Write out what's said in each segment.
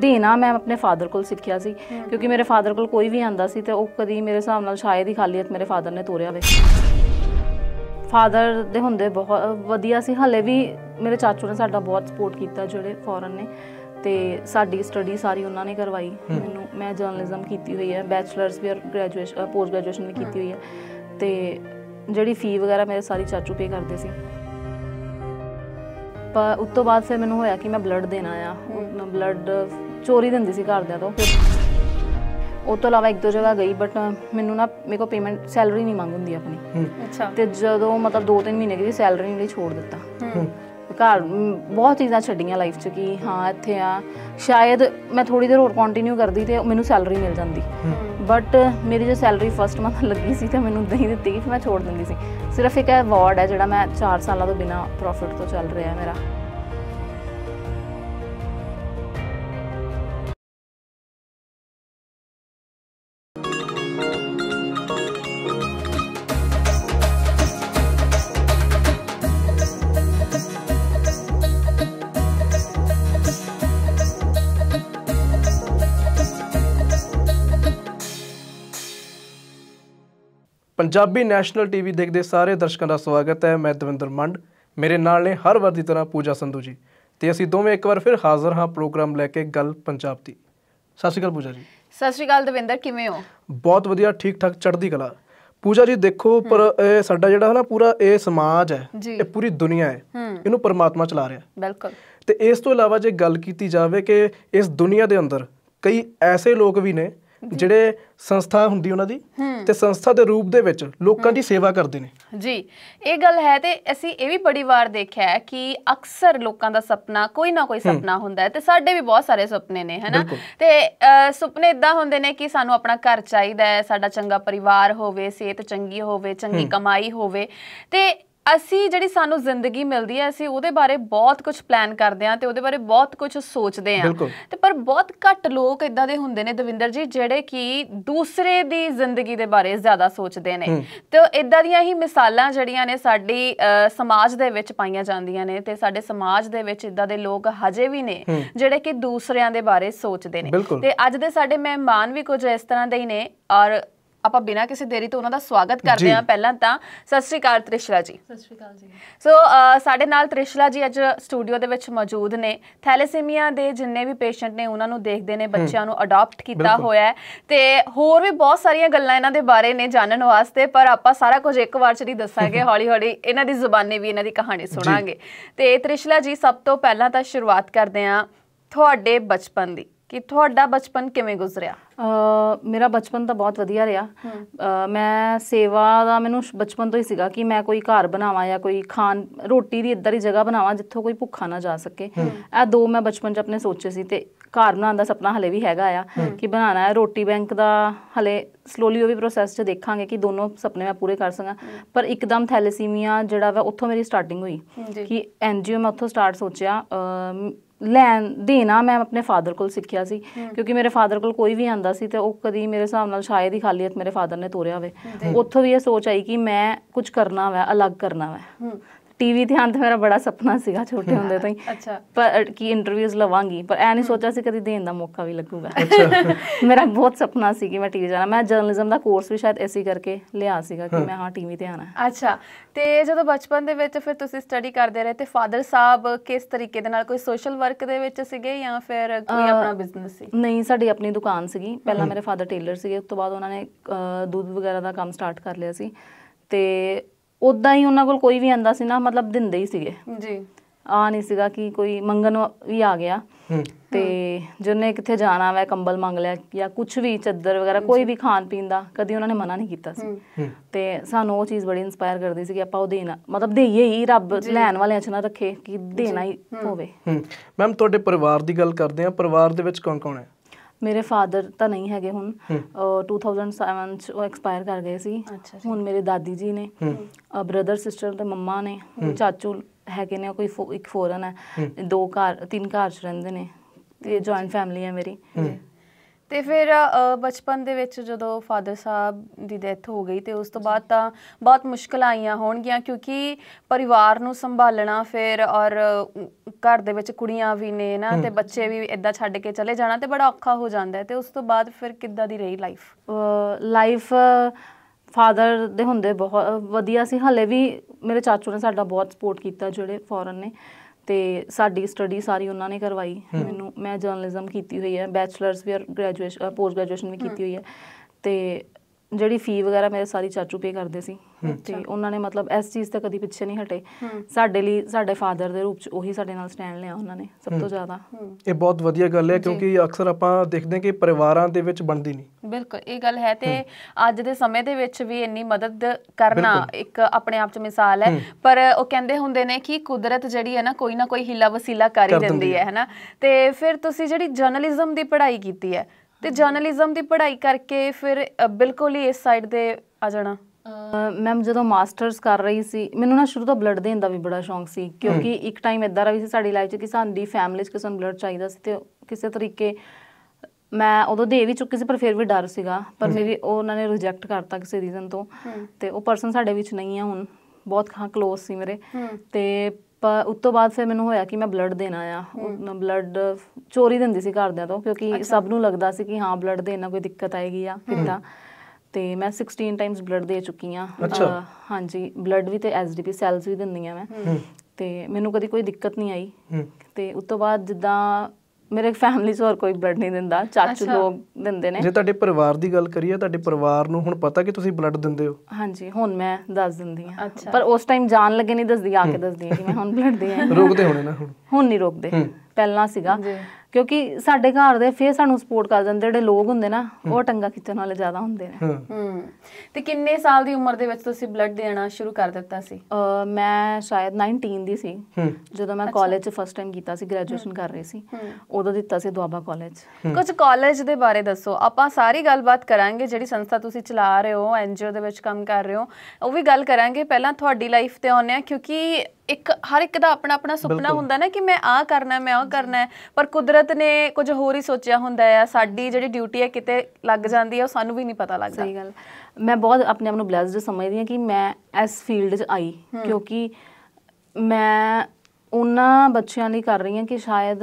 ਦੇਣਾ ਮੈਂ ਆਪਣੇ ਫਾਦਰ ਕੋਲ ਸਿੱਖਿਆ ਸੀ ਕਿਉਂਕਿ ਮੇਰੇ ਫਾਦਰ ਕੋਲ ਕੋਈ ਵੀ ਆਂਦਾ ਸੀ ਤੇ ਉਹ ਕਦੀ ਮੇਰੇ ਹਿਸਾਬ ਨਾਲ ਸ਼ਾਇਦ ਹੀ ਖਾਲੀ ਹੱਥ ਮੇਰੇ ਫਾਦਰ ਨੇ ਤੋਰਿਆ ਵੇ ਫਾਦਰ ਦੇ ਹੁੰਦੇ ਬਹੁਤ ਵਧੀਆ ਸੀ ਹਲੇ ਵੀ ਮੇਰੇ ਚਾਚੂ ਨੇ ਸਾਡਾ ਬਹੁਤ ਸਪੋਰਟ ਕੀਤਾ ਜਿਹੜੇ ਫੋਰਨ ਨੇ ਤੇ ਸਾਡੀ ਸਟੱਡੀ ਸਾਰੀ ਉਹਨਾਂ ਨੇ ਕਰਵਾਈ ਮੈਨੂੰ ਮੈਂ ਜਰਨਲਿਜ਼ਮ ਕੀਤੀ ਹੋਈ ਹੈ ਬੈਚਲਰਸ ਵੀ ਗ੍ਰੈਜੂਏਸ਼ਨ ਪੋਸਟ ਗ੍ਰੈਜੂਏਸ਼ਨ ਵੀ ਕੀਤੀ ਹੋਈ ਹੈ ਤੇ ਜਿਹੜੀ ਫੀ ਵਗੈਰਾ ਮੇਰੇ ਸਾਰੇ ਚਾਚੂ ਪੇ ਕਰਦੇ ਸੀ ਪਰ ਉਸ ਤੋਂ ਬਾਅਦ ਫਿਰ ਮੈਨੂੰ ਹੋਇਆ ਕਿ ਮੈਂ ਬਲੱਡ ਦੇਣਾ ਆ ਬਲੱਡ ਚੋਰੀ ਦਿੰਦੀ ਸੀ ਘਰਦਿਆਂ ਤੋਂ ਉਹ ਤੋਂ ਇਲਾਵਾ ਇੱਕ ਦੋ ਜਗ੍ਹਾ ਗਈ ਬਟ ਮੈਨੂੰ ਨਾ ਮੇਰੇ ਕੋ ਪੇਮੈਂਟ ਸੈਲਰੀ ਨਹੀਂ ਮੰਗ ਹੁੰਦੀ ਆਪਣੀ ਅੱਛਾ ਤੇ ਜਦੋਂ ਮਤਲਬ 2-3 ਮਹੀਨੇ ਦੀ ਸੈਲਰੀ ਨਹੀਂ ਲਈ ਛੋੜ ਦਿੱਤਾ ਘਰ ਬਹੁਤ ਚੀਜ਼ਾਂ ਛੱਡੀਆਂ ਲਾਈਫ 'ਚ ਕਿ ਹਾਂ ਇੱਥੇ ਆ ਸ਼ਾਇਦ ਮੈਂ ਥੋੜੀ ਦੇਰ ਹੋਰ ਕੰਟੀਨਿਊ ਕਰਦੀ ਤੇ ਮੈਨੂੰ ਸੈਲਰੀ ਮਿਲ ਜਾਂਦੀ ਬਟ ਮੇਰੀ ਜੋ ਸੈਲਰੀ ਫਸਟ ਮੰਥ ਲੱਗੀ ਸੀ ਤੇ ਮੈਨੂੰ ਨਹੀਂ ਦਿੱਤੀ ਫਿਰ ਮੈਂ ਛੋੜ ਦਿੰਦੀ ਸੀ ਸਿਰਫ ਇੱਕ ਐਵਾਰਡ ਹੈ ਜਿਹੜਾ ਮੈਂ 4 ਸਾਲਾਂ ਤੋਂ ਬਿਨਾ ਪ੍ਰੋਫਿਟ ਤੋਂ ਚੱਲ ਰਿਹਾ ਹੈ ਮੇਰਾ ਪੰਜਾਬੀ ਨੈਸ਼ਨਲ ਟੀਵੀ ਦੇਖਦੇ ਸਾਰੇ ਦਰਸ਼ਕਾਂ ਦਾ ਸਵਾਗਤ ਹੈ ਮੈਂ ਦਵਿੰਦਰ ਮੰਡ ਮੇਰੇ ਨਾਲ ਨੇ ਹਰ ਵਾਰ ਦੀ ਤਰ੍ਹਾਂ ਪੂਜਾ ਸੰਧੂ ਜੀ ਤੇ ਅਸੀਂ ਦੋਵੇਂ ਇੱਕ ਵਾਰ ਫਿਰ ਹਾਜ਼ਰ ਹਾਂ ਪ੍ਰੋਗਰਾਮ ਲੈ ਕੇ ਗੱਲ ਪੰਜਾਬ ਦੀ ਸਤਿ ਸ਼੍ਰੀ ਅਕਾਲ ਪੂਜਾ ਜੀ ਸਤਿ ਸ਼੍ਰੀ ਅਕਾਲ ਦਵਿੰਦਰ ਕਿਵੇਂ ਹੋ ਬਹੁਤ ਵਧੀਆ ਠੀਕ ਠਾਕ ਚੜ੍ਹਦੀ ਕਲਾ ਪੂਜਾ ਜੀ ਦੇਖੋ ਪਰ ਇਹ ਸਾਡਾ ਜਿਹੜਾ ਹੈ ਨਾ ਪੂਰਾ ਇਹ ਸਮਾਜ ਹੈ ਇਹ ਪੂਰੀ ਦੁਨੀਆ ਹੈ ਇਹਨੂੰ ਪਰਮਾਤਮਾ ਚਲਾ ਰਿਹਾ ਬਿਲਕੁਲ ਤੇ ਇਸ ਤੋਂ ਇਲਾਵਾ ਜੇ ਗੱਲ ਕੀਤੀ ਜਾਵੇ ਕਿ ਇਸ ਦੁਨੀਆ ਦੇ ਅੰਦਰ ਕਈ ਐਸੇ ਲੋਕ ਵੀ ਨੇ ਜਿਹੜੇ ਸੰਸਥਾ ਹੁੰਦੀ ਉਹਨਾਂ ਦੀ ਤੇ ਸੰਸਥਾ ਦੇ ਰੂਪ ਦੇ ਵਿੱਚ ਲੋਕਾਂ ਦੀ ਸੇਵਾ ਕਰਦੇ ਨੇ ਜੀ ਇਹ ਗੱਲ ਹੈ ਤੇ ਅਸੀਂ ਇਹ ਵੀ ਬੜੀ ਵਾਰ ਦੇਖਿਆ ਹੈ ਕਿ ਅਕਸਰ ਲੋਕਾਂ ਦਾ ਸੁਪਨਾ ਕੋਈ ਨਾ ਕੋਈ ਸੁਪਨਾ ਹੁੰਦਾ ਹੈ ਤੇ ਸਾਡੇ ਵੀ ਬਹੁਤ ਸਾਰੇ ਸੁਪਨੇ ਨੇ ਹਨਾ ਤੇ ਸੁਪਨੇ ਇਦਾਂ ਹੁੰਦੇ ਨੇ ਕਿ ਸਾਨੂੰ ਆਪਣਾ ਘਰ ਚਾਹੀਦਾ ਹੈ ਸਾਡਾ ਚੰਗਾ ਪਰਿਵਾਰ ਹੋਵੇ ਸਿਹਤ ਚੰਗੀ ਹੋਵੇ ਚੰਗੀ ਕਮਾਈ ਹੋਵੇ ਤੇ ਅਸੀਂ ਜਿਹੜੀ ਸਾਨੂੰ ਜ਼ਿੰਦਗੀ ਮਿਲਦੀ ਹੈ ਅਸੀਂ ਉਹਦੇ ਬਾਰੇ ਬਹੁਤ ਕੁਝ ਪਲਾਨ ਕਰਦੇ ਆਂ ਤੇ ਉਹਦੇ ਬਾਰੇ ਬਹੁਤ ਕੁਝ ਸੋਚਦੇ ਆਂ ਤੇ ਪਰ ਬਹੁਤ ਘੱਟ ਲੋਕ ਇਦਾਂ ਦੇ ਹੁੰਦੇ ਨੇ ਦਵਿੰਦਰ ਜੀ ਜਿਹੜੇ ਕਿ ਦੂਸਰੇ ਦੀ ਜ਼ਿੰਦਗੀ ਦੇ ਬਾਰੇ ਜ਼ਿਆਦਾ ਸੋਚਦੇ ਨੇ ਤੇ ਇਦਾਂ ਦੀਆਂ ਹੀ ਮਿਸਾਲਾਂ ਜਿਹੜੀਆਂ ਨੇ ਸਾਡੀ ਸਮਾਜ ਦੇ ਵਿੱਚ ਪਾਈਆਂ ਜਾਂਦੀਆਂ ਨੇ ਤੇ ਸਾਡੇ ਸਮਾਜ ਦੇ ਵਿੱਚ ਇਦਾਂ ਦੇ ਲੋਕ ਹਜੇ ਵੀ ਨੇ ਜਿਹੜੇ ਕਿ ਦੂਸਰਿਆਂ ਦੇ ਬਾਰੇ ਸੋਚਦੇ ਨੇ ਤੇ ਅੱਜ ਦੇ ਸਾਡੇ ਮਹਿਮਾਨ ਵੀ ਕੁਝ ਇਸ ਤਰ੍ਹਾਂ ਦੇ ਹੀ ਨੇ ਔਰ ਆਪਾਂ ਬਿਨਾਂ ਕਿਸੇ ਦੇਰੀ ਤੋਂ ਉਹਨਾਂ ਦਾ ਸਵਾਗਤ ਕਰਦੇ ਹਾਂ ਪਹਿਲਾਂ ਤਾਂ ਸਤਿ ਸ਼੍ਰੀ ਅਕਾਲ ਤ੍ਰਿਸ਼ਲਾ ਜੀ ਸਤਿ ਸ਼੍ਰੀ ਅਕਾਲ ਜੀ ਸੋ ਸਾਡੇ ਨਾਲ ਤ੍ਰਿਸ਼ਲਾ ਜੀ ਅੱਜ ਸਟੂਡੀਓ ਦੇ ਵਿੱਚ ਮੌਜੂਦ ਨੇ ਥੈਲੇਸੀਮੀਆ ਦੇ ਜਿੰਨੇ ਵੀ ਪੇਸ਼ੈਂਟ ਨੇ ਉਹਨਾਂ ਨੂੰ ਦੇਖਦੇ ਨੇ ਬੱਚਿਆਂ ਨੂੰ ਅਡਾਪਟ ਕੀਤਾ ਹੋਇਆ ਹੈ ਤੇ ਹੋਰ ਵੀ ਬਹੁਤ ਸਾਰੀਆਂ ਗੱਲਾਂ ਇਹਨਾਂ ਦੇ ਬਾਰੇ ਨੇ ਜਾਣਨ ਵਾਸਤੇ ਪਰ ਆਪਾਂ ਸਾਰਾ ਕੁਝ ਇੱਕ ਵਾਰ ਚ ਨਹੀਂ ਦੱਸਾਂਗੇ ਹੌਲੀ ਹੌਲੀ ਇਹਨਾਂ ਦੀ ਜ਼ੁਬਾਨੀ ਵੀ ਇਹਨਾਂ ਦੀ ਕਹਾਣੀ ਸੁਣਾਂਗੇ ਤੇ ਤ੍ਰਿਸ਼ਲਾ ਜੀ ਸਭ ਤੋਂ ਪਹਿਲਾਂ ਤਾਂ ਸ਼ੁਰੂਆਤ ਕਰਦੇ ਆਂ ਤੁਹਾਡੇ ਬਚਪਨ ਦੀ ਕਿ ਤੁਹਾਡਾ ਬਚਪਨ ਕਿਵੇਂ ਗੁਜ਼ਰਿਆ ਮੇਰਾ ਬਚਪਨ ਤਾਂ ਬਹੁਤ ਵਧੀਆ ਰਿਹਾ ਮੈਂ ਸੇਵਾ ਦਾ ਮੈਨੂੰ ਬਚਪਨ ਤੋਂ ਹੀ ਸੀਗਾ ਕਿ ਮੈਂ ਕੋਈ ਘਰ ਬਣਾਵਾਂ ਜਾਂ ਕੋਈ ਖਾਣ ਰੋਟੀ ਦੀ ਇੱਧਰ ਹੀ ਜਗ੍ਹਾ ਬਣਾਵਾਂ ਜਿੱਥੋਂ ਕੋਈ ਭੁੱਖਾ ਨਾ ਜਾ ਸਕੇ ਇਹ ਦੋ ਮੈਂ ਬਚਪਨ 'ਚ ਆਪਣੇ ਸੋਚੇ ਸੀ ਤੇ ਘਰ ਬਣਾਉਣ ਦਾ ਸੁਪਨਾ ਹਲੇ ਵੀ ਹੈਗਾ ਆ ਕਿ ਬਣਾਉਣਾ ਹੈ ਰੋਟੀ ਬੈਂਕ ਦਾ ਹਲੇ ਸਲੋਲੀ ਉਹ ਵੀ ਪ੍ਰੋਸੈਸ 'ਚ ਦੇਖਾਂਗੇ ਕਿ ਦੋਨੋਂ ਸੁਪਨੇ ਮੈਂ ਪੂਰੇ ਕਰ ਸਕਾਂ ਪਰ ਇੱਕਦਮ ਥੈਲੇਸੀਮੀਆ ਜਿਹੜਾ ਵਾ ਉੱਥੋਂ ਮੇਰੀ ਸਟਾਰਟਿੰਗ ਹੋਈ ਕਿ ਐਨਜੀਓ ਮੈਂ ਉੱਥੋਂ ਸਟਾਰਟ ਸੋਚਿਆ ਲੈਣ ਦੇਣਾ ਮੈਂ ਆਪਣੇ ਫਾਦਰ ਕੋਲ ਸਿੱਖਿਆ ਸੀ ਕਿਉਂਕਿ ਮੇਰੇ ਫਾਦਰ ਕੋਲ ਕੋਈ ਵੀ ਆਂਦਾ ਸੀ ਤੇ ਉਹ ਕਦੀ ਮੇਰੇ ਹਿਸਾਬ ਨਾਲ ਸ਼ਾਇਦ ਹੀ ਖਾਲੀ ਮੇਰੇ ਫਾਦਰ ਨੇ ਤੋਰਿਆ ਹੋਵੇ ਉੱਥੋਂ ਵੀ ਇਹ ਸੋਚ ਆਈ ਕਿ ਮੈਂ ਕੁਝ ਕਰਨਾ ਵਾ ਅਲੱਗ ਕਰਨਾ ਵਾ ਟੀਵੀ ਤੇ ਆਉਣ ਦਾ ਮੇਰਾ ਬੜਾ ਸੁਪਨਾ ਸੀਗਾ ਛੋਟੇ ਹੁੰਦੇ ਤੋਂ ਹੀ ਅੱਛਾ ਪਰ ਕੀ ਇੰਟਰਵਿਊਜ਼ ਲਵਾਂਗੀ ਪਰ ਐ ਨਹੀਂ ਸੋਚਿਆ ਸੀ ਕਦੀ ਦੇਣ ਦਾ ਮੌਕਾ ਵੀ ਲੱਗੂਗਾ ਮੇਰਾ ਬਹੁਤ ਸੁਪਨਾ ਸੀ ਕਿ ਮੈਂ ਟੀਵੀ ਜਾਣਾ ਮੈਂ ਜਰਨਲਿਜ਼ਮ ਦਾ ਕੋਰਸ ਵੀ ਸ਼ਾਇਦ ਐਸੀ ਕਰਕੇ ਲਿਆ ਸੀਗਾ ਕਿ ਮੈਂ ਹਾਂ ਟੀਵੀ ਤੇ ਆਣਾ ਅੱਛਾ ਤੇ ਜਦੋਂ ਬਚਪਨ ਦੇ ਵਿੱਚ ਫਿਰ ਤੁਸੀਂ ਸਟੱਡੀ ਕਰਦੇ ਰਹੇ ਤੇ ਫਾਦਰ ਸਾਹਿਬ ਕਿਸ ਤਰੀਕੇ ਦੇ ਨਾਲ ਕੋਈ ਸੋਸ਼ਲ ਵਰਕ ਦੇ ਵਿੱਚ ਸੀਗੇ ਜਾਂ ਫਿਰ ਕੋਈ ਆਪਣਾ ਬਿਜ਼ਨਸ ਸੀ ਨਹੀਂ ਸਾਡੀ ਆਪਣੀ ਦੁਕਾਨ ਸੀਗੀ ਪਹਿਲਾਂ ਮੇਰੇ ਫਾਦਰ ਟੇਲਰ ਸੀਗੇ ਉਸ ਤੋਂ ਬਾਅਦ ਉਹਨਾਂ ਨੇ ਦੁੱਧ ਵਗੈਰਾ ਦਾ ਕੰਮ ਸਟਾਰਟ ਕਰ ਲਿਆ ਸੀ ਤੇ ਉਦਾਂ ਹੀ ਉਹਨਾਂ ਕੋਲ ਕੋਈ ਵੀ ਆਂਦਾ ਸੀ ਨਾ ਮਤਲਬ ਦਿੰਦੇ ਹੀ ਸੀਗੇ ਜੀ ਆ ਨਹੀਂ ਸੀਗਾ ਕਿ ਕੋਈ ਮੰਗਣ ਵੀ ਆ ਗਿਆ ਤੇ ਜਿਹਨੇ ਕਿੱਥੇ ਜਾਣਾ ਵੈ ਕੰਬਲ ਮੰਗ ਲਿਆ ਜਾਂ ਕੁਝ ਵੀ ਚੱਦਰ ਵਗੈਰਾ ਕੋਈ ਵੀ ਖਾਣ ਪੀਣ ਦਾ ਕਦੀ ਉਹਨਾਂ ਨੇ ਮਨਾ ਨਹੀਂ ਕੀਤਾ ਸੀ ਤੇ ਸਾਨੂੰ ਉਹ ਚੀਜ਼ ਬੜੀ ਇਨਸਪਾਇਰ ਕਰਦੀ ਸੀ ਕਿ ਆਪਾਂ ਉਹ ਦੇਣਾ ਮਤਲਬ ਦੇਈਏ ਹੀ ਰੱਬ ਲੈਣ ਵਾਲਿਆਂ 'ਚ ਨਾ ਰੱਖੇ ਕਿ ਦੇਣਾ ਹੀ ਹੋਵੇ ਮੈਮ ਤੁਹਾਡੇ ਪਰਿਵਾਰ ਦੀ ਗੱਲ ਕਰਦੇ ਆ ਪਰਿਵਾਰ ਦੇ ਵਿੱਚ ਕੌਣ ਕੌਣ ਹੈ ਮੇਰੇ ਫਾਦਰ ਤਾਂ ਨਹੀਂ ਹੈਗੇ ਹੁਣ 2007 ਚ ਉਹ ਐਕਸਪਾਇਰ ਕਰ ਗਏ ਸੀ ਹੁਣ ਮੇਰੇ ਦਾਦੀ ਜੀ ਨੇ ਬ੍ਰਦਰ ਸਿਸਟਰ ਤੇ ਮੰਮਾ ਨੇ ਚਾਚੂ ਹੈਗੇ ਨੇ ਕੋਈ ਇੱਕ ਫੋਰਨ ਹੈ ਦੋ ਘਰ ਤਿੰਨ ਘਰ ਚ ਰਹਿੰਦੇ ਨੇ ਤੇ ਜੁਆਇੰਟ ਫੈਮਿਲੀ ਹੈ ਮੇਰੀ ਤੇ ਫਿਰ ਬਚਪਨ ਦੇ ਵਿੱਚ ਜਦੋਂ ਫਾਦਰ ਸਾਹਿਬ ਦੀ ਡੈਥ ਹੋ ਗਈ ਤੇ ਉਸ ਤੋਂ ਬਾਅਦ ਤਾਂ ਬਹੁਤ ਮੁਸ਼ਕਲ ਆਈਆਂ ਹੋਣਗੀਆਂ ਕਿਉਂਕਿ ਪਰਿਵਾਰ ਨੂੰ ਸੰਭਾਲਣਾ ਫਿਰ ਔਰ ਘਰ ਦੇ ਵਿੱਚ ਕੁੜੀਆਂ ਵੀ ਨੇ ਨਾ ਤੇ ਬੱਚੇ ਵੀ ਇਦਾਂ ਛੱਡ ਕੇ ਚਲੇ ਜਾਣਾ ਤੇ ਬੜਾ ਔਖਾ ਹੋ ਜਾਂਦਾ ਤੇ ਉਸ ਤੋਂ ਬਾਅਦ ਫਿਰ ਕਿੱਦਾਂ ਦੀ ਰਹੀ ਲਾਈਫ ਲਾਈਫ ਫਾਦਰ ਦੇ ਹੁੰਦੇ ਬਹੁਤ ਵਧੀਆ ਸੀ ਹਲੇ ਵੀ ਮੇਰੇ ਚਾਚੂ ਨੇ ਸਾਡਾ ਬਹੁਤ ਸਪੋਰਟ ਕੀਤਾ ਜਿਹੜੇ ਫੋਰਨ ਨੇ ਤੇ ਸਾਡੀ ਸਟੱਡੀ ਸਾਰੀ ਉਹਨਾਂ ਨੇ ਕਰਵਾਈ ਮੈਨੂੰ ਮੈਂ ਜਰਨਲਿਜ਼ਮ ਕੀਤੀ ਹੋਈ ਹੈ ਬੈਚਲਰਸ ਵੀ ਔਰ ਗ੍ਰੈਜੂਏਸ਼ਨ ਪੋਸਟ ਗ੍ਰੈਜੂਏਸ਼ਨ ਵੀ ਕੀਤੀ ਹੋਈ ਹੈ ਤੇ ਜਿਹੜੀ ਫੀ ਵਗੈਰਾ ਮੇਰੇ ਸਾਰੀ ਚਾਚੂ ਪੇ ਕਰਦੇ ਸੀ ਤੇ ਉਹਨਾਂ ਨੇ ਮਤਲਬ ਇਸ ਚੀਜ਼ ਤੇ ਕਦੀ ਪਿੱਛੇ ਨਹੀਂ ਹਟੇ ਸਾਡੇ ਲਈ ਸਾਡੇ ਫਾਦਰ ਦੇ ਰੂਪ ਚ ਉਹੀ ਸਾਡੇ ਨਾਲ ਸਟੈਂਡ ਲਿਆ ਉਹਨਾਂ ਨੇ ਸਭ ਤੋਂ ਜ਼ਿਆਦਾ ਇਹ ਬਹੁਤ ਵਧੀਆ ਗੱਲ ਹੈ ਕਿਉਂਕਿ ਅਕਸਰ ਆਪਾਂ ਦੇਖਦੇ ਹਾਂ ਕਿ ਪਰਿਵਾਰਾਂ ਦੇ ਵਿੱਚ ਬਣਦੀ ਨਹੀਂ ਬਿਲਕੁਲ ਇਹ ਗੱਲ ਹੈ ਤੇ ਅੱਜ ਦੇ ਸਮੇਂ ਦੇ ਵਿੱਚ ਵੀ ਇੰਨੀ ਮਦਦ ਕਰਨਾ ਇੱਕ ਆਪਣੇ ਆਪ ਚ ਮਿਸਾਲ ਹੈ ਪਰ ਉਹ ਕਹਿੰਦੇ ਹੁੰਦੇ ਨੇ ਕਿ ਕੁਦਰਤ ਜਿਹੜੀ ਹੈ ਨਾ ਕੋਈ ਨਾ ਕੋਈ ਹਿੱਲਾ ਵਸੀਲਾ ਕਰ ਹੀ ਦਿੰਦੀ ਹੈ ਹਨਾ ਤੇ ਫਿਰ ਤੁਸੀਂ ਜਿਹੜੀ ਜਰਨਲਿਜ਼ਮ ਦੀ ਪੜ੍ਹਾਈ ਕੀਤੀ ਹੈ ਤੇ ਜਰਨਲਿਜ਼ਮ ਦੀ ਪੜ੍ਹਾਈ ਕਰਕੇ ਫਿਰ ਬਿਲਕੁਲ ਹੀ ਇਸ ਸਾਈਡ ਦੇ ਆ ਜਾਣਾ ਮੈਮ ਜਦੋਂ ਮਾਸਟਰਸ ਕਰ ਰਹੀ ਸੀ ਮੈਨੂੰ ਨਾ ਸ਼ੁਰੂ ਤੋਂ ਬਲੱਡ ਦੇਣ ਦਾ ਵੀ ਬੜਾ ਸ਼ੌਂਕ ਸੀ ਕਿਉਂਕਿ ਇੱਕ ਟਾਈਮ ਇਦਾਂ ਰਹੀ ਸੀ ਸਾਡੀ ਲਾਈਫ 'ਚ ਕਿ ਦੀ ਫੈਮਿਲੀ 'ਚ ਕਿਸੇ ਨੂੰ ਬਲੱਡ ਚਾਹੀਦਾ ਸੀ ਤੇ ਕਿਸੇ ਤਰੀਕੇ ਮੈਂ ਉਦੋਂ ਦੇ ਵੀ ਚੁੱਕੀ ਸੀ ਪਰ ਫਿਰ ਵੀ ਡਰ ਸੀਗਾ ਪਰ ਮੇਰੀ ਉਹਨਾਂ ਨੇ ਰਿਜੈਕਟ ਕਰਤਾ ਕਿਸੇ ਰੀਜ਼ਨ ਤੋਂ ਤੇ ਉਹ ਪਰਸਨ ਸਾਡੇ ਵਿੱਚ ਨਹੀਂ ਆ ਹੁਣ ਬਹੁਤ ਖਾਂ ਕਲੋਸ ਸੀ ਮੇਰੇ ਤੇ ਪਰ ਉਸ ਤੋਂ ਬਾਅਦ ਫਿਰ ਮੈਨੂੰ ਹੋਇਆ ਕਿ ਮੈਂ ਬਲੱਡ ਦੇਣਾ ਆ ਮੈਂ ਬਲੱਡ ਚੋਰੀ ਦਿੰਦੀ ਸੀ ਘਰਦਿਆਂ ਤੋਂ ਕਿਉਂਕਿ ਸਭ ਨੂੰ ਲੱਗਦਾ ਸੀ ਕਿ ਹਾਂ ਬਲੱਡ ਦੇਣਾ ਕੋਈ ਦਿੱਕਤ ਆਏਗੀ ਆ ਕਿੱਦਾਂ ਤੇ ਮੈਂ 16 ਟਾਈਮਸ ਬਲੱਡ ਦੇ ਚੁੱਕੀ ਆ ਹਾਂਜੀ ਬਲੱਡ ਵੀ ਤੇ ਐਸਡੀਪੀ ਸੈਲਸ ਵੀ ਦਿੰਦੀ ਆ ਮੈਂ ਤੇ ਮੈਨੂੰ ਕਦੀ ਕੋਈ ਦਿੱਕਤ ਨਹੀਂ ਆਈ ਤੇ ਉਸ ਤੋਂ ਬਾਅਦ ਜਿੱਦਾਂ ਮੇਰੇ ਫੈਮਿਲੀ ਸੋਰ ਕੋਈ ਬਲੱਡ ਨਹੀਂ ਦਿੰਦਾ ਚਾਚੂ ਲੋਕ ਦਿੰਦੇ ਨੇ ਜੇ ਤੁਹਾਡੇ ਪਰਿਵਾਰ ਦੀ ਗੱਲ ਕਰੀਏ ਤੁਹਾਡੇ ਪਰਿਵਾਰ ਨੂੰ ਹੁਣ ਪਤਾ ਕਿ ਤੁਸੀਂ ਬਲੱਡ ਦਿੰਦੇ ਹੋ ਹਾਂਜੀ ਹੁਣ ਮੈਂ ਦੱਸ ਦਿੰਦੀ ਹਾਂ ਪਰ ਉਸ ਟਾਈਮ ਜਾਣ ਲੱਗੇ ਨਹੀਂ ਦੱਸਦੀ ਆ ਕੇ ਦੱਸਦੀ ਹਾਂ ਕਿ ਮੈਂ ਹੁਣ ਬਲੱਡ ਦੇ ਆ ਰੋਕਦੇ ਹੋਣੇ ਨਾ ਹੁਣ ਹੁਣ ਨਹੀਂ ਰੋਕਦੇ ਪਹਿਲਾਂ ਸੀਗਾ ਕਿਉਂਕਿ ਸਾਡੇ ਘਰ ਦੇ ਫੇਰ ਸਾਨੂੰ ਸਪੋਰਟ ਕਰ ਜਾਂਦੇ ਜਿਹੜੇ ਲੋਕ ਹੁੰਦੇ ਨਾ ਉਹ ਟੰਗਾ ਖਿੱਚਣ ਵਾਲੇ ਜ਼ਿਆਦਾ ਹੁੰਦੇ ਨੇ ਹੂੰ ਤੇ ਕਿੰਨੇ ਸਾਲ ਦੀ ਉਮਰ ਦੇ ਵਿੱਚ ਤੁਸੀਂ ਬਲੱਡ ਦੇਣਾ ਸ਼ੁਰੂ ਕਰ ਦਿੱਤਾ ਸੀ ਮੈਂ ਸ਼ਾਇਦ 19 ਦੀ ਸੀ ਜਦੋਂ ਮੈਂ ਕਾਲਜ 'ਚ ਫਸਟ ਟਾਈਮ ਕੀਤਾ ਸੀ ਗ੍ਰੈਜੂਏਸ਼ਨ ਕਰ ਰਹੀ ਸੀ ਉਦੋਂ ਦਿੱਤਾ ਸੀ ਦੁਆਬਾ ਕਾਲਜ ਕੁਝ ਕਾਲਜ ਦੇ ਬਾਰੇ ਦੱਸੋ ਆਪਾਂ ਸਾਰੀ ਗੱਲਬਾਤ ਕਰਾਂਗੇ ਜਿਹੜੀ ਸੰਸਥਾ ਤੁਸੀਂ ਚਲਾ ਰਹੇ ਹੋ ਐਨਜੀਓ ਦੇ ਵਿੱਚ ਕੰਮ ਕਰ ਰਹੇ ਹੋ ਉਹ ਵੀ ਗੱਲ ਕਰਾਂਗੇ ਪਹਿਲਾਂ ਤੁਹਾਡੀ ਲਾਈਫ ਤੇ ਆਉਂਦੇ ਆ ਕਿਉਂਕਿ ਇੱਕ ਹਰ ਇੱਕ ਦਾ ਆਪਣਾ ਆਪਣਾ ਸੁਪਨਾ ਹੁੰਦਾ ਨਾ ਕਿ ਮੈਂ ਆਹ ਕਰਨਾ ਮੈਂ ਉਹ ਕਰਨਾ ਪਰ ਕੁਦਰਤ ਨੇ ਕੁਝ ਹੋਰ ਹੀ ਸੋਚਿਆ ਹੁੰਦਾ ਆ ਸਾਡੀ ਜਿਹੜੀ ਡਿਊਟੀ ਹੈ ਕਿਤੇ ਲੱਗ ਜਾਂਦੀ ਹੈ ਉਹ ਸਾਨੂੰ ਵੀ ਨਹੀਂ ਪਤਾ ਲੱਗਦਾ ਸਹੀ ਗੱਲ ਮੈਂ ਬਹੁਤ ਆਪਣੇ ਆਪ ਨੂੰ ਬlesed ਸਮਝਦੀ ਹਾਂ ਕਿ ਮੈਂ ਇਸ ਫੀਲਡ 'ਚ ਆਈ ਕਿਉਂਕਿ ਮੈਂ ਉਹਨਾਂ ਬੱਚਿਆਂ ਲਈ ਕਰ ਰਹੀ ਹਾਂ ਕਿ ਸ਼ਾਇਦ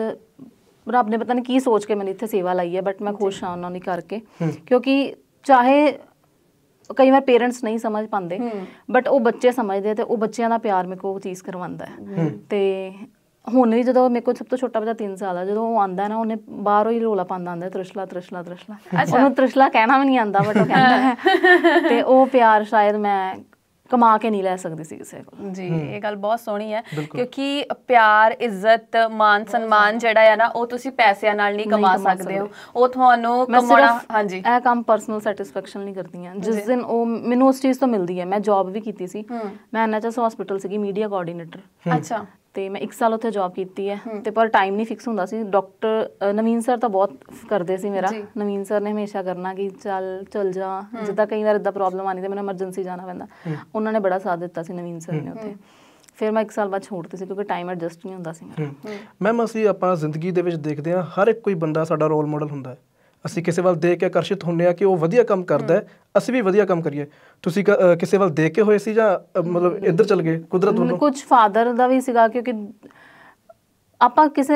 ਰੱਬ ਨੇ ਪਤਾ ਨਹੀਂ ਕੀ ਸੋਚ ਕੇ ਮੈਨੂੰ ਇੱਥੇ ਸੇਵਾ ਲਾਈ ਹੈ ਬਟ ਮੈਂ ਖੁਸ਼ ਹਾਂ ਉਹਨਾਂ ਦੀ ਕਰਕੇ ਕਿਉਂਕਿ ਚਾਹੇ ਕਈ ਵਾਰ ਪੇਰੈਂਟਸ ਨਹੀਂ ਸਮਝ ਪਾਉਂਦੇ ਬਟ ਉਹ ਬੱਚੇ ਸਮਝਦੇ ਤੇ ਉਹ ਬੱਚਿਆਂ ਦਾ ਪਿਆਰ ਮੇਕੋ ਉਹ ਚੀਜ਼ ਕਰਵਾਉਂਦਾ ਹੈ ਤੇ ਹੁਣ ਵੀ ਜਦੋਂ ਮੇਕੋ ਕੋਲ ਸਭ ਤੋਂ ਛੋਟਾ ਬੱਚਾ 3 ਸਾਲ ਦਾ ਜਦੋਂ ਉਹ ਆਂਦਾ ਨਾ ਉਹਨੇ ਬਾਹਰੋਂ ਹੀ ਰੋਲਾ ਪਾਉਂਦਾ ਆਂਦਾ ਤ੍ਰਿਸ਼ਲਾ ਤ੍ਰਿਸ਼ਲਾ ਤ੍ਰਿਸ਼ਲਾ ਉਹਨੂੰ ਤ੍ਰਿਸ਼ਲਾ ਕਹਿਣਾ ਵੀ ਨਹੀਂ ਆਂਦਾ ਬਟ ਉਹ ਕਹਿੰਦਾ ਹੈ ਤੇ ਉਹ ਪਿਆਰ ਸ਼ਾਇਦ ਮੈਂ ਕਮਾ ਕੇ ਨਹੀਂ ਲੈ ਸਕਦੇ ਸੀ ਕਿਸੇ ਕੋਲ ਜੀ ਇਹ ਗੱਲ ਬਹੁਤ ਸੋਹਣੀ ਹੈ ਕਿਉਂਕਿ ਪਿਆਰ ਇੱਜ਼ਤ ਮਾਨ ਸਨਮਾਨ ਜਿਹੜਾ ਹੈ ਨਾ ਉਹ ਤੁਸੀਂ ਪੈਸਿਆਂ ਨਾਲ ਨਹੀਂ ਕਮਾ ਸਕਦੇ ਹੋ ਉਹ ਤੁਹਾਨੂੰ ਕਮਾਉਣਾ ਹਾਂਜੀ ਇਹ ਕੰਮ ਪਰਸਨਲ ਸੈਟੀਸਫੈਕਸ਼ਨ ਨਹੀਂ ਕਰਦੀ ਜਿਸ ਦਿਨ ਉਹ ਮੈਨੂੰ ਉਸ ਚੀਜ਼ ਤੋਂ ਮਿਲਦੀ ਹੈ ਮੈਂ ਜੌਬ ਵੀ ਕੀਤੀ ਸੀ ਮੈਂ ਐਨਐਚਐਸ ਹਸਪੀਟਲ ਸੀਗੀ ਮੀਡੀਆ ਕੋਆਰਡੀਨੇਟਰ ਅੱਛਾ ਤੇ ਮੈਂ 1 ਸਾਲ ਉੱਥੇ ਜੌਬ ਕੀਤੀ ਹੈ ਤੇ ਪਰ ਟਾਈਮ ਨਹੀਂ ਫਿਕਸ ਹੁੰਦਾ ਸੀ ਡਾਕਟਰ ਨਵੀਨ ਸਰ ਤਾਂ ਬਹੁਤ ਕਰਦੇ ਸੀ ਮੇਰਾ ਨਵੀਨ ਸਰ ਨੇ ਹਮੇਸ਼ਾ ਕਰਨਾ ਕਿ ਚੱਲ ਚੱਲ ਜਾ ਜਿੱਦਾਂ ਕਈ ਵਾਰ ਇਦਾਂ ਪ੍ਰੋਬਲਮ ਆਣੀ ਤੇ ਮੈਨੂੰ ਐਮਰਜੈਂਸੀ ਜਾਣਾ ਪੈਂਦਾ ਉਹਨਾਂ ਨੇ ਬੜਾ ਸਾਥ ਦਿੱਤਾ ਸੀ ਨਵੀਨ ਸਰ ਨੇ ਉੱਥੇ ਫਿਰ ਮੈਂ 1 ਸਾਲ ਬਾਅਦ ਛੋੜਤੀ ਸੀ ਕਿਉਂਕਿ ਟਾਈਮ ਐਡਜਸਟ ਨਹੀਂ ਹੁੰਦਾ ਸੀ ਮੈਮ ਅਸੀਂ ਆਪਾਂ ਜ਼ਿੰਦਗੀ ਦੇ ਵਿੱਚ ਦੇਖਦੇ ਹਾਂ ਹਰ ਇੱਕ ਕੋਈ ਬੰਦਾ ਸਾਡਾ ਰੋਲ ਮਾਡਲ ਹੁੰਦਾ ਹੈ ਅਸੀਂ ਕਿਸੇ ਵੱਲ ਦੇਖ ਕੇ ਆਕਰਸ਼ਿਤ ਹੁੰਨੇ ਆ ਕਿ ਉਹ ਵਧੀਆ ਕੰਮ ਕਰਦਾ ਹੈ ਅਸੀਂ ਵੀ ਵਧੀਆ ਕੰਮ ਕਰੀਏ ਤੁਸੀਂ ਕਿਸੇ ਵੱਲ ਦੇਖ ਕੇ ਹੋਏ ਸੀ ਜਾਂ ਮਤਲਬ ਇੱਧਰ ਚਲ ਗਏ ਕੁਦਰਤ ਵੱਲੋਂ ਕੁਝ ਫਾਦਰ ਦਾ ਵੀ ਸੀਗਾ ਕਿਉਂਕਿ ਆਪਾਂ ਕਿਸੇ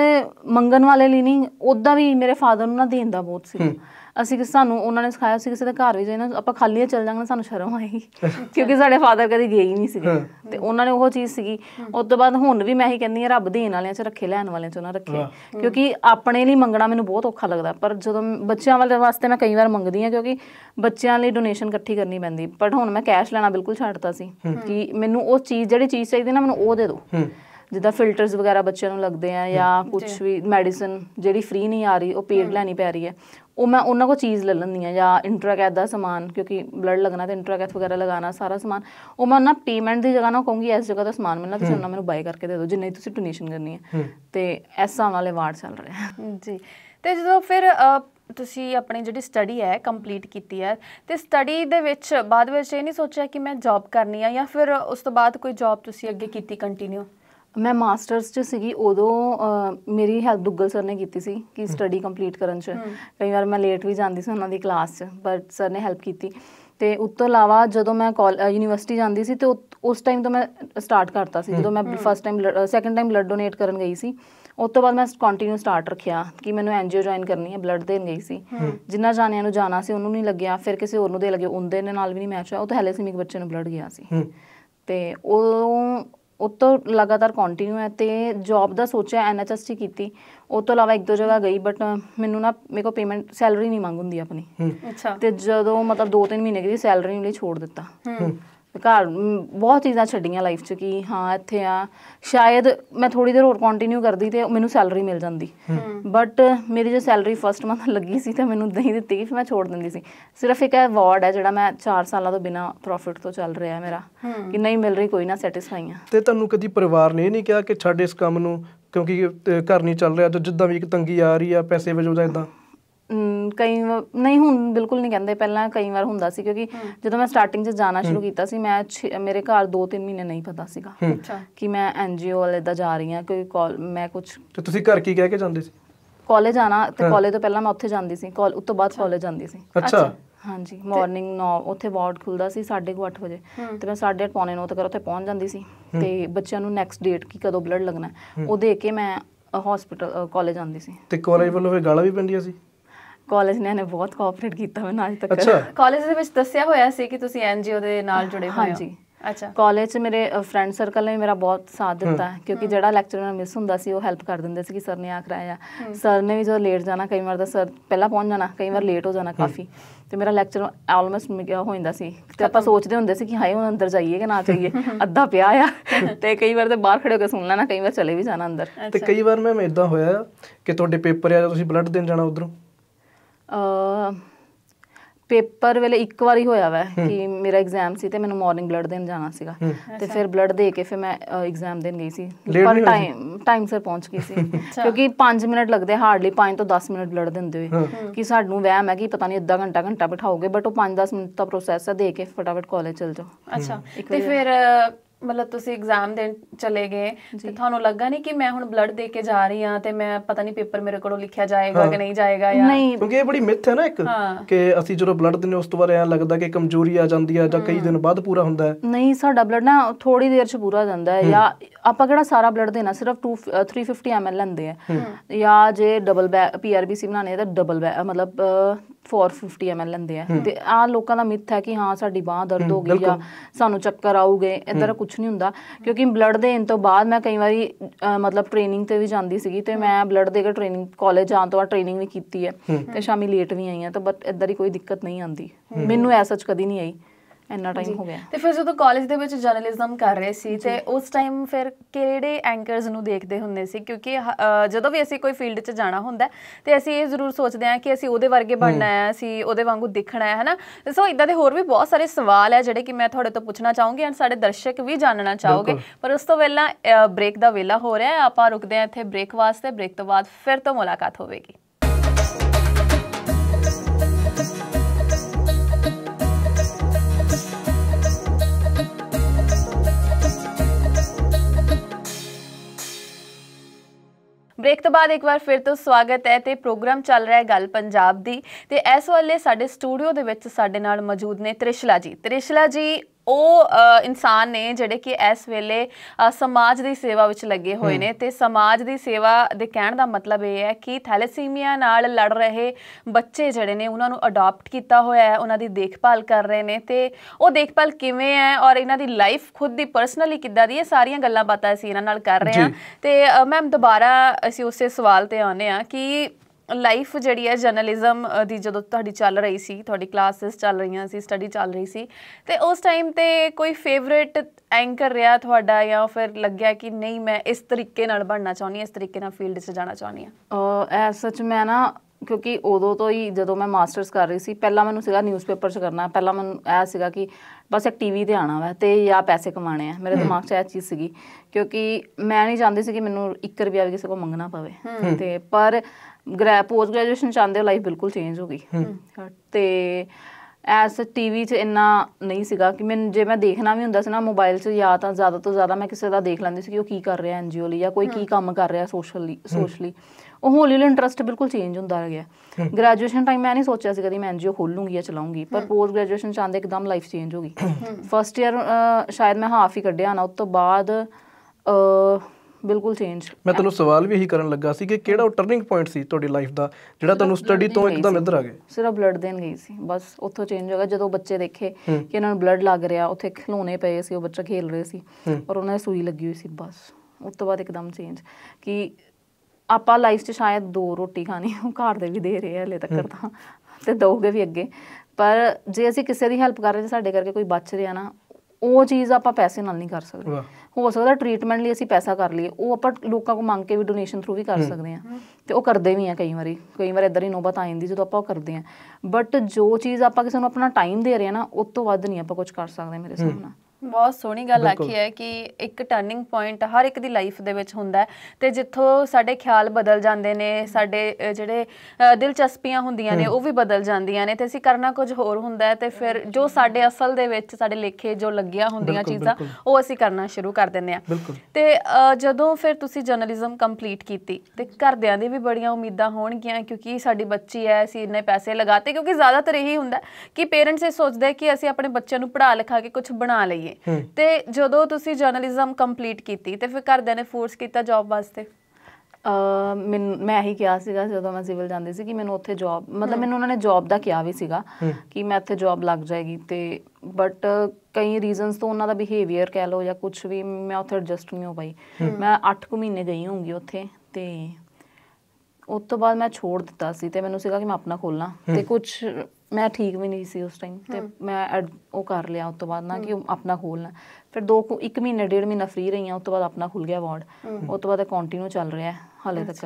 ਮੰਗਣ ਵਾਲੇ ਲਈ ਨਹੀਂ ਉਦਾਂ ਵੀ ਮੇਰੇ ਫਾਦਰ ਨੂੰ ਨਾ ਦੇਣ ਦਾ ਬਹੁਤ ਸੀ ਅਸੀਂ ਕਿ ਸਾਨੂੰ ਉਹਨਾਂ ਨੇ ਸਿਖਾਇਆ ਸੀ ਕਿਸੇ ਦੇ ਘਰ ਵੀ ਜਾਈਏ ਆਪਾਂ ਖਾਲੀਆਂ ਚੱਲ ਜਾਾਂਗੇ ਸਾਨੂੰ ਸ਼ਰਮ ਆਏਗੀ ਕਿਉਂਕਿ ਸਾਡੇ ਫਾਦਰ ਕਦੀ ਗਏ ਹੀ ਨਹੀਂ ਸੀਗੇ ਤੇ ਉਹਨਾਂ ਨੇ ਉਹ ਚੀਜ਼ ਸੀਗੀ ਉਸ ਤੋਂ ਬਾਅਦ ਹੁਣ ਵੀ ਮੈਂ ਹੀ ਕਹਿੰਦੀ ਆ ਰੱਬ ਦੇਣ ਵਾਲਿਆਂ 'ਚ ਰੱਖੇ ਲੈਣ ਵਾਲਿਆਂ 'ਚ ਉਹਨਾਂ ਰੱਖੇ ਕਿਉਂਕਿ ਆਪਣੇ ਲਈ ਮੰਗਣਾ ਮੈਨੂੰ ਬਹੁਤ ਔਖਾ ਲੱਗਦਾ ਪਰ ਜਦੋਂ ਬੱਚਿਆਂ ਵਾਲੇ ਵਾਸਤੇ ਮੈਂ ਕਈ ਵਾਰ ਮੰਗਦੀ ਆ ਕਿਉਂਕਿ ਬੱਚਿਆਂ ਲਈ ਡੋਨੇਸ਼ਨ ਇਕੱਠੀ ਕਰਨੀ ਪੈਂਦੀ ਪਰ ਹੁਣ ਮੈਂ ਕੈਸ਼ ਲੈਣਾ ਬਿਲਕੁਲ ਛੱਡਤਾ ਸੀ ਕਿ ਮੈਨੂੰ ਉਹ ਚੀਜ਼ ਜਿਹੜੀ ਚੀਜ਼ ਚਾਹੀਦੀ ਨਾ ਮੈਨੂੰ ਉਹ ਦੇ ਦਿਓ ਜਿੱਦਾਂ ਫਿਲਟਰਸ ਵਗੈਰਾ ਬੱਚਿਆਂ ਨੂੰ ਲੱਗਦੇ ਆ ਜਾਂ ਕੁਝ ਵੀ ਮੈਡੀਸਨ ਜਿਹੜੀ ਫ੍ਰੀ ਨਹੀਂ ਆ ਰਹੀ ਉਹ ਪੇਡ ਲੈਣੀ ਪੈ ਰਹੀ ਹੈ ਉਹ ਮੈਂ ਉਹਨਾਂ ਕੋ ਚੀਜ਼ ਲੈ ਲੈਂਦੀ ਆ ਜਾਂ ਇੰਟਰਾਕੈਥ ਦਾ ਸਮਾਨ ਕਿਉਂਕਿ ਬਲੱਡ ਲੱਗਣਾ ਤੇ ਇੰਟਰਾਕੈਥ ਵਗੈਰਾ ਲਗਾਉਣਾ ਸਾਰਾ ਸਮਾਨ ਉਹ ਮੈਂ ਉਹਨਾਂ ਪੇਮੈਂਟ ਦੀ ਜਗ੍ਹਾ ਨਾ ਕਹੂੰਗੀ ਇਸ ਜਗ੍ਹਾ ਦਾ ਸਮਾਨ ਮਿਲਣਾ ਤੁਸੀਂ ਉਹਨਾਂ ਮੈਨੂੰ ਬਾਈ ਕਰਕੇ ਦੇ ਦਿਓ ਜਿੰਨੇ ਤੁਸੀਂ ਡੋਨੇਸ਼ਨ ਕਰਨੀ ਹੈ ਤੇ ਐਸਾ ਵਾਲੇ ਵਾਰਡ ਚੱਲ ਰਹੇ ਆ ਜੀ ਤੇ ਜਦੋਂ ਫਿਰ ਤੁਸੀਂ ਆਪਣੀ ਜਿਹੜੀ ਸਟੱਡੀ ਹੈ ਕੰਪਲੀਟ ਕੀਤੀ ਹੈ ਤੇ ਸਟੱਡੀ ਦੇ ਵਿੱਚ ਬਾਅਦ ਵਿੱਚ ਇਹ ਨਹੀਂ ਸੋਚਿਆ ਕਿ ਮੈਂ ਜੌਬ ਕਰਨੀ ਆ ਜਾਂ ਫਿਰ ਉਸ ਤੋਂ ਬਾਅਦ ਕੋਈ ਜੌਬ ਤੁਸੀਂ ਅੱਗੇ ਕੀਤੀ ਕੰਟੀਨਿਊ ਮੈਂ ਮਾਸਟਰਸ 'ਚ ਸੀਗੀ ਉਦੋਂ ਮੇਰੀ ਹੈਲਪ ਦੁੱਗਲ ਸਰ ਨੇ ਕੀਤੀ ਸੀ ਕਿ ਸਟੱਡੀ ਕੰਪਲੀਟ ਕਰਨ 'ਚ ਕਈ ਵਾਰ ਮੈਂ ਲੇਟ ਵੀ ਜਾਂਦੀ ਸੀ ਉਹਨਾਂ ਦੀ ਕਲਾਸ 'ਚ ਬਟ ਸਰ ਨੇ ਹੈਲਪ ਕੀਤੀ ਤੇ ਉਸ ਤੋਂ ਇਲਾਵਾ ਜਦੋਂ ਮੈਂ ਯੂਨੀਵਰਸਿਟੀ ਜਾਂਦੀ ਸੀ ਤੇ ਉਸ ਟਾਈਮ ਤੋਂ ਮੈਂ ਸਟਾਰਟ ਕਰਤਾ ਸੀ ਜਦੋਂ ਮੈਂ first time second time blood donate ਕਰਨ ਗਈ ਸੀ ਉਸ ਤੋਂ ਬਾਅਦ ਮੈਂ ਕੰਟੀਨਿਊ ਸਟਾਰਟ ਰੱਖਿਆ ਕਿ ਮੈਨੂੰ ਐਨਜੀਓ ਜੁਆਇਨ ਕਰਨੀ ਹੈ ਬਲੱਡ ਦੇਣ ਗਈ ਸੀ ਜਿੰਨਾ ਜਾਣਿਆਂ ਨੂੰ ਜਾਣਾ ਸੀ ਉਹਨੂੰ ਨਹੀਂ ਲੱਗਿਆ ਫਿਰ ਕਿਸੇ ਹੋਰ ਨੂੰ ਦੇ ਲੱਗੇ ਉਹਦੇ ਨਾਲ ਵੀ ਨਹੀਂ ਮੈਚ ਹੋਇਆ ਉਹ ਤਾਂ ਹੈਲੇਸੀਮਿਕ ਬੱਚੇ ਨੂੰ ਬਲੱਡ ਗਿਆ ਸੀ ਤੇ ਉਹ ਉਤੋਂ ਲਗਾਤਾਰ ਕੰਟੀਨਿਊ ਹੈ ਤੇ ਜੌਬ ਦਾ ਸੋਚਿਆ ਐਨਐਚਐਸਟੀ ਕੀਤੀ ਉਸ ਤੋਂ ਇਲਾਵਾ ਇੱਕ ਦੋ ਜਗ੍ਹਾ ਗਈ ਬਟ ਮੈਨੂੰ ਨਾ ਮੇਰੇ ਕੋ ਪੇਮੈਂਟ ਸੈਲਰੀ ਨਹੀਂ ਮੰਗ ਹੁੰਦੀ ਆਪਣੀ ਅੱਛਾ ਤੇ ਜਦੋਂ ਮਤਲਬ 2-3 ਮਹੀਨੇ ਦੀ ਸੈਲਰੀ ਲਈ ਛੋੜ ਦਿੱਤਾ ਘਰ ਬਹੁਤ ਚੀਜ਼ਾਂ ਛੱਡੀਆਂ ਲਾਈਫ 'ਚ ਕਿ ਹਾਂ ਇੱਥੇ ਆ ਸ਼ਾਇਦ ਮੈਂ ਥੋੜੀ ਦੇਰ ਹੋਰ ਕੰਟੀਨਿਊ ਕਰਦੀ ਤੇ ਮੈਨੂੰ ਸੈਲਰੀ ਮਿਲ ਜਾਂਦੀ ਬਟ ਮੇਰੀ ਜੋ ਸੈਲਰੀ ਫਸਟ ਮੰਥ ਲੱਗੀ ਸੀ ਤਾਂ ਮੈਨੂੰ ਨਹੀਂ ਦਿੱਤੀ ਫਿਰ ਮੈਂ ਛੋੜ ਦਿੰਦੀ ਸੀ ਸਿਰਫ ਇੱਕ ਅਵਾਰਡ ਹੈ ਜਿਹੜਾ ਮੈਂ 4 ਸਾਲਾਂ ਤੋਂ ਬਿਨਾ ਪ੍ਰੋਫਿਟ ਤੋਂ ਚੱਲ ਰਿਹਾ ਹੈ ਮੇਰਾ ਕਿ ਨਹੀਂ ਮਿਲ ਰਹੀ ਕੋਈ ਨਾ ਸੈਟੀਸਫਾਈ ਆ ਤੇ ਤੁਹਾਨੂੰ ਕਦੀ ਪਰਿਵਾਰ ਨੇ ਇਹ ਨਹੀਂ ਕਿਹਾ ਕਿ ਛੱਡ ਇਸ ਕੰਮ ਨੂੰ ਕਿਉਂਕਿ ਘਰ ਨਹੀਂ ਚੱਲ ਰਿਹਾ ਜਾਂ ਜਿੱਦਾਂ ਵੀ ਇੱਕ ਤੰਗੀ ਆ ਰਹੀ ਆ ਪੈਸੇ ਵਜੋਂ ਜਾਂ ਇਦਾਂ ਕਈ ਨਹੀਂ ਹੁਣ ਬਿਲਕੁਲ ਨਹੀਂ ਕਹਿੰਦੇ ਪਹਿਲਾਂ ਕਈ ਵਾਰ ਹੁੰਦਾ ਸੀ ਕਿਉਂਕਿ ਜਦੋਂ ਮੈਂ ਸਟਾਰਟਿੰਗ 'ਚ ਜਾਣਾ ਸ਼ੁਰੂ ਕੀਤਾ ਸੀ ਮੈਂ ਮੇਰੇ ਘਰ 2-3 ਮਹੀਨੇ ਨਹੀਂ ਪਤਾ ਸੀਗਾ ਕਿ ਮੈਂ ਐਨਜੀਓ ਵਾਲੇ ਦਾ ਜਾ ਰਹੀ ਹਾਂ ਕੋਈ ਕਾਲ ਮੈਂ ਕੁਝ ਤੇ ਤੁਸੀਂ ਘਰ ਕੀ ਕਹਿ ਕੇ ਜਾਂਦੇ ਸੀ ਕਾਲਜ ਆਣਾ ਤੇ ਕਾਲਜ ਤੋਂ ਪਹਿਲਾਂ ਮੈਂ ਉੱਥੇ ਜਾਂਦੀ ਸੀ ਕਾਲ ਉਸ ਤੋਂ ਬਾਅਦ ਕਾਲਜ ਜਾਂਦੀ ਸੀ ਅੱਛਾ ਹਾਂਜੀ ਮਾਰਨਿੰਗ 9 ਉੱਥੇ ਵਾਰਡ ਖੁੱਲਦਾ ਸੀ 8:30 ਵਜੇ ਤੇ ਮੈਂ 8:30 ਪੌਣੇ 9 ਤੱਕ ਉੱਥੇ ਪਹੁੰਚ ਜਾਂਦੀ ਸੀ ਤੇ ਬੱਚਿਆਂ ਨੂੰ ਨੈਕਸਟ ਡੇਟ ਕੀ ਕਦੋਂ ਬਲੱਡ ਲੱਗਣਾ ਉਹ ਦੇਖ ਕੇ ਮੈਂ ਹਸਪੀਟਲ ਕਾਲਜ ਜਾਂਦੀ ਸੀ ਤੇ ਕਾਲਜ ਵੱਲੋਂ ਫੇ ਗਾਲਾਂ ਵੀ ਪੈਂਦੀਆਂ ਸੀ ਕਾਲਜ ਨੇ ਨੇ ਬਹੁਤ ਕੋਆਪਰੇਟ ਕੀਤਾ ਮੈਨੂੰ ਅੱਜ ਤੱਕ ਕਾਲਜ ਦੇ ਵਿੱਚ ਦੱਸਿਆ ਹੋਇਆ ਸੀ ਕਿ ਤੁਸੀਂ ਐਨਜੀਓ ਦੇ ਨਾਲ ਜੁੜੇ ਹੋਏ ਹੋ ਹਾਂਜੀ ਅੱਛਾ ਕਾਲਜ 'ਚ ਮੇਰੇ ਫਰੈਂਡ ਸਰਕਲ ਨੇ ਮੇਰਾ ਬਹੁਤ ਸਾਥ ਦਿੱਤਾ ਕਿਉਂਕਿ ਜਿਹੜਾ ਲੈਕਚਰ ਮੈਂ ਮਿਸ ਹੁੰਦਾ ਸੀ ਉਹ ਹੈਲਪ ਕਰ ਦਿੰਦੇ ਸੀ ਕਿ ਸਰ ਨੇ ਆ ਕਰਾਇਆ ਸਰ ਨੇ ਵੀ ਜੋ ਲੇਟ ਜਾਣਾ ਕਈ ਵਾਰ ਤਾਂ ਸਰ ਪਹਿਲਾਂ ਪਹੁੰਚ ਜਾਣਾ ਕਈ ਵਾਰ ਲੇਟ ਹੋ ਜਾਣਾ ਕਾਫੀ ਤੇ ਮੇਰਾ ਲੈਕਚਰ ਆਲਮੋਸਟ ਮਿਗਿਆ ਹੋ ਜਾਂਦਾ ਸੀ ਤੇ ਆਪਾਂ ਸੋਚਦੇ ਹੁੰਦੇ ਸੀ ਕਿ ਹਾਏ ਹੁਣ ਅੰਦਰ ਜਾਈਏ ਕਿ ਨਾ ਜਾਈਏ ਅੱਧਾ ਪਿਆ ਆ ਤੇ ਕਈ ਵਾਰ ਤੇ ਬਾਹਰ ਖੜੇ ਹੋ ਕੇ ਸੁਣ ਲੈਣਾ ਕਈ ਵਾਰ ਚਲੇ ਵੀ ਜਾਣਾ ਅੰਦਰ ਤੇ ਕਈ ਵਾਰ ਮੈਂ ਇਦਾਂ ਹੋਇਆ ਕਿ ਤੁਹਾਡੇ ਪੇਪਰ ਆ ਤੁਸੀਂ ਬਲੱਡ ਦੇਣ ਜਾਣਾ ਉਧਰੋਂ ਪੇਪਰ ਵੇਲੇ ਇੱਕ ਵਾਰੀ ਹੋਇਆ ਵੈ ਕਿ ਮੇਰਾ ਐਗਜ਼ਾਮ ਸੀ ਤੇ ਮੈਨੂੰ ਮਾਰਨਿੰਗ ਬਲੱਡ ਦੇਣ ਜਾਣਾ ਸੀਗਾ ਤੇ ਫਿਰ ਬਲੱਡ ਦੇ ਕੇ ਫਿਰ ਮੈਂ ਐਗਜ਼ਾਮ ਦੇਣ ਗਈ ਸੀ ਪਰ ਟਾਈਮ ਟਾਈਮ ਸਰ ਪਹੁੰਚ ਗਈ ਸੀ ਕਿਉਂਕਿ 5 ਮਿੰਟ ਲੱਗਦੇ ਹਾਰਡਲੀ 5 ਤੋਂ 10 ਮਿੰਟ ਬਲੱਡ ਦਿੰਦੇ ਹੋਏ ਕਿ ਸਾਨੂੰ ਵਹਿਮ ਹੈ ਕਿ ਪਤਾ ਨਹੀਂ ਅੱਧਾ ਘੰਟਾ ਘੰਟਾ ਬਿਠਾਓਗੇ ਬਟ ਉਹ 5-10 ਮਿੰਟ ਦਾ ਪ੍ਰੋਸੈਸ ਹੈ ਦੇ ਕੇ ਫਟਾਫਟ ਕਾਲਜ ਚਲ ਜਾਓ ਅੱਛਾ ਤੇ ਫਿਰ ਮਤਲਬ ਤੁਸੀਂ ਐਗਜ਼ਾਮ ਦੇਣ ਚਲੇ ਗਏ ਤੇ ਤੁਹਾਨੂੰ ਲੱਗਾ ਨਹੀਂ ਕਿ ਮੈਂ ਹੁਣ ਬਲੱਡ ਦੇ ਕੇ ਜਾ ਰਹੀ ਆ ਤੇ ਮੈਂ ਪਤਾ ਨਹੀਂ ਪੇਪਰ ਮੇਰੇ ਕੋਲੋਂ ਲਿਖਿਆ ਜਾਏਗਾ ਕਿ ਨਹੀਂ ਜਾਏਗਾ ਯਾਰ ਕਿਉਂਕਿ ਇਹ ਬੜੀ ਮਿੱਥ ਹੈ ਨਾ ਇੱਕ ਕਿ ਅਸੀਂ ਜਦੋਂ ਬਲੱਡ ਦਿੰਨੇ ਉਸ ਤੋਂ ਬਾਅਦ ਐ ਲੱਗਦਾ ਕਿ ਕਮਜ਼ੋਰੀ ਆ ਜਾਂਦੀ ਆ ਜਾਂ ਕਈ ਦਿਨ ਬਾਅਦ ਪੂਰਾ ਹੁੰਦਾ ਹੈ ਨਹੀਂ ਸਾਡਾ ਬਲੱਡ ਨਾ ਥੋੜੀ ਦੇਰ ਚ ਪੂਰਾ ਜਾਂਦਾ ਹੈ ਜਾਂ ਆਪਾਂ ਕਿਹੜਾ ਸਾਰਾ ਬਲੱਡ ਦੇਣਾ ਸਿਰਫ 2 350 ml ਲੈਂਦੇ ਆ ਜਾਂ ਜੇ ਡਬਲ ਪੀਆਰਬੀਸੀ ਬਣਾਣੇ ਤਾਂ ਡਬਲ ਮਤਲਬ 450 ml ਲੈਂਦੇ ਆ ਤੇ ਆ ਲੋਕਾਂ ਦਾ ਮਿੱਥ ਹੈ ਕਿ ਹਾਂ ਸਾਡੀ ਬਾਹ ਦਰਦ ਹੋ ਗਈ ਜਾਂ ਸਾਨੂੰ ਚੱਕਰ ਆਉਗੇ ਇਦਾਂ ਕੁਝ ਨਹੀਂ ਹੁੰਦਾ ਕਿਉਂਕਿ ਬਲੱਡ ਦੇਣ ਤੋਂ ਬਾਅਦ ਮੈਂ ਕਈ ਵਾਰੀ ਮਤਲਬ ਟ੍ਰੇਨਿੰਗ ਤੇ ਵੀ ਜਾਂਦੀ ਸੀਗੀ ਤੇ ਮੈਂ ਬਲੱਡ ਦੇ ਕੇ ਟ੍ਰੇਨਿੰਗ ਕਾਲਜ ਜਾਣ ਤੋਂ ਬਾਅਦ ਟ੍ਰੇਨਿੰਗ ਵੀ ਕੀਤੀ ਹੈ ਤੇ ਸ਼ਾਮੀ ਲੇਟ ਵੀ ਆਈ ਆ ਤਾਂ ਬਟ ਇਦਾਂ ਦੀ ਕੋਈ ਦਿੱਕਤ ਨਹੀਂ ਆਂਦੀ ਮੈਨੂੰ ਐਸਾ ਚ ਕਦੀ ਨਹੀਂ ਆਈ ਇੰਨਾ ਟਾਈਮ ਹੋ ਗਿਆ ਤੇ ਫਿਰ ਜਦੋਂ ਕਾਲਜ ਦੇ ਵਿੱਚ ਜਰਨਲਿਜ਼ਮ ਕਰ ਰਹੇ ਸੀ ਤੇ ਉਸ ਟਾਈਮ ਫਿਰ ਕਿਹੜੇ ਐਂਕਰਸ ਨੂੰ ਦੇਖਦੇ ਹੁੰਦੇ ਸੀ ਕਿਉਂਕਿ ਜਦੋਂ ਵੀ ਅਸੀਂ ਕੋਈ ਫੀਲਡ 'ਚ ਜਾਣਾ ਹੁੰਦਾ ਤੇ ਅਸੀਂ ਇਹ ਜ਼ਰੂਰ ਸੋਚਦੇ ਹਾਂ ਕਿ ਅਸੀਂ ਉਹਦੇ ਵਰਗੇ ਬਣਨਾ ਹੈ ਅਸੀਂ ਉਹਦੇ ਵਾਂਗੂ ਦਿਖਣਾ ਹੈ ਹਨਾ ਸੋ ਇਦਾਂ ਦੇ ਹੋਰ ਵੀ ਬਹੁਤ ਸਾਰੇ ਸਵਾਲ ਹੈ ਜਿਹੜੇ ਕਿ ਮੈਂ ਤੁਹਾਡੇ ਤੋਂ ਪੁੱਛਣਾ ਚਾਹੂੰਗੀ ਐਂਡ ਸਾਡੇ ਦਰਸ਼ਕ ਵੀ ਜਾਣਨਾ ਚਾਹੋਗੇ ਪਰ ਉਸ ਤੋਂ ਪਹਿਲਾਂ ਬ੍ਰੇਕ ਦਾ ਵੇਲਾ ਹੋ ਰਿਹਾ ਹੈ ਆਪਾਂ ਰੁਕਦੇ ਆ ਇੱਥੇ ਬ੍ਰੇਕ ਵਾਸਤੇ ਬ੍ਰੇਕ ਤੋਂ ਬਾਅਦ ਫਿਰ ਤੋਂ ਮੁਲਾਕਾਤ ਹੋਵੇਗੀ ਬ੍ਰੇਕ ਤੋਂ ਬਾਅਦ ਇੱਕ ਵਾਰ ਫਿਰ ਤੋਂ ਸਵਾਗਤ ਹੈ ਤੇ ਪ੍ਰੋਗਰਾਮ ਚੱਲ ਰਿਹਾ ਹੈ ਗੱਲ ਪੰਜਾਬ ਦੀ ਤੇ ਇਸ ਵਾਲੇ ਸਾਡੇ ਸਟੂਡੀਓ ਦੇ ਵਿੱਚ ਸਾਡੇ ਨਾਲ ਮੌਜੂਦ ਨੇ ਤ੍ਰਿਸ਼ਲਾ ਜੀ ਤ੍ਰਿਸ਼ਲਾ ਜੀ ਉਹ ਇਨਸਾਨ ਨੇ ਜਿਹੜੇ ਕਿ ਇਸ ਵੇਲੇ ਸਮਾਜ ਦੀ ਸੇਵਾ ਵਿੱਚ ਲੱਗੇ ਹੋਏ ਨੇ ਤੇ ਸਮਾਜ ਦੀ ਸੇਵਾ ਦੇ ਕਹਿਣ ਦਾ ਮਤਲਬ ਇਹ ਹੈ ਕਿ ਥੈਲੇਸੀਮੀਆ ਨਾਲ ਲੜ ਰਹੇ ਬੱਚੇ ਜਿਹੜੇ ਨੇ ਉਹਨਾਂ ਨੂੰ ਅਡਾਪਟ ਕੀਤਾ ਹੋਇਆ ਹੈ ਉਹਨਾਂ ਦੀ ਦੇਖਭਾਲ ਕਰ ਰਹੇ ਨੇ ਤੇ ਉਹ ਦੇਖਭਾਲ ਕਿਵੇਂ ਹੈ ਔਰ ਇਹਨਾਂ ਦੀ ਲਾਈਫ ਖੁਦ ਦੀ ਪਰਸਨਲੀ ਕਿੱਦਾਂ ਦੀ ਹੈ ਸਾਰੀਆਂ ਗੱਲਾਂ ਬਾਤਾਂ ਅਸੀਂ ਇਹਨਾਂ ਨਾਲ ਕਰ ਰਹੇ ਹਾਂ ਤੇ ਮੈਮ ਦੁਬਾਰਾ ਅਸੀਂ ਉਸੇ ਸਵਾਲ ਤੇ ਆਉਨੇ ਆ ਕਿ ਲਾਈਫ ਜਿਹੜੀ ਹੈ ਜਰਨਲਿਜ਼ਮ ਦੀ ਜਦੋਂ ਤੁਹਾਡੀ ਚੱਲ ਰਹੀ ਸੀ ਤੁਹਾਡੀ ਕਲਾਸਿਸ ਚੱਲ ਰਹੀਆਂ ਸੀ ਸਟੱਡੀ ਚੱਲ ਰਹੀ ਸੀ ਤੇ ਉਸ ਟਾਈਮ ਤੇ ਕੋਈ ਫੇਵਰਿਟ ਐਂਕਰ ਰਿਹਾ ਤੁਹਾਡਾ ਜਾਂ ਫਿਰ ਲੱਗਿਆ ਕਿ ਨਹੀਂ ਮੈਂ ਇਸ ਤਰੀਕੇ ਨਾਲ ਬਣਨਾ ਚਾਹੁੰਦੀ ਹਾਂ ਇਸ ਤਰੀਕੇ ਨਾਲ ਫੀਲਡ 'ਚ ਜਾਣਾ ਚਾਹੁੰਦੀ ਹਾਂ ਐ ਸੱਚ ਮੈਂ ਨਾ ਕਿਉਂਕਿ ਉਦੋਂ ਤੋਂ ਹੀ ਜਦੋਂ ਮੈਂ ਮਾਸਟਰਸ ਕਰ ਰਹੀ ਸੀ ਪਹਿਲਾਂ ਮੈਨੂੰ ਸੀਗਾ ਨਿਊਜ਼ਪੇਪਰ 'ਚ ਕਰਨਾ ਪਹਿਲਾਂ ਮੈਨੂੰ ਇਹ ਸੀਗਾ ਕਿ ਬਸ ਇੱਕ ਟੀਵੀ ਤੇ ਆਣਾ ਵਾ ਤੇ ਜਾਂ ਪੈਸੇ ਕਮਾਣੇ ਆ ਮੇਰੇ ਦਿਮਾਗ 'ਚ ਇਹ ਚੀਜ਼ ਸੀਗੀ ਕਿਉਂਕਿ ਮੈਂ ਨਹੀਂ ਜਾਣਦੀ ਸੀ ਕਿ ਮੈਨੂੰ 1 ਰੁਪਿਆ ਵੀ ਕਿਸੇ ਕੋਲ ਮੰਗਣਾ ਪਵੇ ਤੇ ਪਰ ਗ੍ਰੈ ਪੋਸਟ ਗ੍ਰੈਜੂਏਸ਼ਨ ਚਾਹੁੰਦੇ ਹੋ ਲਾਈਫ ਬਿਲਕੁਲ ਚੇਂਜ ਹੋ ਗਈ ਤੇ ਐਸ ਟੀਵੀ 'ਚ ਇੰਨਾ ਨਹੀਂ ਸੀਗਾ ਕਿ ਮੈਂ ਜੇ ਮੈਂ ਦੇਖਣਾ ਵੀ ਹੁੰਦਾ ਸੀ ਨਾ ਮੋਬਾਈਲ 'ਚ ਜਾਂ ਤਾਂ ਜ਼ਿਆਦਾ ਤੋਂ ਜ਼ਿਆਦਾ ਮੈਂ ਕਿਸੇ ਦਾ ਦੇਖ ਲੈਂਦੀ ਸੀ ਕਿ ਉਹ ਕੀ ਕਰ ਰਿਹਾ ਐਨਜੀਓ ਲਈ ਜਾਂ ਕੋਈ ਕੀ ਕੰਮ ਕਰ ਰਿਹਾ ਸੋਸ਼ਲੀ ਸੋਸ਼ਲੀ ਉਹ ਹੌਲੀ ਹੌਲੀ ਇੰਟਰਸਟ ਬਿਲਕੁਲ ਚੇਂਜ ਹੁੰਦਾ ਗਿਆ ਗ੍ਰੈਜੂਏਸ਼ਨ ਟਾਈਮ ਮੈਂ ਨਹੀਂ ਸੋਚਿਆ ਸੀ ਕਦੀ ਮੈਂ ਐਨਜੀਓ ਖੋਲੂੰਗੀ ਜਾਂ ਚਲਾਉਂਗੀ ਪਰ ਪੋਸਟ ਗ੍ਰੈਜੂਏਸ਼ਨ ਚਾਹੁੰਦੇ ਇੱਕਦਮ ਲਾਈਫ ਚੇਂਜ ਹੋ ਗਈ ਫਰਸਟ ਇਅਰ ਸ਼ਾਇਦ ਮੈਂ ਹਾਫ ਹੀ ਕੱਢਿਆ ਨਾ ਉਸ ਤੋਂ ਬਾਅਦ ਬਿਲਕੁਲ ਚੇਂਜ ਮੈਂ ਤੁਹਾਨੂੰ ਸਵਾਲ ਵੀ ਇਹੀ ਕਰਨ ਲੱਗਾ ਸੀ ਕਿ ਕਿਹੜਾ ਉਹ ਟਰਨਿੰਗ ਪੁਆਇੰਟ ਸੀ ਤੁਹਾਡੀ ਲਾਈਫ ਦਾ ਜਿਹੜਾ ਤੁਹਾਨੂੰ ਸਟੱਡੀ ਤੋਂ ਇੱਕਦਮ ਇੱਧਰ ਆ ਗਏ ਸਿਰਫ ਬਲੱਡ ਦੇਣ ਗਈ ਸੀ ਬਸ ਉੱਥੋਂ ਚੇਂਜ ਹੋ ਗਿਆ ਜਦੋਂ ਬੱਚੇ ਦੇਖੇ ਕਿ ਇਹਨਾਂ ਨੂੰ ਬਲੱਡ ਲੱਗ ਰਿਹਾ ਉੱਥੇ ਖਿਲੋਣੇ ਪਏ ਸੀ ਉਹ ਬੱਚਾ ਖੇਲ ਰਹੇ ਸੀ ਔਰ ਉਹਨਾਂ ਦੀ ਸੂਈ ਲੱਗੀ ਹੋਈ ਸੀ ਬਸ ਉਸ ਤੋਂ ਬਾਅਦ ਇੱਕਦਮ ਚੇਂਜ ਕਿ ਆਪਾਂ ਲਾਈਫ 'ਚ ਸ਼ਾਇਦ ਦੋ ਰੋਟੀ ਖਾਣੀ ਉਹ ਘਰ ਦੇ ਵੀ ਦੇ ਰਹੇ ਆ ਹਲੇ ਤੱਕ ਤਾਂ ਤੇ ਦੋਗੇ ਵੀ ਅੱਗੇ ਪਰ ਜੇ ਅਸੀਂ ਕਿਸੇ ਦੀ ਹੈਲਪ ਕਰ ਰਹੇ ਸਾਡੇ ਕਰਕੇ ਕੋਈ ਬਚ ਰਿਹਾ ਨਾ ਉਹ ਚੀਜ਼ ਆਪਾਂ ਪੈਸੇ ਨਾਲ ਨਹੀਂ ਕਰ ਸਕਦੇ ਹੋ ਸਕਦਾ ਟ੍ਰੀਟਮੈਂਟ ਲਈ ਅਸੀਂ ਪੈਸਾ ਕਰ ਲਈਏ ਉਹ ਆਪਾਂ ਲੋਕਾਂ ਕੋ ਮੰਗ ਕੇ ਵੀ ਡੋਨੇਸ਼ਨ ਥਰੂ ਵੀ ਕਰ ਸਕਦੇ ਆ ਤੇ ਉਹ ਕਰਦੇ ਵੀ ਆ ਕਈ ਵਾਰੀ ਕਈ ਵਾਰ ਇਦਾਂ ਹੀ ਨੋਬਤ ਆ ਜਾਂਦੀ ਜਦੋਂ ਆਪਾਂ ਉਹ ਕਰਦੇ ਆ ਬਟ ਜੋ ਚੀਜ਼ ਆਪਾਂ ਕਿਸੇ ਨੂੰ ਆਪਣਾ ਟਾਈਮ ਦੇ ਰਹੇ ਆ ਨਾ ਉਸ ਤੋਂ ਵੱਧ ਨਹੀਂ ਆਪਾਂ ਕੁਝ ਕਰ ਸਕਦੇ ਮੇਰੇ ਸਾਹਮਣੇ ਬਹੁਤ ਸੋਹਣੀ ਗੱਲ ਆਖੀ ਹੈ ਕਿ ਇੱਕ ਟਰਨਿੰਗ ਪੁਆਇੰਟ ਹਰ ਇੱਕ ਦੀ ਲਾਈਫ ਦੇ ਵਿੱਚ ਹੁੰਦਾ ਤੇ ਜਿੱਥੋਂ ਸਾਡੇ ਖਿਆਲ ਬਦਲ ਜਾਂਦੇ ਨੇ ਸਾਡੇ ਜਿਹੜੇ ਦਿਲਚਸਪੀਆਂ ਹੁੰਦੀਆਂ ਨੇ ਉਹ ਵੀ ਬਦਲ ਜਾਂਦੀਆਂ ਨੇ ਤੇ ਅਸੀਂ ਕਰਨਾ ਕੁਝ ਹੋਰ ਹੁੰਦਾ ਹੈ ਤੇ ਫਿਰ ਜੋ ਸਾਡੇ ਅਸਲ ਦੇ ਵਿੱਚ ਸਾਡੇ ਲੇਖੇ ਜੋ ਲੱਗੀਆਂ ਹੁੰਦੀਆਂ ਚੀਜ਼ਾਂ ਉਹ ਅਸੀਂ ਕਰਨਾ ਸ਼ੁਰੂ ਕਰ ਦਿੰਦੇ ਆ ਤੇ ਜਦੋਂ ਫਿਰ ਤੁਸੀਂ ਜਰਨਲਿਜ਼ਮ ਕੰਪਲੀਟ ਕੀਤੀ ਤੇ ਘਰਦਿਆਂ ਦੀ ਵੀ ਬੜੀਆਂ ਉਮੀਦਾਂ ਹੋਣਗੀਆਂ ਕਿਉਂਕਿ ਸਾਡੀ ਬੱਚੀ ਹੈ ਅਸੀਂ ਇੰਨੇ ਪੈਸੇ ਲਗਾਤੇ ਕਿਉਂਕਿ ਜ਼ਿਆਦਾਤਰ ਇਹੀ ਹੁੰਦਾ ਕਿ ਪੇਰੈਂਟਸ ਇਹ ਸੋਚਦੇ ਕਿ ਅਸੀਂ ਆਪਣੇ ਬੱਚਿਆਂ ਨੂੰ ਪੜ੍ਹਾ ਲਿਖਾ ਕੇ ਕੁਝ ਬਣਾ ਲਈਏ ਨੇ ਤੇ ਜਦੋਂ ਤੁਸੀਂ ਜਰਨਲਿਜ਼ਮ ਕੰਪਲੀਟ ਕੀਤੀ ਤੇ ਫਿਰ ਘਰਦਿਆਂ ਨੇ ਫੋਰਸ ਕੀਤਾ ਜੌਬ ਵਾਸਤੇ ਮੈਂ ਮੈਂ ਇਹੀ ਕਿਹਾ ਸੀਗਾ ਜਦੋਂ ਮੈਂ ਸਿਵਲ ਜਾਂਦੀ ਸੀ ਕਿ ਮੈਨੂੰ ਉੱਥੇ ਜੌਬ ਮਤਲਬ ਮੈਨੂੰ ਉਹਨਾਂ ਨੇ ਜੌਬ ਦਾ ਕਿਹਾ ਵੀ ਸੀਗਾ ਕਿ ਮੈਂ ਇੱਥੇ ਜੌਬ ਲੱਗ ਜਾਏਗੀ ਤੇ ਬਟ ਕਈ ਰੀਜ਼ਨਸ ਤੋਂ ਉਹਨਾਂ ਦਾ ਬਿਹੇਵੀਅਰ ਕਹਿ ਲਓ ਜਾਂ ਕੁਝ ਵੀ ਮੈਂ ਉੱਥੇ ਐਡਜਸਟ ਨਹੀਂ ਹੋ ਪਾਈ ਮੈਂ 8 ਕੁ ਮਹੀਨੇ ਗਈ ਹੋਊਂਗੀ ਉੱਥੇ ਤੇ ਉਸ ਤੋਂ ਬਾਅਦ ਮੈਂ ਛੋੜ ਦਿੱਤਾ ਸੀ ਤੇ ਮੈਨੂੰ ਸੀਗਾ ਕਿ ਮੈਂ ਆਪਣਾ ਖੋਲਣਾ ਤੇ ਕੁਝ ਮੈਂ ਠੀਕ ਵੀ ਨਹੀਂ ਸੀ ਉਸ ਟਾਈਮ ਤੇ ਮੈਂ ਉਹ ਕਰ ਲਿਆ ਉਸ ਤੋਂ ਬਾਅਦ ਨਾ ਕਿ ਆਪਣਾ ਖੋਲਣਾ ਫਿਰ ਦੋ ਇੱਕ ਮਹੀਨਾ ਡੇਢ ਮਹੀਨਾ ਫ੍ਰੀ ਰਹੀ ਆ ਉਸ ਤੋਂ ਬਾਅਦ ਆਪਣਾ ਖੁੱਲ ਗਿਆ ਵਾਰਡ ਉਸ ਤੋਂ ਬਾਅਦ ਕੰਟੀਨਿਊ ਚੱਲ ਰਿਹਾ ਹਾਲੇ ਤੱਕ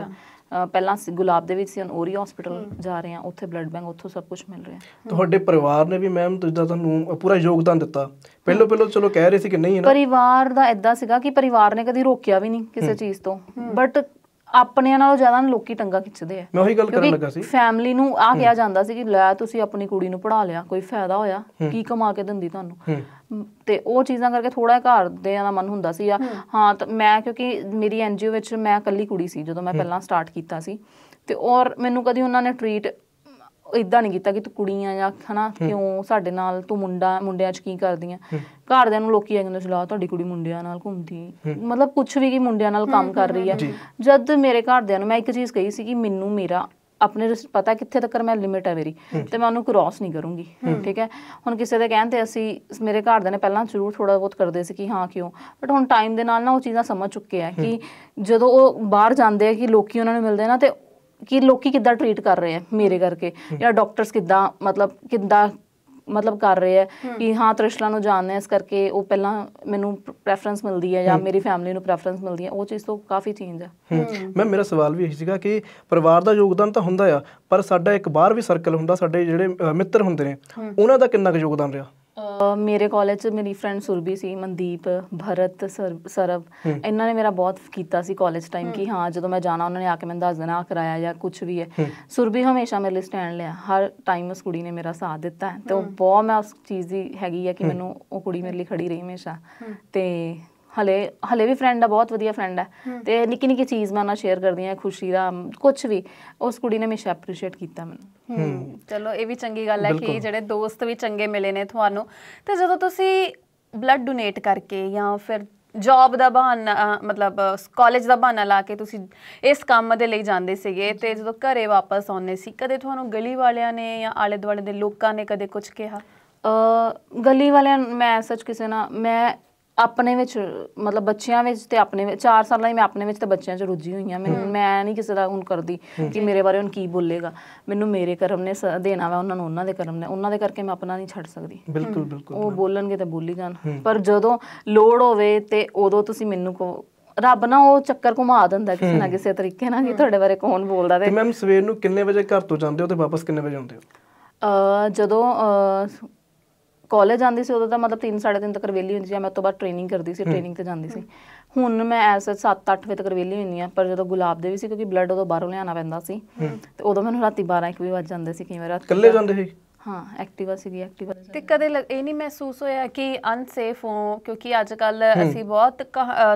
ਪਹਿਲਾਂ ਗੁਲਾਬ ਦੇ ਵਿੱਚ ਸੀ ਹੁਣ ਓਰੀ ਹਸਪੀਟਲ ਜਾ ਰਹੇ ਆ ਉੱਥੇ ਬਲੱਡ ਬੈਂਕ ਉੱਥੋਂ ਸਭ ਕੁਝ ਮਿਲ ਰਿਹਾ ਤੁਹਾਡੇ ਪਰਿਵਾਰ ਨੇ ਵੀ ਮੈਮ ਤੁਸੀਂ ਤੁਹਾਨੂੰ ਪੂਰਾ ਯੋਗਦਾਨ ਦਿੱਤਾ ਪਹਿਲੋ ਪਹਿਲੋ ਚਲੋ ਕਹਿ ਰਹੇ ਸੀ ਕਿ ਨਹੀਂ ਹੈ ਨਾ ਪਰਿਵਾਰ ਦਾ ਐਦਾਂ ਸੀਗਾ ਕਿ ਪਰਿਵਾਰ ਨੇ ਕਦੀ ਰੋਕਿਆ ਵੀ ਨਹੀਂ ਕਿਸੇ ਚੀਜ਼ ਤੋਂ ਬਟ ਆਪਣਿਆਂ ਨਾਲੋਂ ਜ਼ਿਆਦਾ ਲੋਕੀ ਟੰਗਾ ਖਿੱਚਦੇ ਆ ਮੈਂ ਉਹੀ ਗੱਲ ਕਰਨ ਲੱਗਾ ਸੀ ਫੈਮਿਲੀ ਨੂੰ ਆ ਕਿਹਾ ਜਾਂਦਾ ਸੀ ਕਿ ਲੈ ਤੁਸੀਂ ਆਪਣੀ ਕੁੜੀ ਨੂੰ ਪੜਾ ਲਿਆ ਕੋਈ ਫਾਇਦਾ ਹੋਇਆ ਕੀ ਕਮਾ ਕੇ ਦਿੰਦੀ ਤੁਹਾਨੂੰ ਤੇ ਉਹ ਚੀਜ਼ਾਂ ਕਰਕੇ ਥੋੜਾ ਘਰ ਦੇ ਦਾ ਮਨ ਹੁੰਦਾ ਸੀ ਆ ਹਾਂ ਮੈਂ ਕਿਉਂਕਿ ਮੇਰੀ ਐਨਜੀਓ ਵਿੱਚ ਮੈਂ ਇਕੱਲੀ ਕੁੜੀ ਸੀ ਜਦੋਂ ਮੈਂ ਪਹਿਲਾਂ ਸਟਾਰਟ ਕੀਤਾ ਸੀ ਤੇ ਔਰ ਮੈਨੂੰ ਕਦੀ ਉਹਨਾਂ ਨੇ ਟ੍ਰੀਟ ਇਦਾਂ ਨਹੀਂ ਕੀਤਾ ਕਿ ਤੂੰ ਕੁੜੀਆਂ ਜਾਂ ਹਨਾ ਕਿਉਂ ਸਾਡੇ ਨਾਲ ਤੂੰ ਮੁੰਡਾ ਮੁੰਡਿਆਂ 'ਚ ਕੀ ਕਰਦੀਆਂ ਘਰਦਿਆਂ ਨੂੰ ਲੋਕੀ ਆ ਜਾਂਦੇ ਸੀ ਲਾ ਤੁਹਾਡੀ ਕੁੜੀ ਮੁੰਡਿਆਂ ਨਾਲ ਘੁੰਮਦੀ ਮਤਲਬ ਕੁਝ ਵੀ ਕਿ ਮੁੰਡਿਆਂ ਨਾਲ ਕੰਮ ਕਰ ਰਹੀ ਹੈ ਜਦ ਮੇਰੇ ਘਰਦਿਆਂ ਨੂੰ ਮੈਂ ਇੱਕ ਚੀਜ਼ ਕਹੀ ਸੀ ਕਿ ਮੈਨੂੰ ਮੇਰਾ ਆਪਣੇ ਪਤਾ ਕਿੱਥੇ ਤੱਕ ਮੈਂ ਲਿਮਿਟ ਹੈ ਮੇਰੀ ਤੇ ਮੈਂ ਉਹਨੂੰ ਕ੍ਰਾਸ ਨਹੀਂ ਕਰੂੰਗੀ ਠੀਕ ਹੈ ਹੁਣ ਕਿਸੇ ਦੇ ਕਹਿਣ ਤੇ ਅਸੀਂ ਮੇਰੇ ਘਰ ਦੇ ਨੇ ਪਹਿਲਾਂ ਜ਼ਰੂਰ ਥੋੜਾ ਬਹੁਤ ਕਰਦੇ ਸੀ ਕਿ ਹਾਂ ਕਿਉਂ ਬਟ ਹੁਣ ਟਾਈਮ ਦੇ ਨਾਲ ਨਾ ਉਹ ਚੀਜ਼ਾਂ ਸਮਝ ਚੁੱਕੇ ਆ ਕਿ ਜਦੋਂ ਉਹ ਬਾਹਰ ਜਾਂਦੇ ਆ ਕਿ ਲੋਕੀ ਉਹਨਾਂ ਨੂੰ ਮਿਲਦੇ ਨਾ ਤੇ ਕਿ ਲੋਕੀ ਕਿੱਦਾਂ ਟ੍ਰੀਟ ਕਰ ਰਹੇ ਆ ਮੇਰੇ ਕਰਕੇ ਜਾਂ ਡਾਕਟਰਸ ਕਿੱਦਾਂ ਮਤਲਬ ਕਿੱਦਾਂ ਮਤਲਬ ਕਰ ਰਹੇ ਆ ਕਿ ਹਾਂ ਤ੍ਰਿਸ਼ਲਾ ਨੂੰ ਜਾਣਦੇ ਇਸ ਕਰਕੇ ਉਹ ਪਹਿਲਾਂ ਮੈਨੂੰ ਪ੍ਰੈਫਰੈਂਸ ਮਿਲਦੀ ਹੈ ਜਾਂ ਮੇਰੀ ਫੈਮਿਲੀ ਨੂੰ ਪ੍ਰੈਫਰੈਂਸ ਮਿਲਦੀ ਹੈ ਉਹ ਚੀਜ਼ ਤੋਂ ਕਾਫੀ ਚੇਂਜ ਆ ਮੈਂ ਮੇਰਾ ਸਵਾਲ ਵੀ ਇਹ ਸੀਗਾ ਕਿ ਪਰਿਵਾਰ ਦਾ ਯੋਗਦਾਨ ਤਾਂ ਹੁੰਦਾ ਆ ਪਰ ਸਾਡਾ ਇੱਕ ਬਾਹਰ ਵੀ ਸਰਕਲ ਹੁੰਦਾ ਸਾਡੇ ਜਿਹੜੇ ਮਿੱਤਰ ਹੁੰਦੇ ਨੇ ਉਹਨਾਂ ਦਾ ਕਿੰਨਾ ਕੁ ਯੋਗਦਾਨ ਰਿਹਾ ਮੇਰੇ ਕਾਲਜ 'ਚ ਮੇਰੀ ਫਰੈਂਡ ਸੁਰਬੀ ਸੀ ਮਨਦੀਪ ਭਰਤ ਸਰਵ ਇਹਨਾਂ ਨੇ ਮੇਰਾ ਬਹੁਤ ਕੀਤਾ ਸੀ ਕਾਲਜ ਟਾਈਮ ਕਿ ਹਾਂ ਜਦੋਂ ਮੈਂ ਜਾਣਾ ਉਹਨਾਂ ਨੇ ਆ ਕੇ ਮੈਨੂੰ ਦੱਸ ਦੇਣਾ ਆ ਕਰਾਇਆ ਜਾਂ ਕੁਝ ਵੀ ਹੈ ਸੁਰਬੀ ਹਮੇਸ਼ਾ ਮੇਰੇ ਲਈ ਸਟੈਂਡ ਲਿਆ ਹਰ ਟਾਈਮ ਉਸ ਕੁੜੀ ਨੇ ਮੇਰਾ ਸਾਥ ਦਿੱਤਾ ਤੇ ਉਹ ਬਹੁਤ ਮੈਂ ਉਸ ਚੀਜ਼ ਦੀ ਹੈਗੀ ਆ ਕਿ ਮੈਨੂੰ ਉਹ ਕੁੜੀ ਮੇਰੇ ਲਈ ਖੜੀ ਰਹੀ ਹਮੇਸ਼ਾ ਤੇ ਹਲੇ ਹਲੇ ਵੀ ਫਰੈਂਡ ਆ ਬਹੁਤ ਵਧੀਆ ਫਰੈਂਡ ਆ ਤੇ ਨਿੱਕੀ ਨਿੱਕੀ ਚੀਜ਼ ਮੈਂ ਨਾਲ ਸ਼ੇਅਰ ਕਰਦੀ ਆ ਖੁਸ਼ੀ ਦਾ ਕੁਝ ਵੀ ਉਸ ਕੁੜੀ ਨੇ ਹਮੇਸ਼ਾ ਅਪਰੀਸ਼ੀਏਟ ਕੀਤਾ ਮੈਨੂੰ ਹੂੰ ਚਲੋ ਇਹ ਵੀ ਚੰਗੀ ਗੱਲ ਹੈ ਕਿ ਜਿਹੜੇ ਦੋਸਤ ਵੀ ਚੰਗੇ ਮਿਲੇ ਨੇ ਤੁਹਾਨੂੰ ਤੇ ਜਦੋਂ ਤੁਸੀਂ ਬਲੱਡ ਡੋਨੇਟ ਕਰਕੇ ਜਾਂ ਫਿਰ ਜੌਬ ਦਾ ਬਹਾਨਾ ਮਤਲਬ ਕਾਲਜ ਦਾ ਬਹਾਨਾ ਲਾ ਕੇ ਤੁਸੀਂ ਇਸ ਕੰਮ ਦੇ ਲਈ ਜਾਂਦੇ ਸੀਗੇ ਤੇ ਜਦੋਂ ਘਰੇ ਵਾਪਸ ਆਉਂਦੇ ਸੀ ਕਦੇ ਤੁਹਾਨੂੰ ਗਲੀ ਵਾਲਿਆਂ ਨੇ ਜਾਂ ਆਲੇ ਦੁਆਲੇ ਦੇ ਲੋਕਾਂ ਨੇ ਕਦੇ ਕੁਝ ਕਿਹਾ ਗਲੀ ਵਾਲਿਆਂ ਮੈਂ ਸੱਚ ਕਿਸੇ ਨਾਲ ਮੈਂ ਆਪਣੇ ਵਿੱਚ ਮਤਲਬ ਬੱਚਿਆਂ ਵਿੱਚ ਤੇ ਆਪਣੇ ਵਿੱਚ 4 ਸਾਲਾਂ ਹੀ ਮੈਂ ਆਪਣੇ ਵਿੱਚ ਤੇ ਬੱਚਿਆਂ 'ਚ ਰੁੱਝੀ ਹੋਈ ਆ ਮੈਨੂੰ ਮੈਂ ਨਹੀਂ ਕਿਸੇ ਦਾ ਹੁਣ ਕਰਦੀ ਕਿ ਮੇਰੇ ਬਾਰੇ ਉਹਨ ਕੀ ਬੋਲੇਗਾ ਮੈਨੂੰ ਮੇਰੇ ਕਰਮ ਨੇ ਦੇਣਾ ਵਾ ਉਹਨਾਂ ਨੂੰ ਉਹਨਾਂ ਦੇ ਕਰਮ ਨੇ ਉਹਨਾਂ ਦੇ ਕਰਕੇ ਮੈਂ ਆਪਣਾ ਨਹੀਂ ਛੱਡ ਸਕਦੀ ਬਿਲਕੁਲ ਬਿਲਕੁਲ ਉਹ ਬੋਲਣਗੇ ਤੇ ਬੋਲੀ ਜਾਣ ਪਰ ਜਦੋਂ ਲੋੜ ਹੋਵੇ ਤੇ ਉਦੋਂ ਤੁਸੀਂ ਮੈਨੂੰ ਕੋ ਰੱਬ ਨਾ ਉਹ ਚੱਕਰ ਘੁਮਾ ਦਿੰਦਾ ਕਿਸੇ ਨਾ ਕਿਸੇ ਤਰੀਕੇ ਨਾਲ ਕਿ ਤੁਹਾਡੇ ਬਾਰੇ ਕੌਣ ਬੋਲਦਾ ਤੇ ਮੈਮ ਸਵੇਰ ਨੂੰ ਕਿੰਨੇ ਵਜੇ ਘਰ ਤੋਂ ਜਾਂਦੇ ਹੋ ਤੇ ਵਾਪਸ ਕਿੰਨੇ ਵਜੇ ਆਉਂਦੇ ਹੋ ਅ ਜਦੋਂ ਕਾਲਜ ਜਾਂਦੀ ਸੀ ਉਦੋਂ ਤਾਂ ਮਤਲਬ 3 3:30 ਤੱਕ ਵਿਹਲੀ ਹੁੰਦੀ ਸੀ ਮੈਂ ਤੋਂ ਬਾਅਦ ਟ੍ਰੇਨਿੰਗ ਕਰਦੀ ਸੀ ਟ੍ਰੇਨਿੰਗ ਤੇ ਜਾਂਦੀ ਸੀ ਹੁਣ ਮੈਂ ਐਸੇ 7-8 ਵਜੇ ਤੱਕ ਵਿਹਲੀ ਹੁੰਦੀ ਆ ਪਰ ਜਦੋਂ ਗੁਲਾਬ ਦੇ ਵੀ ਸੀ ਕਿਉਂਕਿ ਬਲੱਡ ਉਦੋਂ ਬਾਹਰੋਂ ਲਿਆਣਾ ਪੈਂਦਾ ਸੀ ਤੇ ਉਦੋਂ ਮੈਨੂੰ ਰਾਤੀ 12 1 ਵੀ ਵੱਜ ਜਾਂਦੇ ਸੀ ਕਈ ਵਾਰ ਇਕੱਲੇ ਜਾਂਦੇ ਸੀ ਹਾਂ ਐਕਟਿਵਾ ਸੀਗੀ ਐਕਟਿਵਾ ਤੇ ਕਦੇ ਇਹ ਨਹੀਂ ਮਹਿਸੂਸ ਹੋਇਆ ਕਿ ਅਨਸੇਫ ਹੋ ਕਿਉਂਕਿ ਅੱਜ ਕੱਲ ਅਸੀਂ ਬਹੁਤ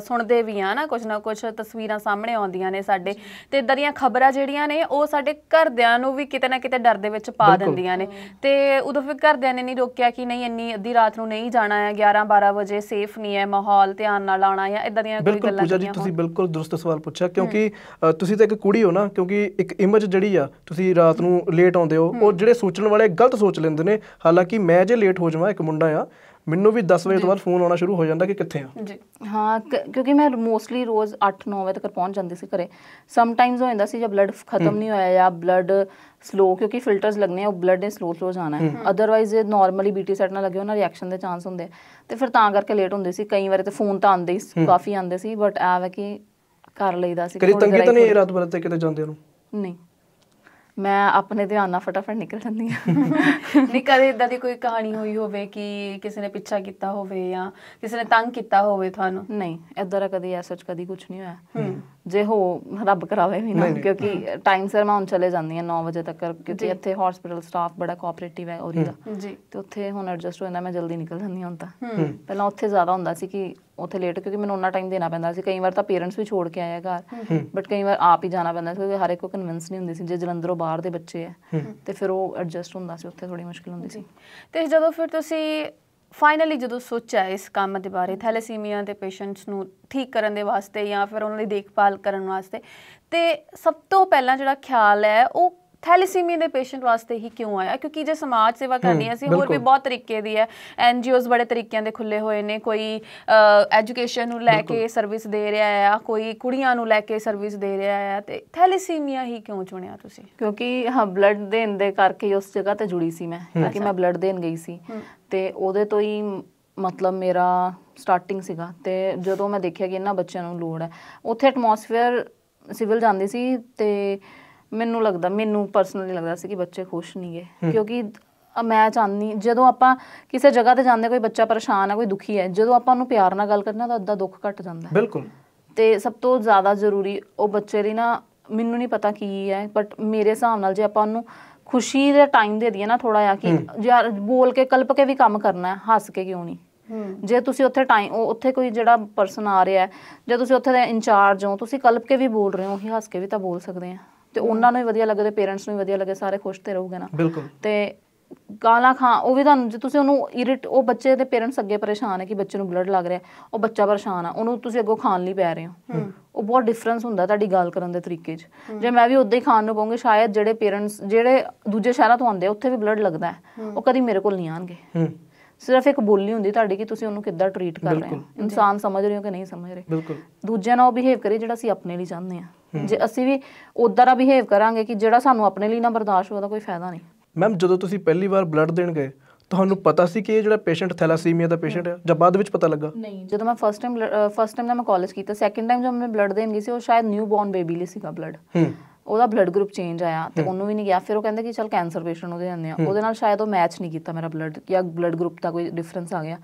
ਸੁਣਦੇ ਵੀ ਆ ਨਾ ਕੁਝ ਨਾ ਕੁਝ ਤਸਵੀਰਾਂ ਸਾਹਮਣੇ ਆਉਂਦੀਆਂ ਨੇ ਸਾਡੇ ਤੇ ਇਦਾਂ ਦੀਆਂ ਖਬਰਾਂ ਜਿਹੜੀਆਂ ਨੇ ਉਹ ਸਾਡੇ ਘਰਦਿਆਂ ਨੂੰ ਵੀ ਕਿਤੇ ਨਾ ਕਿਤੇ ਡਰ ਦੇ ਵਿੱਚ ਪਾ ਦਿੰਦੀਆਂ ਨੇ ਤੇ ਉਦੋਂ ਫਿਰ ਘਰਦਿਆਂ ਨੇ ਨਹੀਂ ਰੋਕਿਆ ਕਿ ਨਹੀਂ ਇੰਨੀ ਅੱਧੀ ਰਾਤ ਨੂੰ ਨਹੀਂ ਜਾਣਾ ਹੈ 11 12 ਵਜੇ ਸੇਫ ਨਹੀਂ ਹੈ ਮਾਹੌਲ ਧਿਆਨ ਨਾਲ ਆਉਣਾ ਹੈ ਇਦਾਂ ਦੀਆਂ ਕੋਈ ਗੱਲਾਂ ਬਿਲਕੁਲ ਜੀ ਤੁਸੀਂ ਬਿਲਕੁਲ ਦਰਸਤ ਸਵਾਲ ਪੁੱਛਿਆ ਕਿਉਂਕਿ ਤੁਸੀਂ ਤਾਂ ਇੱਕ ਕੁੜੀ ਹੋ ਨਾ ਕਿਉਂਕਿ ਇੱਕ ਇਮੇਜ ਜਿਹੜੀ ਆ ਤੁਸੀਂ ਰਾਤ ਨੂੰ ਲੇਟ ਆਉਂਦੇ ਹੋ ਉਹ ਜਿਹੜੇ ਸੋਚਣ ਵਾਲੇ ਗਲਤ ਸੋਚ ਲੈਂਦੇ ਨੇ ਹਾਲਾਂਕਿ ਮੈਂ ਜੇ ਲੇਟ ਹੋ ਜਾਵਾਂ ਇੱਕ ਮੁੰਡਾ ਆ ਮੈਨੂੰ ਵੀ 10 ਵਜੇ ਤੋਂ ਬਾਅਦ ਫੋਨ ਆਉਣਾ ਸ਼ੁਰੂ ਹੋ ਜਾਂਦਾ ਕਿ ਕਿੱਥੇ ਆ ਜੀ ਹਾਂ ਕਿਉਂਕਿ ਮੈਂ ਮੋਸਟਲੀ ਰੋਜ਼ 8-9 ਵਜੇ ਤੱਕ ਪਹੁੰਚ ਜਾਂਦੀ ਸੀ ਘਰੇ ਸਮ ਟਾਈਮਸ ਹੋ ਜਾਂਦਾ ਸੀ ਜਦ ਬਲੱਡ ਖਤਮ ਨਹੀਂ ਹੋਇਆ ਜਾਂ ਬਲੱਡ ਸਲੋ ਕਿਉਂਕਿ ਫਿਲਟਰਸ ਲੱਗਨੇ ਆ ਉਹ ਬਲੱਡ ਨੇ ਸਲੋ ਸਲੋ ਜਾਣਾ ਹੈ ਅਦਰਵਾਈਜ਼ ਜੇ ਨਾਰਮਲੀ ਬੀਟੀ ਸੈਟ ਨਾ ਲੱਗੇ ਉਹਨਾਂ ਰਿਐਕਸ਼ਨ ਦੇ ਚਾਂਸ ਹੁੰਦੇ ਤੇ ਫਿਰ ਤਾਂ ਕਰਕੇ ਲੇਟ ਹੁੰਦੇ ਸੀ ਕਈ ਵਾਰ ਤੇ ਫੋਨ ਤਾਂ ਆਉਂਦੇ ਸੀ ਕਾਫੀ ਆਉਂਦੇ ਸੀ ਬਟ ਆ ਵਾ ਕਿ ਕਰ ਲਈਦਾ ਸੀ ਕਦੀ ਤੰਗੀ ਤਾਂ ਨਹੀਂ ਰਾਤ ਬਰਤ ਤੇ ਕਿਤੇ ਜਾਂਦੇ ਨੂੰ ਨਹੀਂ ਮੈਂ ਆਪਣੇ ਧਿਆਨ ਨਾਲ ਫਟਾਫਟ ਨਿਕਲ ਜਾਂਦੀ ਹਾਂ ਨਹੀਂ ਕਦੇ ਇਦਾਂ ਦੀ ਕੋਈ ਕਹਾਣੀ ਹੋਈ ਹੋਵੇ ਕਿ ਕਿਸੇ ਨੇ ਪਿੱਛਾ ਕੀਤਾ ਹੋਵੇ ਜਾਂ ਕਿਸੇ ਨੇ ਤੰਗ ਕੀਤਾ ਹੋਵੇ ਤੁਹਾਨੂੰ ਨਹੀਂ ਇਦਾਂ ਦਾ ਕਦੀ ਐਸਾ ਕੁਝ ਕਦੀ ਕੁਝ ਨਹੀਂ ਹੋਇਆ ਜੇ ਹੋ ਰੱਬ ਕਰਾਵੇ ਵੀ ਨਾ ਕਿਉਂਕਿ ਟਾਈਮ ਸਿਰ ਮੈਂ ਹੁਣ ਚਲੇ ਜਾਂਦੀ ਹਾਂ 9 ਵਜੇ ਤੱਕ ਕਿਉਂਕਿ ਇੱਥੇ ਹਸਪੀਟਲ ਸਟਾਫ ਬੜਾ ਕੋਆਪਰੇਟਿਵ ਹੈ ਔਰ ਦਾ ਜੀ ਤੇ ਉੱਥੇ ਹੁਣ ਐਡਜਸਟ ਹੋ ਜਾਂਦਾ ਮੈਂ ਜਲਦੀ ਨਿਕਲ ਜਾਂਦੀ ਹਾਂ ਹੁਣ ਤਾਂ ਪਹਿਲਾਂ ਉੱਥੇ ਜ਼ਿਆਦਾ ਹੁੰਦਾ ਸੀ ਕਿ ਉੱਥੇ ਲੇਟ ਕਿਉਂਕਿ ਮੈਨੂੰ ਉਹਨਾਂ ਟਾਈਮ ਦੇਣਾ ਪੈਂਦਾ ਸੀ ਕਈ ਵਾਰ ਤਾਂ ਪੇਰੈਂਟਸ ਵੀ ਛੋੜ ਕੇ ਆਇਆ ਘਰ ਬਟ ਕਈ ਵਾਰ ਆਪ ਹੀ ਜਾਣਾ ਪੈਂਦਾ ਸੀ ਕਿਉਂਕਿ ਹਰ ਇੱਕ ਕੋ ਕਨਵਿੰਸ ਨਹੀਂ ਹੁੰਦੀ ਸੀ ਜੇ ਜਲੰਧਰੋਂ ਬਾਹਰ ਦੇ ਬੱਚੇ ਆ ਤੇ ਫਿਰ ਉਹ ਐਡਜਸਟ ਹੁੰਦਾ ਸੀ ਉੱਥੇ ਥੋੜੀ ਮੁਸ਼ਕਿਲ ਹੁੰਦੀ ਸੀ ਤੇ ਜਦੋਂ ਫਿਰ ਤੁਸੀਂ ਫਾਈਨਲੀ ਜਦੋਂ ਸੋਚਿਆ ਇਸ ਕੰਮ ਦੇ ਬਾਰੇ ਥੈਲੇਸੀਮੀਆ ਦੇ ਪੇਸ਼ੈਂਟਸ ਨੂੰ ਠੀਕ ਕਰਨ ਦੇ ਵਾਸਤੇ ਜਾਂ ਫਿਰ ਉਹਨਾਂ ਦੀ ਦੇਖਭਾਲ ਕਰਨ ਵਾਸਤੇ ਤੇ ਸਭ ਤੋਂ ਪਹਿਲਾਂ ਜਿਹੜਾ ਖਿਆਲ ਹੈ ਉਹ ਥੈਲੇਸੀਮੀਆ ਦੇ ਪੇਸ਼ੈਂਟ ਵਾਸਤੇ ਹੀ ਕਿਉਂ ਆਇਆ ਕਿਉਂਕਿ ਜੇ ਸਮਾਜ ਸੇਵਾ ਕਰਨੀ ਹੈ ਅਸੀਂ ਹੋਰ ਵੀ ਬਹੁਤ ਤਰੀਕੇ ਦੀ ਹੈ ਐਨਜੀਓਜ਼ ਬੜੇ ਤਰੀਕਿਆਂ ਦੇ ਖੁੱਲੇ ਹੋਏ ਨੇ ਕੋਈ ਐਜੂਕੇਸ਼ਨ ਨੂੰ ਲੈ ਕੇ ਸਰਵਿਸ ਦੇ ਰਿਹਾ ਹੈ ਕੋਈ ਕੁੜੀਆਂ ਨੂੰ ਲੈ ਕੇ ਸਰਵਿਸ ਦੇ ਰਿਹਾ ਹੈ ਤੇ ਥੈਲੇਸੀਮੀਆ ਹੀ ਕਿਉਂ ਚੁਣਿਆ ਤੁਸੀਂ ਕਿਉਂਕਿ ਹਾਂ ਬਲੱਡ ਦੇਣ ਦੇ ਕਰਕੇ ਉਸ ਜਗ੍ਹਾ ਤੇ ਜੁੜੀ ਸੀ ਮੈਂ ਕਿਉਂਕਿ ਮੈਂ ਬਲੱਡ ਦੇਣ ਗਈ ਸੀ ਤੇ ਉਹਦੇ ਤੋਂ ਹੀ ਮਤਲਬ ਮੇਰਾ ਸਟਾਰਟਿੰਗ ਸੀਗਾ ਤੇ ਜਦੋਂ ਮੈਂ ਦੇਖਿਆ ਕਿ ਇਹਨਾਂ ਬੱਚਿਆਂ ਨੂੰ ਲੋੜ ਹੈ ਉੱਥੇ ਐਟਮੋਸਫੇਅਰ ਸਿਵਲ ਜਾਂਦੀ ਸੀ ਤੇ ਮੈਨੂੰ ਲੱਗਦਾ ਮੈਨੂੰ ਪਰਸਨਲੀ ਲੱਗਦਾ ਸੀ ਕਿ ਬੱਚੇ ਖੁਸ਼ ਨਹੀਂ ਗਏ ਕਿਉਂਕਿ ਮੈਂ ਚਾਹਨੀ ਜਦੋਂ ਆਪਾਂ ਕਿਸੇ ਜਗ੍ਹਾ ਤੇ ਜਾਂਦੇ ਕੋਈ ਬੱਚਾ ਪਰੇਸ਼ਾਨ ਹੈ ਕੋਈ ਦੁਖੀ ਹੈ ਜਦੋਂ ਆਪਾਂ ਉਹਨੂੰ ਪਿਆਰ ਨਾਲ ਗੱਲ ਕਰਨਾ ਤਾਂ ਅੱਧਾ ਦੁੱਖ ਘਟ ਜਾਂਦਾ ਹੈ ਬਿਲਕੁਲ ਤੇ ਸਭ ਤੋਂ ਜ਼ਿਆਦਾ ਜ਼ਰੂਰੀ ਉਹ ਬੱਚੇ ਲਈ ਨਾ ਮੈਨੂੰ ਨਹੀਂ ਪਤਾ ਕੀ ਹੈ ਬਟ ਮੇਰੇ ਹਿਸਾਬ ਨਾਲ ਜੇ ਆਪਾਂ ਉਹਨੂੰ ਖੁਸ਼ੀ ਦਾ ਟਾਈਮ ਦੇ ਦਈਏ ਨਾ ਥੋੜਾ ਜਿਹਾ ਕਿ ਯਾਰ ਬੋਲ ਕੇ ਕਲਪ ਕੇ ਵੀ ਕੰਮ ਕਰਨਾ ਹੈ ਹੱਸ ਕੇ ਕਿਉਂ ਨਹੀਂ ਜੇ ਤੁਸੀਂ ਉੱਥੇ ਟਾਈਮ ਉੱਥੇ ਕੋਈ ਜਿਹੜਾ ਪਰਸਨ ਆ ਰਿਹਾ ਹੈ ਜੇ ਤੁਸੀਂ ਉੱਥੇ ਦੇ ਇੰਚਾਰਜ ਹੋ ਤੁਸੀਂ ਕਲਪ ਕੇ ਵੀ ਬੋਲ ਰਹੇ ਹੋ ਉਹੀ ਹੱਸ ਕੇ ਵੀ ਤਾਂ ਬੋਲ ਸਕਦੇ ਆ ਤੇ ਉਹਨਾਂ ਨੂੰ ਵੀ ਵਧੀਆ ਲੱਗਦਾ ਪੇਰੈਂਟਸ ਨੂੰ ਵੀ ਵਧੀਆ ਲੱਗੇ ਸਾਰੇ ਖੁਸ਼ ਤੇ ਰਹੋਗੇ ਨਾ ਬਿਲਕੁਲ ਤੇ ਗਾਲਾਂ ਖਾਂ ਉਹ ਵੀ ਤੁਹਾਨੂੰ ਜੇ ਤੁਸੀਂ ਉਹਨੂੰ ਇਰਿਟ ਉਹ ਬੱਚੇ ਦੇ ਪੇਰੈਂਟਸ ਅੱਗੇ ਪਰੇਸ਼ਾਨ ਹੈ ਕਿ ਬੱਚੇ ਨੂੰ ਬਲੱਡ ਲੱਗ ਰਿਹਾ ਉਹ ਬੱਚਾ ਪਰੇਸ਼ਾਨ ਆ ਉਹਨੂੰ ਤੁਸੀਂ ਅੱਗੋਂ ਖਾਣ ਲਈ ਪੈ ਰਹੇ ਹੋ ਉਹ ਬਹੁਤ ਡਿਫਰੈਂਸ ਹੁੰਦਾ ਤੁਹਾਡੀ ਗੱਲ ਕਰਨ ਦੇ ਤਰੀਕੇ 'ਚ ਜੇ ਮੈਂ ਵੀ ਉਦਾਂ ਹੀ ਖਾਣ ਨੂੰ ਕਹੂੰਗੀ ਸ਼ਾਇਦ ਜਿਹੜੇ ਪੇਰੈਂਟਸ ਜਿਹੜੇ ਦੂਜੇ ਸ਼ਹਿਰਾਂ ਤੋਂ ਆਉਂਦੇ ਉੱਥੇ ਵੀ ਬਲੱਡ ਲੱਗਦਾ ਉਹ ਕਦੀ ਮੇਰੇ ਕੋਲ ਨਹੀਂ ਆਣਗੇ ਸਿਰਫ ਇੱਕ ਬੋਲੀ ਹੁੰਦੀ ਤੁਹਾਡੀ ਕਿ ਤੁਸੀਂ ਉਹਨੂੰ ਕਿੱਦਾਂ ਟ੍ਰੀਟ ਕਰ ਰਹੇ ਹੋ ਇਨਸਾਨ ਸਮਝ ਰਹੇ ਹੋ ਕਿ ਨਹੀਂ ਸਮਝ ਰਹੇ ਬਿਲਕੁਲ ਦੂਜਿਆਂ ਨਾਲ ਬਿਹੇਵ ਕਰੇ ਜਿਹੜਾ ਅਸੀਂ ਆਪਣੇ ਲਈ ਚਾਹੁੰਦੇ ਆ ਜੇ ਅਸੀਂ ਵੀ ਉਦਾਂ ਦਾ ਬਿਹੇਵ ਕਰਾਂਗੇ ਕਿ ਜਿਹੜਾ ਸਾਨੂੰ ਆਪਣੇ ਲਈ ਨਾ ਬਰਦਾਸ਼ਤ ਹੋਦਾ ਕੋਈ ਫਾਇਦਾ ਨਹੀਂ ਮੈਮ ਜਦੋਂ ਤੁਸੀਂ ਪਹਿਲੀ ਵਾਰ ਬਲੱਡ ਦੇਣ ਗਏ ਤੁਹਾਨੂੰ ਪਤਾ ਸੀ ਕਿ ਇਹ ਜਿਹੜਾ ਪੇਸ਼ੈਂਟ ਥੈਲਾਸੀਮੀਆ ਦਾ ਪੇਸ਼ੈਂਟ ਹੈ ਜਾਂ ਬਾਅਦ ਵਿੱਚ ਪਤਾ ਲੱਗਾ ਨਹੀਂ ਜਦੋਂ ਮੈਂ ਫਸਟ ਟਾਈਮ ਫਸਟ ਟਾਈਮ ਨਾ ਮੈਂ ਕਾਲਜ ਕੀਤਾ ਸੈਕੰਡ ਟਾਈਮ ਜਦੋਂ ਮੈਂ ਬਲੱਡ ਦੇਣ ਗਈ ਸੀ ਉਹ ਸ਼ਾਇਦ ਨਿਊ ਬੋਰਨ ਬੇਬੀ ਲਈ ਸੀਗਾ ਬਲੱਡ ਉਹਦਾ ਬਲੱਡ ਗਰੁੱਪ ਚੇਂਜ ਆਇਆ ਤੇ ਉਹਨੂੰ ਵੀ ਨਹੀਂ ਗਿਆ ਫਿਰ ਉਹ ਕਹਿੰਦੇ ਕਿ ਚਲ ਕੈਂਸਰ ਪੇਸ਼ੈਂਟ ਉਹਦੇ ਜਾਂਦੇ ਆ ਉਹਦੇ ਨਾਲ ਸ਼ਾਇਦ ਉਹ ਮੈਚ ਨਹੀਂ ਕੀਤਾ ਮੇਰਾ ਬਲੱਡ ਜਾਂ ਬਲੱਡ ਗਰੁੱਪ ਦਾ ਕੋਈ ਡਿਫਰੈਂਸ ਆ ਗਿਆ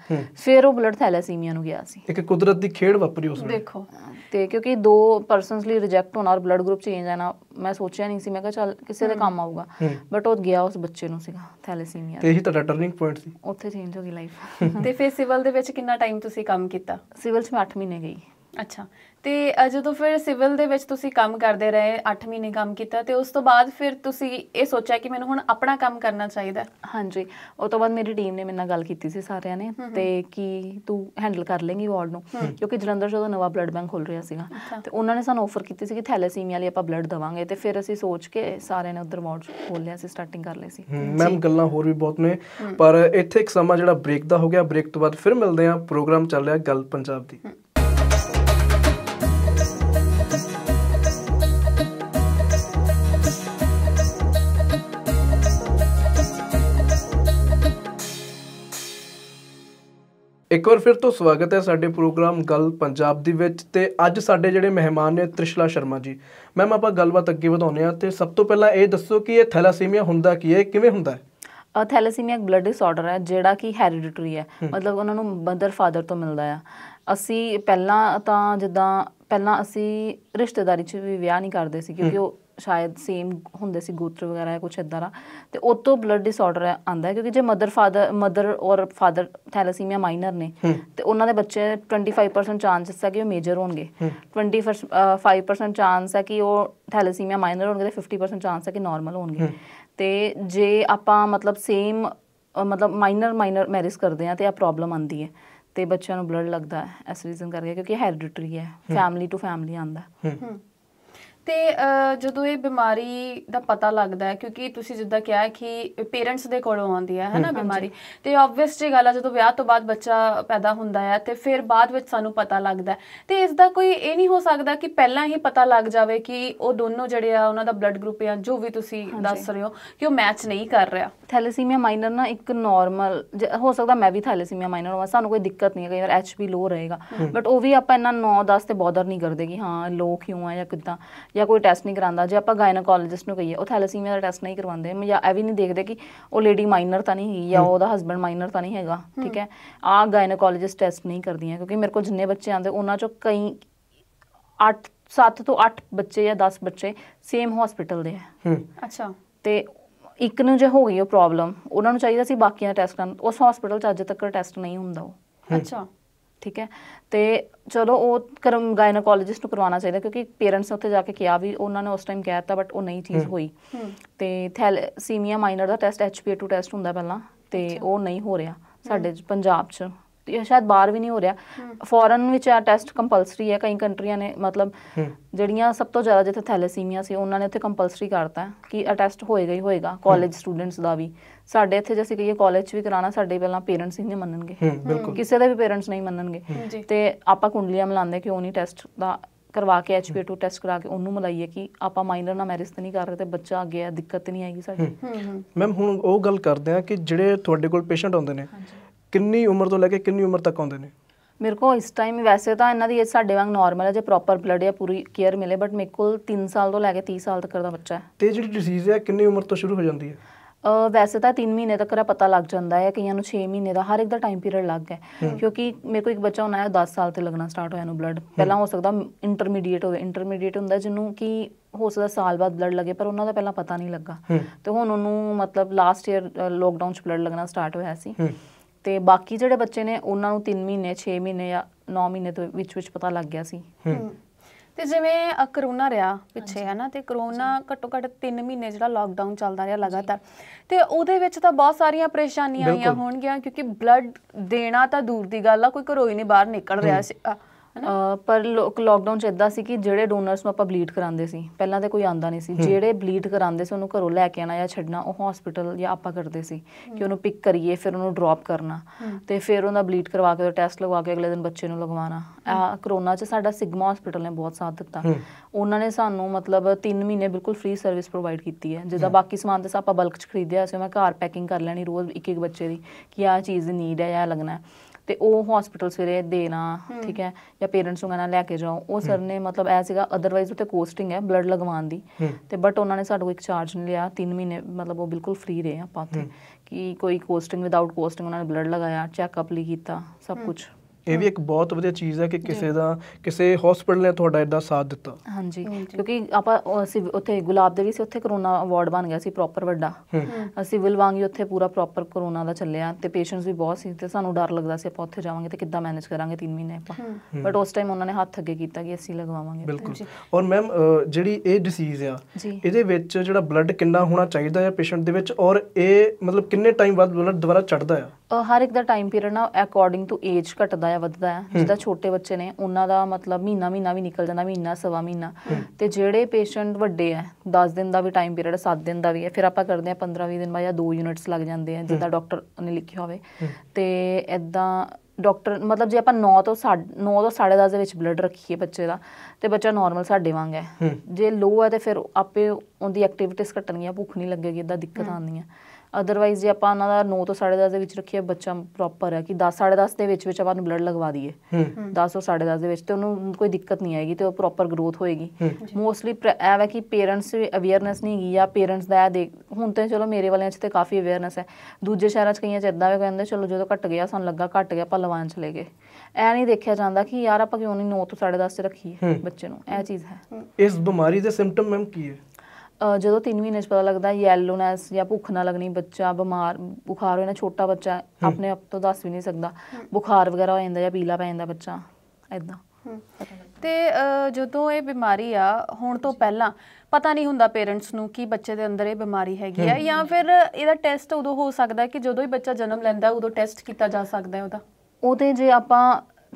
ਫਿਰ ਉਹ ਬਲੱਡ ਥੈਲੇਸੀਮੀਆ ਨੂੰ ਗਿਆ ਸੀ ਇੱਕ ਕੁਦਰਤ ਦੀ ਖੇਡ ਵਾਪਰੀ ਉਸ ਨੂੰ ਦੇਖੋ ਤੇ ਕਿਉਂਕਿ ਦੋ ਪਰਸਨਸ ਲਈ ਰਿਜੈਕਟ ਹੋਣਾ ਔਰ ਬਲੱਡ ਗਰੁੱਪ ਚੇਂਜ ਆਣਾ ਮੈਂ ਸੋਚਿਆ ਨਹੀਂ ਸੀ ਮੈਂ ਕਿਹਾ ਚਲ ਕਿਸੇ ਦੇ ਕੰਮ ਆਊਗਾ ਬਟ ਉਹ ਗਿਆ ਉਸ ਬੱਚੇ ਨੂੰ ਸੀਗਾ ਥੈਲੇਸੀਮੀਆ ਤੇ ਇਹੀ ਤੁਹਾਡਾ ਟਰਨਿੰਗ ਪੁਆਇੰਟ ਸੀ ਉੱਥੇ ਚੇਂਜ ਹੋ ਗਈ ਲਾਈਫ ਤੇ ਫਿਰ ਸਿਵਲ ਦੇ ਵਿੱਚ ਕਿੰਨਾ ਟਾਈਮ ਤੁਸੀਂ ਕੰਮ ਕੀਤਾ ਸਿਵਲ 'ਚ ਮੈਂ 8 ਮਹੀਨੇ ਗਈ ਅੱਛਾ ਤੇ ਜਦੋਂ ਫਿਰ ਸਿਵਲ ਦੇ ਵਿੱਚ ਤੁਸੀਂ ਕੰਮ ਕਰਦੇ ਰਹੇ 8 ਮਹੀਨੇ ਕੰਮ ਕੀਤਾ ਤੇ ਉਸ ਤੋਂ ਬਾਅਦ ਫਿਰ ਤੁਸੀਂ ਇਹ ਸੋਚਿਆ ਕਿ ਮੈਨੂੰ ਹੁਣ ਆਪਣਾ ਕੰਮ ਕਰਨਾ ਚਾਹੀਦਾ ਹਾਂਜੀ ਉਸ ਤੋਂ ਬਾਅਦ ਮੇਰੀ ਟੀਮ ਨੇ ਮੇਰੇ ਨਾਲ ਗੱਲ ਕੀਤੀ ਸੀ ਸਾਰਿਆਂ ਨੇ ਤੇ ਕਿ ਤੂੰ ਹੈਂਡਲ ਕਰ ਲੇਂਗੀ ਵਾਰਡ ਨੂੰ ਕਿਉਂਕਿ ਜਲੰਧਰ ਜਦੋਂ ਨਵਾਂ ਬਲੱਡ ਬੈਂਕ ਖੁੱਲ ਰਿਹਾ ਸੀਗਾ ਤੇ ਉਹਨਾਂ ਨੇ ਸਾਨੂੰ ਆਫਰ ਕੀਤੀ ਸੀ ਕਿ ਥੈਲੇਸੀਮੀਆ ਲਈ ਆਪਾਂ ਬਲੱਡ ਦਵਾਂਗੇ ਤੇ ਫਿਰ ਅਸੀਂ ਸੋਚ ਕੇ ਸਾਰਿਆਂ ਨੇ ਉਧਰ ਵਾਰਡ ਖੋਲ ਲਿਆ ਸੀ ਸਟਾਰਟਿੰਗ ਕਰ ਲਈ ਸੀ ਮੈਮ ਗੱਲਾਂ ਹੋਰ ਵੀ ਬਹੁਤ ਨੇ ਪਰ ਇੱਥੇ ਇੱਕ ਸਮਾਂ ਜਿਹੜਾ ਬ੍ਰੇਕ ਦਾ ਹੋ ਗਿਆ ਬ੍ਰੇਕ ਤੋਂ ਬਾਅਦ ਫਿਰ ਮਿਲਦੇ ਆ ਪ੍ਰੋਗਰਾਮ ਚੱਲ ਰਿਹਾ ਗੱਲ ਪੰਜਾਬ ਦੀ ਇੱਕ ਵਾਰ ਫਿਰ ਤੋਂ ਸਵਾਗਤ ਹੈ ਸਾਡੇ ਪ੍ਰੋਗਰਾਮ ਗੱਲ ਪੰਜਾਬ ਦੀ ਵਿੱਚ ਤੇ ਅੱਜ ਸਾਡੇ ਜਿਹੜੇ ਮਹਿਮਾਨ ਨੇ ਤ੍ਰਿਸ਼ਲਾ ਸ਼ਰਮਾ ਜੀ ਮੈਮ ਆਪਾਂ ਗੱਲਬਾਤ ਅੱਗੇ ਵਧਾਉਨੇ ਆ ਤੇ ਸਭ ਤੋਂ ਪਹਿਲਾਂ ਇਹ ਦੱਸੋ ਕਿ ਇਹ ਥੈਲਾਸੀਮੀਆ ਹੁੰਦਾ ਕੀ ਹੈ ਕਿਵੇਂ ਹੁੰਦਾ ਹੈ ਥੈਲਾਸੀਮੀਆ ਇੱਕ ਬਲੱਡ ਡਿਸਆਰਡਰ ਹੈ ਜਿਹੜਾ ਕਿ ਹੈਰੀਡਿਟਰੀ ਹੈ ਮਤਲਬ ਉਹਨਾਂ ਨੂੰ ਮਦਰ ਫਾਦਰ ਤੋਂ ਮਿਲਦਾ ਆ ਅਸੀਂ ਪਹਿਲਾਂ ਤਾਂ ਜਿੱਦਾਂ ਪਹਿਲਾਂ ਅਸੀਂ ਰਿਸ਼ਤੇਦਾਰੀ 'ਚ ਵੀ ਵਿਆਹ ਨਹੀਂ ਕਰਦੇ ਸੀ ਕਿਉਂਕਿ ਉਹ ਸ਼ਾਇਦ ਸੇਮ ਹੁੰਦੇ ਸੀ ਗੋਤਰ ਵਗੈਰਾ ਜਾਂ ਕੁਝ ਇਦਾਂ ਦਾ ਤੇ ਉਹ ਤੋਂ ਬਲੱਡ ਡਿਸਆਰਡਰ ਆਂਦਾ ਕਿਉਂਕਿ ਜੇ ਮਦਰ ਫਾਦਰ ਮਦਰ ਔਰ ਫਾਦਰ ਥੈਲੇਸੀਮੀਆ ਮਾਈਨਰ ਨੇ ਤੇ ਉਹਨਾਂ ਦੇ ਬੱਚੇ 25% ਚਾਂਸਸ ਹੈ ਕਿ ਉਹ ਮੇਜਰ ਹੋਣਗੇ 25% ਚਾਂਸ ਹੈ ਕਿ ਉਹ ਥੈਲੇਸੀਮੀਆ ਮਾਈਨਰ ਹੋਣਗੇ ਤੇ 50% ਚਾਂਸ ਹੈ ਕਿ ਨਾਰਮਲ ਹੋਣਗੇ ਤੇ ਜੇ ਆਪਾਂ ਮਤਲਬ ਸੇਮ ਮਤਲਬ ਮਾਈਨਰ ਮਾਈਨਰ ਮੈਰਿਜ ਕਰਦੇ ਆ ਤੇ ਆ ਪ੍ਰੋਬਲਮ ਆਂਦੀ ਹੈ ਤੇ ਬੱਚਿਆਂ ਨੂੰ ਬਲੱਡ ਲੱਗਦਾ ਐਸ ਰੀਜ਼ਨ ਕਰਕੇ ਕਿਉਂਕਿ ਹੈਰੀਡਿਟਰੀ ਹੈ ਫੈਮਿਲੀ ਟੂ ਫੈਮਿਲੀ ਆਂਦਾ ਤੇ ਜਦੋਂ ਇਹ ਬਿਮਾਰੀ ਦਾ ਪਤਾ ਲੱਗਦਾ ਹੈ ਕਿਉਂਕਿ ਤੁਸੀਂ ਜਿੱਦਾਂ ਕਿਹਾ ਹੈ ਕਿ ਪੇਰੈਂਟਸ ਦੇ ਕੋਲੋਂ ਆਉਂਦੀ ਹੈ ਹਨਾ ਬਿਮਾਰੀ ਤੇ ਆਬਵੀਅਸ ਜੀ ਗੱਲ ਹੈ ਜਦੋਂ ਵਿਆਹ ਤੋਂ ਬਾਅਦ ਬੱਚਾ ਪੈਦਾ ਹੁੰਦਾ ਹੈ ਤੇ ਫਿਰ ਬਾਅਦ ਵਿੱਚ ਸਾਨੂੰ ਪਤਾ ਲੱਗਦਾ ਤੇ ਇਸ ਦਾ ਕੋਈ ਇਹ ਨਹੀਂ ਹੋ ਸਕਦਾ ਕਿ ਪਹਿਲਾਂ ਹੀ ਪਤਾ ਲੱਗ ਜਾਵੇ ਕਿ ਉਹ ਦੋਨੋਂ ਜਿਹੜੇ ਆ ਉਹਨਾਂ ਦਾ ਬਲੱਡ ਗਰੁੱਪ ਜਾਂ ਜੋ ਵੀ ਤੁਸੀਂ ਦੱਸ ਰਹੇ ਹੋ ਕਿ ਉਹ ਮੈਚ ਨਹੀਂ ਕਰ ਰਿਹਾ ਥੈਲੇਸੀਮੀਆ ਮਾਈਨਰ ਨਾ ਇੱਕ ਨਾਰਮਲ ਹੋ ਸਕਦਾ ਮੈਂ ਵੀ ਥੈਲੇਸੀਮੀਆ ਮਾਈਨਰ ਹੋਵਾਂ ਸਾਨੂੰ ਕੋਈ ਦਿੱਕਤ ਨਹੀਂ ਹੈ ਯਾਰ ਐਚਪੀ ਲੋ ਰਹੇਗਾ ਬਟ ਉਹ ਵੀ ਆਪਾਂ ਇਹਨਾਂ 9 10 ਤੇ ਬਾਦਰ ਨਹੀਂ ਕਰਦੇ ਕਿ ਹਾਂ ਲੋ ਕਿਉਂ ਆ ਜਾਂ ਕਿਦਾਂ ਜਾਂ ਕੋਈ ਟੈਸਟ ਨਹੀਂ ਕਰਾਉਂਦਾ ਜੇ ਆਪਾਂ ਗਾਇਨੋਕੋਲੋਜਿਸਟ ਨੂੰ ਕਹੀਏ ਉਹ ਥੈਲੇਸੀਮੀਆ ਦਾ ਟੈਸਟ ਨਹੀਂ ਕਰਵਾਉਂਦੇ ਜਾਂ ਇਹ ਵੀ ਨਹੀਂ ਦੇਖਦੇ ਕਿ ਉਹ ਲੇਡੀ ਮਾਈਨਰ ਤਾਂ ਨਹੀਂ ਹੈਗੀ ਜਾਂ ਉਹਦਾ ਹਸਬੰਡ ਮਾਈਨਰ ਤਾਂ ਨਹੀਂ ਹੈਗਾ ਠੀਕ ਹੈ ਆ ਗਾਇਨੋਕੋਲੋਜਿਸਟ ਟੈਸਟ ਨਹੀਂ ਕਰਦੀਆਂ ਕਿਉਂਕਿ ਮੇਰੇ ਕੋਲ ਜਿੰਨੇ ਬੱਚੇ ਆਉਂਦੇ ਉਹਨਾਂ ਚੋਂ ਕਈ 8 7 ਤੋਂ 8 ਬੱਚੇ ਜਾਂ 10 ਬੱਚੇ ਸੇਮ ਹਸਪੀਟਲ ਦੇ ਹੈ ਅੱਛਾ ਤੇ ਇੱਕ ਨੂੰ ਜੇ ਹੋ ਗਈ ਉਹ ਪ੍ਰੋਬਲਮ ਉਹਨਾਂ ਨੂੰ ਚਾਹੀਦਾ ਸੀ ਬਾਕੀਆਂ ਟੈਸਟ ਕਰਨ ਉਸ ਹਸਪੀਟਲ 'ਚ ਅੱਜ ਤੱਕ ਟੈਸਟ ਨਹੀਂ ਹੁੰਦਾ ਉਹ ਅੱਛਾ ਠੀਕ ਹੈ ਤੇ ਚਲੋ ਉਹ ਕਰਮ ਗਾਇਨੋਕੋਲੋਜਿਸਟ ਨੂੰ ਕਰਵਾਉਣਾ ਚਾਹੀਦਾ ਕਿਉਂਕਿ ਪੇਰੈਂਟਸ ਨੇ ਉੱਥੇ ਜਾ ਕੇ ਕਿਹਾ ਵੀ ਉਹਨਾਂ ਨੇ ਉਸ ਟਾਈਮ ਕਹਿ ਤਾਂ ਬਟ ਉਹ ਨਹੀਂ ਚੀਜ਼ ਹੋਈ ਤੇ ਥੈਲਸੀਮੀਆ ਮਾਈਨਰ ਦਾ ਟੈਸਟ 2 ਟੈਸਟ ਹੁੰਦਾ ਪਹਿਲਾਂ ਤੇ ਉਹ ਨਹੀਂ ਹੋ ਰਿਹਾ ਸਾਡੇ ਪੰਜਾਬ 'ਚ ਇਹ ਸ਼ਾਇਦ ਬਾਹਰ ਵੀ ਨਹੀਂ ਹੋ ਰਿਹਾ ਫੋਰਨ ਵਿੱਚ ਆ ਟੈਸਟ ਕੰਪਲਸਰੀ ਹੈ ਕਈ ਕੰਟਰੀਆਂ ਨੇ ਮਤਲਬ ਜਿਹੜੀਆਂ ਸਭ ਤੋਂ ਜ਼ਿਆਦਾ ਜਿੱਥੇ ਥੈਲਸੀਮੀਆ ਸੀ ਉਹਨਾਂ ਨੇ ਉੱਥੇ ਕੰਪਲਸਰੀ ਕਰਤਾ ਕਿ ਆ ਟੈਸਟ ਹੋਏਗਾ ਹੀ ਹੋਏਗਾ ਕਾਲਜ ਸਟੂਡੈਂਟਸ ਦਾ ਵੀ ਸਾਡੇ ਇੱਥੇ ਜੇ ਅਸੀਂ ਕਹੀਏ ਕਾਲਜ ਵੀ ਕਰਾਣਾ ਸਾਡੇ ਪਹਿਲਾਂ ਪੇਰੈਂਟਸ ਹੀ ਨਹੀਂ ਮੰਨਣਗੇ ਕਿਸੇ ਦੇ ਵੀ ਪੇਰੈਂਟਸ ਨਹੀਂ ਮੰਨਣਗੇ ਤੇ ਆਪਾਂ ਕੁੰਡਲੀਆਂ ਮਿਲਾਉਂਦੇ ਕਿ ਉਹ ਨਹੀਂ ਟੈਸਟ ਦਾ ਕਰਵਾ ਕੇ ਐਚਪੀ2 ਟੈਸਟ ਕਰਾ ਕੇ ਉਹਨੂੰ ਮਲਾਈਏ ਕਿ ਆਪਾਂ ਮਾਈਨਰ ਨਾਲ ਮੈਰਿਜ ਤੇ ਨਹੀਂ ਕਰ ਰਹੇ ਤੇ ਬੱਚਾ ਅੱਗੇ ਆ ਦਿੱਕਤ ਨਹੀਂ ਆਏਗੀ ਸਾਡੀ ਮੈਮ ਹੁਣ ਉਹ ਗੱਲ ਕਰਦੇ ਆ ਕਿ ਜਿਹੜੇ ਤੁਹਾਡੇ ਕੋਲ ਪੇਸ਼ੈਂਟ ਆਉਂਦੇ ਨੇ ਕਿੰਨੀ ਉਮਰ ਤੋਂ ਲੈ ਕੇ ਕਿੰਨੀ ਉਮਰ ਤੱਕ ਆਉਂਦੇ ਨੇ ਮੇਰੇ ਕੋਲ ਇਸ ਟਾਈਮ ਵੈਸੇ ਤਾਂ ਇਹਨਾਂ ਦੀ ਸਾਡੇ ਵਾਂਗ ਨਾਰਮਲ ਹੈ ਜੇ ਪ੍ਰੋਪਰ ਬਲੱਡ ਹੈ ਪੂਰੀ ਕੇਅਰ ਮਿਲੇ ਬਟ ਮੇਰੇ ਕੋਲ 3 ਸਾਲ ਤੋਂ ਲੈ ਕੇ 30 ਸਾਲ ਤੱਕ ਦਾ ਬੱਚਾ ਹੈ ਤੇ ਜਿਹੜੀ ਡਿਸੀਜ਼ ਹੈ ਕਿੰਨੀ ਉਮਰ ਤੋਂ ਸ਼ੁਰੂ ਹੋ ਜਾਂਦੀ ਹੈ ਵੈਸੇ ਤਾਂ 3 ਮਹੀਨੇ ਤੱਕ ਦਾ ਪਤਾ ਲੱਗ ਜਾਂਦਾ ਹੈ ਕਈਆਂ ਨੂੰ 6 ਮਹੀਨੇ ਦਾ ਹਰ ਇੱਕ ਦਾ ਟਾਈਮ ਪੀਰੀਅਡ ਲੱਗ ਹੈ ਕਿਉਂਕਿ ਮੇਰੇ ਕੋਲ ਇੱਕ ਬੱਚਾ ਹੋਣਾ ਹੈ 10 ਸਾਲ ਤੇ ਲੱਗਣਾ ਸਟਾਰਟ ਹੋਇਆ ਨੂੰ ਬਲੱਡ ਪਹਿਲਾਂ ਹੋ ਸਕਦਾ ਇੰਟਰਮੀਡੀਏਟ ਹੋਵੇ ਇੰਟਰਮੀਡੀਏਟ ਹੁੰਦਾ ਜਿਹਨੂੰ ਕਿ ਹੋ ਸਕਦਾ ਸਾਲ ਬਾਅਦ ਬਲੱਡ ਲੱਗੇ ਪਰ ਉਹਨਾਂ ਦਾ ਪਹਿਲਾਂ ਪਤਾ ਨਹੀਂ ਲੱਗਾ ਤੇ ਹੁਣ ਉਹਨੂੰ ਮਤਲਬ ਲਾਸਟ ਈਅਰ ਲੋਕਡਾਊਨ 'ਚ ਬਲੱਡ ਲੱਗਣਾ ਸਟਾਰਟ ਹੋਇਆ ਸੀ ਤੇ ਬਾਕੀ ਜਿਹੜੇ ਬੱਚੇ ਨੇ ਉਹਨਾਂ ਨੂੰ 3 ਮਹੀਨੇ 6 ਮਹੀਨੇ ਜਾਂ 9 ਮਹੀਨੇ ਤੋਂ ਵਿੱਚ ਵਿੱਚ ਪਤਾ ਲੱਗ ਗਿਆ ਸੀ ਤੇ ਜਿਵੇਂ ਕਰੋਨਾ ਰਿਹਾ ਪਿੱਛੇ ਹੈ ਨਾ ਤੇ ਕਰੋਨਾ ਘੱਟੋ ਘੱਟ 3 ਮਹੀਨੇ ਜਿਹੜਾ ਲਾਕਡਾਊਨ ਚੱਲਦਾ ਰਿਹਾ ਲਗਾਤਾਰ ਤੇ ਉਹਦੇ ਵਿੱਚ ਤਾਂ ਬਹੁਤ ਸਾਰੀਆਂ ਪਰੇਸ਼ਾਨੀਆਂ ਆਈਆਂ ਹੋਣਗੀਆਂ ਕਿਉਂਕਿ ਬਲੱਡ ਦੇਣਾ ਤਾਂ ਦੂਰ ਦੀ ਗੱਲ ਆ ਕੋਈ ਘਰੋਂ ਹੀ ਨਹੀਂ ਬਾਹਰ ਨਿਕਲ ਰਿਹਾ ਸੀ ਪਰ ਲੋਕ ਲੋਕਡਾਊਨ ਚ ਇਦਾਂ ਸੀ ਕਿ ਜਿਹੜੇ ਡੋਨਰਸ ਨੂੰ ਆਪਾਂ ਬਲੀਡ ਕਰਾਉਂਦੇ ਸੀ ਪਹਿਲਾਂ ਤੇ ਕੋਈ ਆਂਦਾ ਨਹੀਂ ਸੀ ਜਿਹੜੇ ਬਲੀਡ ਕਰਾਉਂਦੇ ਸੀ ਉਹਨੂੰ ਘਰੋਂ ਲੈ ਕੇ ਆਣਾ ਜਾਂ ਛੱਡਣਾ ਉਹ ਹਸਪੀਟਲ ਜਾਂ ਆਪਾਂ ਕਰਦੇ ਸੀ ਕਿ ਉਹਨੂੰ ਪਿਕ ਕਰੀਏ ਫਿਰ ਉਹਨੂੰ ਡ੍ਰੌਪ ਕਰਨਾ ਤੇ ਫਿਰ ਉਹਦਾ ਬਲੀਡ ਕਰਵਾ ਕੇ ਟੈਸਟ ਲਗਵਾ ਕੇ ਅਗਲੇ ਦਿਨ ਬੱਚੇ ਨੂੰ ਲਗਵਾਉਣਾ ਆ ਕਰੋਨਾ ਚ ਸਾਡਾ ਸਿਗਮਾ ਹਸਪੀਟਲ ਨੇ ਬਹੁਤ ਸਾਥ ਦਿੱਤਾ ਉਹਨਾਂ ਨੇ ਸਾਨੂੰ ਮਤਲਬ 3 ਮਹੀਨੇ ਬਿਲਕੁਲ ਫ੍ਰੀ ਸਰਵਿਸ ਪ੍ਰੋਵਾਈਡ ਕੀਤੀ ਹੈ ਜਿੱਦਾਂ ਬਾਕੀ ਸਮਾਨ ਤੇ ਆਪਾਂ ਬਲਕ ਚ ਖਰੀਦਿਆ ਸੀ ਮੈਂ ਘਰ ਪੈਕਿੰਗ ਕਰ ਲੈਣੀ ਰੋਜ਼ ਇੱਕ ਇੱਕ ਬੱਚੇ ਦੀ ਕਿ ਆ ਚੀਜ਼ ਨੀਡ ਹੈ ਜਾਂ ਲੱਗਣਾ ਤੇ ਉਹ ਹਸਪੀਟਲ ਸਵੇਰੇ ਦੇਣਾ ਠੀਕ ਹੈ ਜਾਂ ਪੇਰੈਂਟਸ ਨੂੰ ਕਹਿਣਾ ਲੈ ਕੇ ਜਾਓ ਉਹ ਸਰ ਨੇ ਮਤਲਬ ਐ ਸੀਗਾ ਅਦਰਵਾਈਜ਼ ਉੱਤੇ ਕੋਸਟਿੰਗ ਹੈ ਬਲੱਡ ਲਗਵਾਉਣ ਦੀ ਤੇ ਬਟ ਉਹਨਾਂ ਨੇ ਸਾਡੇ ਕੋਲ ਇੱਕ ਚਾਰਜ ਨਹੀਂ ਲਿਆ 3 ਮਹੀਨੇ ਮਤਲਬ ਉਹ ਬਿਲਕੁਲ ਫ੍ਰੀ ਰਹੇ ਆਪਾਂ ਤੇ ਕਿ ਕੋਈ ਕੋਸਟਿੰਗ ਵਿਦਆਊਟ ਕੋਸਟਿੰਗ ਉਹਨਾਂ ਨੇ ਬਲੱਡ ਲਗਾਇਆ ਚੈੱਕਅਪ ਲਈ ਕੀਤਾ ਸਭ ਕੁਝ ਇਹ ਵੀ ਇੱਕ ਬਹੁਤ ਵਧੀਆ ਚੀਜ਼ ਹੈ ਕਿ ਕਿਸੇ ਦਾ ਕਿਸੇ ਹਸਪੀਟਲ ਨੇ ਤੁਹਾਡਾ ਇਦਾਂ ਸਾਥ ਦਿੱਤਾ ਹਾਂਜੀ ਕਿਉਂਕਿ ਆਪਾਂ ਅਸੀਂ ਉੱਥੇ ਗੁਲਾਬ ਦੇ ਵੀ ਸੀ ਉੱਥੇ ਕਰੋਨਾ ਅਵਾਰਡ ਬਣ ਗਿਆ ਸੀ ਪ੍ਰੋਪਰ ਵੱਡਾ ਅਸੀਂ ਵਾਂਗ ਵਾਂਗੀ ਉੱਥੇ ਪੂਰਾ ਪ੍ਰੋਪਰ ਕਰੋਨਾ ਦਾ ਚੱਲਿਆ ਤੇ ਪੇਸ਼ੈਂਟਸ ਵੀ ਬਹੁਤ ਸੀ ਤੇ ਸਾਨੂੰ ਡਰ ਲੱਗਦਾ ਸੀ ਆਪਾਂ ਉੱਥੇ ਜਾਵਾਂਗੇ ਤੇ ਕਿੱਦਾਂ ਮੈਨੇਜ ਕਰਾਂਗੇ 3 ਮਹੀਨੇ ਆਪਾਂ ਬਟ ਉਸ ਟਾਈਮ ਉਹਨਾਂ ਨੇ ਹੱਥ ਅੱਗੇ ਕੀਤਾ ਕਿ ਅਸੀਂ ਲਗਵਾਵਾਂਗੇ ਬਿਲਕੁਲ ਔਰ ਮੈਮ ਜਿਹੜੀ ਇਹ ਡਿਸੀਜ਼ ਆ ਇਹਦੇ ਵਿੱਚ ਜਿਹੜਾ ਬਲੱਡ ਕਿੰਨਾ ਹੋਣਾ ਚਾਹੀਦਾ ਹੈ ਪੇਸ਼ੈਂਟ ਦੇ ਵਿੱਚ ਔਰ ਇਹ ਮਤਲਬ ਕਿੰਨੇ ਟਾਈਮ ਬਾਅਦ ਬਲੱਡ ਦੁਬਾਰਾ ਚੜਦਾ ਹੈ ਹਰ ਇੱਕ ਦਾ ਟਾਈਮ ਪੀਰੀਅਡ ਨਾ ਅਕੋਰਡਿੰਗ ਟੂ ਏਜ ਘਟਦਾ ਆ ਵੱਧਦਾ ਆ ਜਿੱਦਾਂ ਛੋਟੇ ਬੱਚੇ ਨੇ ਉਹਨਾਂ ਦਾ ਮਤਲਬ ਮਹੀਨਾ ਮਹੀਨਾ ਵੀ ਨਿਕਲ ਜਾਂਦਾ ਮਹੀਨਾ ਸਵਾ ਮਹੀਨਾ ਤੇ ਜਿਹੜੇ ਪੇਸ਼ੈਂਟ ਵੱਡੇ ਆ 10 ਦਿਨ ਦਾ ਵੀ ਟਾਈਮ ਪੀਰੀਅਡ 7 ਦਿਨ ਦਾ ਵੀ ਆ ਫਿਰ ਆਪਾਂ ਕਰਦੇ ਆ 15 20 ਦਿਨ ਬਾਅਦ ਜਾਂ ਦੋ ਯੂਨਿਟਸ ਲੱਗ ਜਾਂਦੇ ਆ ਜਿੱਦਾਂ ਡਾਕਟਰ ਨੇ ਲਿਖਿਆ ਹੋਵੇ ਤੇ ਐਦਾਂ ਡਾਕਟਰ ਮਤਲਬ ਜੇ ਆਪਾਂ 9 ਤੋਂ 9 ਤੋਂ 10:30 ਦੇ ਵਿੱਚ ਬਲੱਡ ਰੱਖੀਏ ਬੱਚੇ ਦਾ ਤੇ ਬੱਚਾ ਨਾਰਮਲ ਸਾਡੇ ਵਾਂਗ ਹੈ ਜੇ ਲੋ ਹੈ ਤੇ ਫਿਰ ਆਪੇ ਉਹਦੀ ਐਕਟੀਵਿਟੀਜ਼ ਘਟਣਗੀਆਂ ਭੁੱਖ ਨਹੀਂ ਲੱਗੇਗੀ ਇਦਾਂ ਦਿੱਕਤ ਆਉਂਦੀਆਂ ਅਦਰਵਾਈਜ਼ ਜੇ ਆਪਾਂ ਉਹਨਾਂ ਦਾ 9 ਤੋਂ 10:30 ਦੇ ਵਿੱਚ ਰੱਖੀਏ ਬੱਚਾ ਪ੍ਰੋਪਰ ਹੈ ਕਿ 10:30 ਦੇ ਵਿੱਚ ਵਿੱਚ ਆਪਾਂ ਨੂੰ ਬਲੱਡ ਲਗਵਾ ਦਈਏ 10 ਤੋਂ 10:30 ਦੇ ਵਿੱਚ ਤੇ ਉਹਨੂੰ ਕੋਈ ਦਿੱਕਤ ਨਹੀਂ ਆਏਗੀ ਤੇ ਉਹ ਪ੍ਰੋਪਰ ਗਰੋਥ ਹੋਏਗੀ ਮੋਸਟਲੀ ਹੈ ਕਿ ਪੇਰੈਂਟਸ ਵੀ ਅਵੇਅਰਨੈਸ ਨਹੀਂ ਗਈ ਆ ਪੇਰੈਂਟਸ ਦਾ ਦੇਖ ਹੁਣ ਤੇ ਚਲੋ ਮੇਰੇ ਵਾਲਿਆਂ 'ਚ ਤੇ ਕਾਫੀ ਅਵੇਅਰਨੈਸ ਹੈ ਦੂਜੇ ਸ਼ਹਿਰਾਂ 'ਚ ਕਈਆਂ 'ਚ ਇਦਾਂ ਵੀ ਕਹਿੰਦੇ ਚਲੋ ਜਦੋਂ ਘਟ ਗਿਆ ਸਾਨੂੰ ਲੱਗਾ ਘਟ ਗਿਆ ਆਪਾਂ 'ਚ ਚਲੇ ਗਏ ਐ ਨਹੀਂ ਦੇਖਿਆ ਜਾਂਦਾ ਕਿ ਯਾਰ ਆਪਾਂ ਕਿਉਂ ਨਹੀਂ 9 ਤੋਂ 10:30 ਤੇ ਰੱਖੀਏ ਬੱਚੇ ਨੂੰ ਇਹ ਚੀਜ਼ ਹੈ ਇਸ ਬਿਮਾਰੀ ਦੇ ਸਿੰਪਟਮ ਮੈਮ ਕੀ ਹੈ ਜਦੋਂ 3 ਮਹੀਨੇ ਚ ਪਤਾ ਲੱਗਦਾ ਯੈਲੋਨੈਸ ਜਾਂ ਭੁੱਖ ਨਾ ਲੱਗਣੀ ਬੱਚਾ ਬਿਮਾਰ ਬੁਖਾਰ ਹੋਣਾ ਛੋਟਾ ਬੱਚਾ ਆਪਣੇ ਆਪ ਤੋਂ ਦੱਸ ਵੀ ਨਹੀਂ ਸਕਦਾ ਬੁਖਾਰ ਵਗੈਰਾ ਹੋ ਜਾਂਦਾ ਜਾਂ ਪੀਲਾ ਪੈ ਜਾਂਦਾ ਬੱਚਾ ਐਦਾਂ ਤੇ ਜਦੋਂ ਇਹ ਬਿਮਾਰੀ ਆ ਹੋਣ ਤੋਂ ਪਹਿਲਾਂ ਪਤਾ ਨਹੀਂ ਹੁੰਦਾ ਪੇਰੈਂਟਸ ਨੂੰ ਕਿ ਬੱਚੇ ਦੇ ਅੰਦਰ ਇਹ ਬਿਮਾਰੀ ਹੈਗੀ ਆ ਜਾਂ ਫਿਰ ਇਹਦਾ ਟੈਸਟ ਉਦੋਂ ਹੋ ਸਕਦਾ ਕਿ ਜਦੋਂ ਹੀ ਬੱਚਾ ਜਨਮ ਲੈਂਦਾ ਉਦੋਂ ਟੈਸਟ ਕੀਤਾ ਜਾ ਸਕਦਾ ਹੈ ਉਹਦਾ ਉਹਦੇ ਜੇ ਆਪਾਂ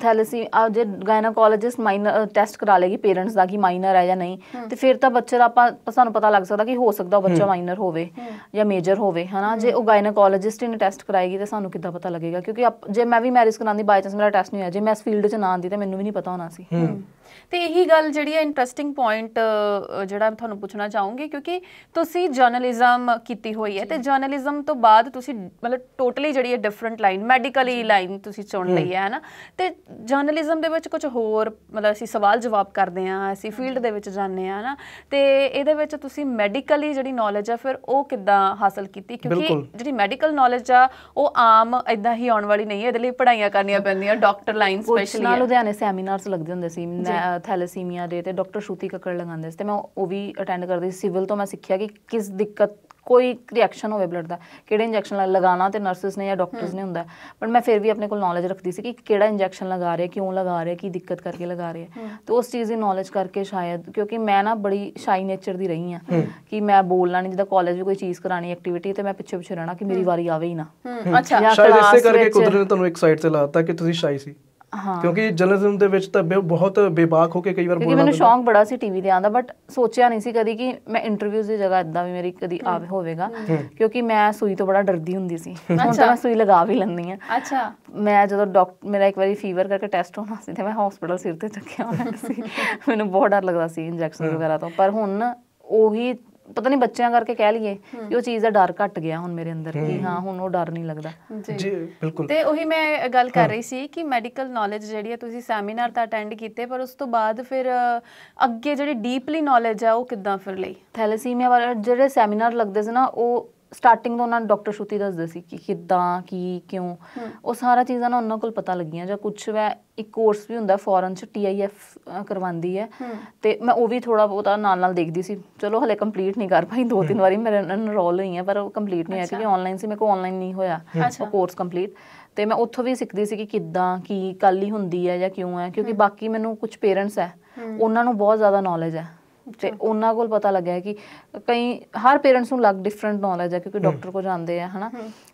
ਥੈਲੇਸੀ ਜੇ ਗਾਇਨੋਕੋਲੋਜਿਸਟ ਮਾਈਨਰ ਟੈਸਟ ਕਰਾ ਲੇਗੀ ਪੇਰੈਂਟਸ ਦਾ ਕਿ ਮਾਈਨਰ ਹੈ ਜਾਂ ਨਹੀਂ ਤੇ ਫਿਰ ਤਾਂ ਬੱਚੇ ਦਾ ਆਪਾਂ ਸਾਨੂੰ ਪਤਾ ਲੱਗ ਸਕਦਾ ਕਿ ਹੋ ਸਕਦਾ ਉਹ ਬੱਚਾ ਮਾਈਨਰ ਹੋਵੇ ਜਾਂ ਮੇਜਰ ਹੋਵੇ ਹਨਾ ਜੇ ਉਹ ਗਾਇਨੋਕੋਲੋਜਿਸਟ ਇਹਨੇ ਟੈਸਟ ਕਰਾਏਗੀ ਤਾਂ ਸਾਨੂੰ ਕਿੱਦਾਂ ਪਤਾ ਲੱਗੇਗਾ ਕਿਉਂਕਿ ਜੇ ਮੈਂ ਵੀ ਮੈਰਿਜ ਕਰਾਉਂਦੀ ਬਾਈ ਚਾਂਸ ਮੇਰਾ ਟੈਸਟ ਨਹੀਂ ਹੋਇਆ ਜੇ ਮੈਂ ਇਸ ਫੀਲਡ 'ਚ ਨਾ ਆਂਦੀ ਤਾਂ ਮੈਨੂੰ ਵੀ ਨਹੀਂ ਪਤਾ ਹੋਣਾ ਸੀ ਤੇ ਇਹੀ ਗੱਲ ਜਿਹੜੀ ਹੈ ਇੰਟਰਸਟਿੰਗ ਪੁਆਇੰਟ ਜਿਹੜਾ ਮੈਂ ਤੁਹਾਨੂੰ ਪੁੱਛਣਾ ਚਾਹੂੰਗੀ ਕਿਉਂਕਿ ਤੁਸੀਂ ਜਰਨਲਿਜ਼ਮ ਕੀਤੀ ਹੋਈ ਹੈ ਤੇ ਜਰਨਲਿਜ਼ਮ ਤੋਂ ਬਾਅਦ ਤੁਸੀਂ ਮਤਲਬ ਟੋਟਲੀ ਜਿਹੜੀ ਹੈ ਡਿਫਰੈਂਟ ਲਾਈਨ ਮੈਡੀਕਲੀ ਲਾਈਨ ਤੁਸੀਂ ਚੁਣ ਲਈ ਹੈ ਹਨਾ ਤੇ ਜਰਨਲਿਜ਼ਮ ਦੇ ਵਿੱਚ ਕੁਝ ਹੋਰ ਮਤਲਬ ਅਸੀਂ ਸਵਾਲ ਜਵਾਬ ਕਰਦੇ ਆ ਅਸੀਂ ਫੀਲਡ ਦੇ ਵਿੱਚ ਜਾਂਦੇ ਆ ਹਨਾ ਤੇ ਇਹਦੇ ਵਿੱਚ ਤੁਸੀਂ ਮੈਡੀਕਲੀ ਜਿਹੜੀ ਨੌਲੇਜ ਆ ਫਿਰ ਉਹ ਕਿੱਦਾਂ ਹਾਸਲ ਕੀਤੀ ਕਿਉਂਕਿ ਜਿਹੜੀ ਮੈਡੀਕਲ ਨੌਲੇਜ ਆ ਉਹ ਆਮ ਇਦਾਂ ਹੀ ਆਉਣ ਵਾਲੀ ਨਹੀਂ ਹੈ ਇਹਦੇ ਲਈ ਪੜ੍ਹਾਈਆਂ ਕਰਨੀਆਂ ਪੈਂਦੀਆਂ ਡਾਕਟਰ ਲਾਈਨ ਸਪੈਸ਼ਲੀ ਨਾਲ ਲੁਧਿਆਣੇ ਸੈਮੀਨਾਰਸ ਲੱਗਦੇ ਹੁੰਦੇ ਸੀ ਥੈਲੇਸੀਮੀਆ ਦੇ ਤੇ ਡਾਕਟਰ ਸ਼ੂਤੀ ਕਕੜ ਲਗਾਉਂਦੇ ਸੀ ਤੇ ਮੈਂ ਉਹ ਵੀ ਅਟੈਂਡ ਕਰਦੀ ਸੀ ਸਿਵਲ ਤੋਂ ਮੈਂ ਸਿੱਖਿਆ ਕਿ ਕਿਸ ਦਿੱਕਤ ਕੋਈ ਰਿਐਕਸ਼ਨ ਹੋਵੇ ਬਲੱਡ ਦਾ ਕਿਹੜੇ ਇੰਜੈਕਸ਼ਨ ਲਗਾਉਣਾ ਤੇ ਨਰਸਸ ਨੇ ਜਾਂ ਡਾਕਟਰਸ ਨੇ ਹੁੰਦਾ ਪਰ ਮੈਂ ਫਿਰ ਵੀ ਆਪਣੇ ਕੋਲ ਨੌਲੇਜ ਰੱਖਦੀ ਸੀ ਕਿ ਕਿਹੜਾ ਇੰਜੈਕਸ਼ਨ ਲਗਾ ਰਿਹਾ ਕਿਉਂ ਲਗਾ ਰਿਹਾ ਕੀ ਦਿੱਕਤ ਕਰਕੇ ਲਗਾ ਰਿਹਾ ਤੇ ਉਸ ਚੀਜ਼ ਦੀ ਨੌਲੇਜ ਕਰਕੇ ਸ਼ਾਇਦ ਕਿਉਂਕਿ ਮੈਂ ਨਾ ਬੜੀ ਸ਼ਾਈ ਨੇਚਰ ਦੀ ਰਹੀ ਆ ਕਿ ਮੈਂ ਬੋਲਣਾ ਨਹੀਂ ਜਿੱਦਾਂ ਕਾਲਜ ਵੀ ਕੋਈ ਚੀਜ਼ ਕਰਾਣੀ ਐਕਟੀਵਿਟੀ ਤੇ ਮੈਂ ਪਿੱਛੇ ਪਿੱਛੇ ਰਹਿਣਾ ਕਿ ਮੇਰੀ ਵਾਰੀ ਆਵੇ ਹੀ ਨਾ ਅੱਛਾ ਸ਼ਾਇਦ ਇਸੇ ਕਰਕੇ ਕੁਦਰਤ ਨੇ ਤੁਹਾਨੂੰ ਇੱਕ ਸਾਈਡ ਤੇ ਲਾਤਾ ਕਿ ਤੁਸੀਂ ਸ਼ਾਈ ਸੀ ਕਿਉਂਕਿ ਜਰਨਲਿਜ਼ਮ ਦੇ ਵਿੱਚ ਤਾਂ ਬਹੁਤ ਬੇਬਾਕ ਹੋ ਕੇ ਕਈ ਵਾਰ ਬੋਲਣਾ ਮੈਨੂੰ ਸ਼ੌਂਕ ਬੜਾ ਸੀ ਟੀਵੀ ਦੇ ਆਂਦਾ ਬਟ ਸੋਚਿਆ ਨਹੀਂ ਸੀ ਕਦੀ ਕਿ ਮੈਂ ਇੰਟਰਵਿਊਜ਼ ਦੀ ਜਗ੍ਹਾ ਇਦਾਂ ਵੀ ਮੇਰੀ ਕਦੀ ਆਵੇ ਹੋਵੇਗਾ ਕਿਉਂਕਿ ਮੈਂ ਸੂਈ ਤੋਂ ਬੜਾ ਡਰਦੀ ਹੁੰਦੀ ਸੀ ਹੁਣ ਤਾਂ ਮੈਂ ਸੂਈ ਲਗਾ ਵੀ ਲੈਂਦੀ ਆ ਅੱਛਾ ਮੈਂ ਜਦੋਂ ਡਾਕਟਰ ਮੇਰਾ ਇੱਕ ਵਾਰੀ ਫੀਵਰ ਕਰਕੇ ਟੈਸਟ ਹੋਣਾ ਸੀ ਤੇ ਮੈਂ ਹਸਪੀਟਲ ਸਿਰ ਤੇ ਚੱਕਿਆ ਹੋਣਾ ਸੀ ਮੈਨੂੰ ਬਹੁਤ ਡਰ ਲੱਗਦਾ ਸੀ ਇੰਜੈਕਸ਼ਨ ਵਗੈਰਾ ਤੋਂ ਪਰ ਹੁਣ ਉਹੀ ਪਤਾ ਨਹੀਂ ਬੱਚਿਆਂ ਕਰਕੇ ਕਹਿ ਲਈਏ ਕਿ ਉਹ ਚੀਜ਼ ਦਾ ਡਰ ਘਟ ਗਿਆ ਹੁਣ ਮੇਰੇ ਅੰਦਰ ਕਿ ਹਾਂ ਹੁਣ ਉਹ ਡਰ ਨਹੀਂ ਲੱਗਦਾ ਜੀ ਬਿਲਕੁਲ ਤੇ ਉਹੀ ਮੈਂ ਗੱਲ ਕਰ ਰਹੀ ਸੀ ਕਿ ਮੈਡੀਕਲ ਨੌਲੇਜ ਜਿਹੜੀ ਹੈ ਤੁਸੀਂ ਸੈਮੀਨਾਰ ਤਾਂ ਅਟੈਂਡ ਕੀਤੇ ਪਰ ਉਸ ਤੋਂ ਬਾਅਦ ਫਿਰ ਅੱਗੇ ਜਿਹੜੀ ਡੀਪਲੀ ਨੌਲੇਜ ਹੈ ਉਹ ਕਿੱਦਾਂ ਫਿਰ ਲਈ ਥੈਲੇਸੀਮੀਆ ਵਾਲਾ ਜਿਹੜੇ ਸੈਮੀਨਾਰ ਲੱਗਦੇ ਸੀ ਨਾ ਉਹ ਸਟਾਰਟਿੰਗ ਤੋਂ ਉਹਨਾਂ ਡਾਕਟਰ ਸ਼ੂਤੀ ਦੱਸਦੇ ਸੀ ਕਿ ਕਿੱਦਾਂ ਕੀ ਕਿਉਂ ਉਹ ਸਾਰਾ ਚੀਜ਼ਾਂ ਨਾ ਉਹਨਾਂ ਕੋਲ ਪਤਾ ਲੱਗੀਆਂ ਜਾਂ ਕੁਝ ਵੈ ਇੱਕ ਕੋਰਸ ਵੀ ਹੁੰਦਾ ਫੋਰਨ ਚ ਟੀਆਈਐਫ ਕਰਵਾਉਂਦੀ ਹੈ ਤੇ ਮੈਂ ਉਹ ਵੀ ਥੋੜਾ ਬਹੁਤਾ ਨਾਲ ਨਾਲ ਦੇਖਦੀ ਸੀ ਚਲੋ ਹਲੇ ਕੰਪਲੀਟ ਨਹੀਂ ਕਰ ਪਾਈ ਦੋ ਤਿੰਨ ਵਾਰੀ ਮੇਰੇ ਰੋਲ ਹੋਈ ਹੈ ਪਰ ਉਹ ਕੰਪਲੀਟ ਨਹੀਂ ਆਇਆ ਕਿਉਂਕਿ ਆਨਲਾਈਨ ਸੀ ਮੇਰੇ ਕੋਲ ਆਨਲਾਈਨ ਨਹੀਂ ਹੋਇਆ ਉਹ ਕੋਰਸ ਕੰਪਲੀਟ ਤੇ ਮੈਂ ਉੱਥੋਂ ਵੀ ਸਿੱਖਦੀ ਸੀ ਕਿ ਕਿੱਦਾਂ ਕੀ ਕੱਲ ਹੀ ਹੁੰਦੀ ਹੈ ਜਾਂ ਕਿਉਂ ਹੈ ਕਿਉਂਕਿ ਬਾਕੀ ਮੈਨੂੰ ਕੁਝ ਪੇਰੈਂਟਸ ਹੈ ਉਹਨਾਂ ਨੂੰ ਬਹੁਤ ਜ਼ਿਆਦਾ ਨੌਲੇਜ ਹੈ ਤੇ ਉਹਨਾਂ ਕੋਲ ਪਤਾ ਲੱਗਿਆ ਕਿ ਕਈ ਹਰ ਪੇਰੈਂਟਸ ਨੂੰ ਲੱਗ ਡਿਫਰੈਂਟ ਨੌਲੇਜ ਹੈ ਕਿਉਂਕਿ ਡਾਕਟਰ ਕੋ ਜਾਂਦੇ ਆ ਹਨਾ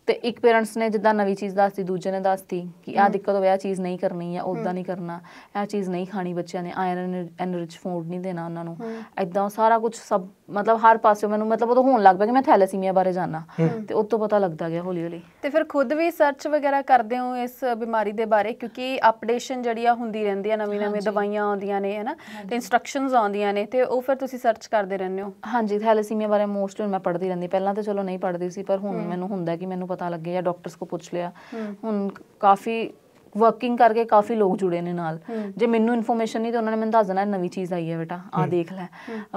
ਤੇ ਇੱਕ ਪੇਰੈਂਟਸ ਨੇ ਜਿੱਦਾਂ ਨਵੀਂ ਚੀਜ਼ ਦੱਸਦੀ ਦੂਜੇ ਨੇ ਦੱਸਦੀ ਕਿ ਆ ਦਿੱਕਤ ਹੋਵੇ ਆ ਚੀਜ਼ ਨਹੀਂ ਕਰਨੀ ਆ ਉਦਾਂ ਨਹੀਂ ਕਰਨਾ ਇਹ ਚੀਜ਼ ਨਹੀਂ ਖਾਣੀ ਬੱਚਿਆਂ ਨੇ ਆਇਰਨ ਐਨਰਿਚ ਫੂਡ ਨਹੀਂ ਦੇਣਾ ਉਹਨਾਂ ਨੂੰ ਐਦਾਂ ਸਾਰਾ ਕੁਝ ਸਭ ਮਤਲਬ ਹਰ ਪਾਸੇ ਮੈਨੂੰ ਮਤਲਬ ਉਹ ਹੋਣ ਲੱਗ ਪਿਆ ਕਿ ਮੈਂ ਥੈਲੇਸੀਮੀਆ ਬਾਰੇ ਜਾਨਣਾ ਤੇ ਉਸ ਤੋਂ ਪਤਾ ਲੱਗਦਾ ਗਿਆ ਹੌਲੀ ਹੌਲੀ ਤੇ ਫਿਰ ਖੁਦ ਵੀ ਸਰਚ ਵਗੈਰਾ ਕਰਦੇ ਹੋ ਇਸ ਬਿਮਾਰੀ ਦੇ ਬਾਰੇ ਕਿਉਂਕਿ ਅਪਡੇਸ਼ਨ ਜਿਹੜੀ ਆ ਹੁੰਦੀ ਰਹਿੰਦੀ ਆ ਨਵੀਂ ਨਵੀਂ ਦਵਾਈਆਂ ਆਉਂਦੀਆਂ ਨੇ ਹੈਨਾ ਤੇ ਇਨਸਟਰਕਸ਼ਨਸ ਆਉਂਦੀਆਂ ਨੇ ਤੇ ਉਹ ਫਿਰ ਤੁਸੀਂ ਸਰਚ ਕਰਦੇ ਰਹਿੰਦੇ ਹੋ ਹਾਂਜੀ ਥੈਲੇਸੀਮੀਆ ਬਾਰੇ ਮੋਸਟਲੀ ਮੈਂ ਪੜ੍ਹਦੀ ਰਹਿੰਦੀ ਪਹਿਲਾਂ ਤਾਂ ਚਲੋ ਨਹੀਂ ਪੜ੍ਹਦੀ ਸੀ ਪਰ ਹੁਣ ਮੈਨੂੰ ਹੁੰਦਾ ਕਿ ਮੈਨੂੰ ਪਤਾ ਲੱਗੇ ਜਾਂ ਡਾਕਟਰਸ ਕੋ ਪੁੱਛ ਲਿਆ ਹੁਣ ਕਾਫੀ ਵਰਕਿੰਗ ਕਰਕੇ ਕਾਫੀ ਲੋਕ ਜੁੜੇ ਨੇ ਨਾਲ ਜੇ ਮੈਨੂੰ ਇਨਫੋਰਮੇਸ਼ਨ ਨਹੀਂ ਤੇ ਉਹਨਾਂ ਨੇ ਮੈਨੂੰ ਦੱਸ ਦੇਣਾ ਨਵੀਂ ਚੀਜ਼ ਆਈ ਹੈ ਬੇਟਾ ਆ ਦੇਖ ਲੈ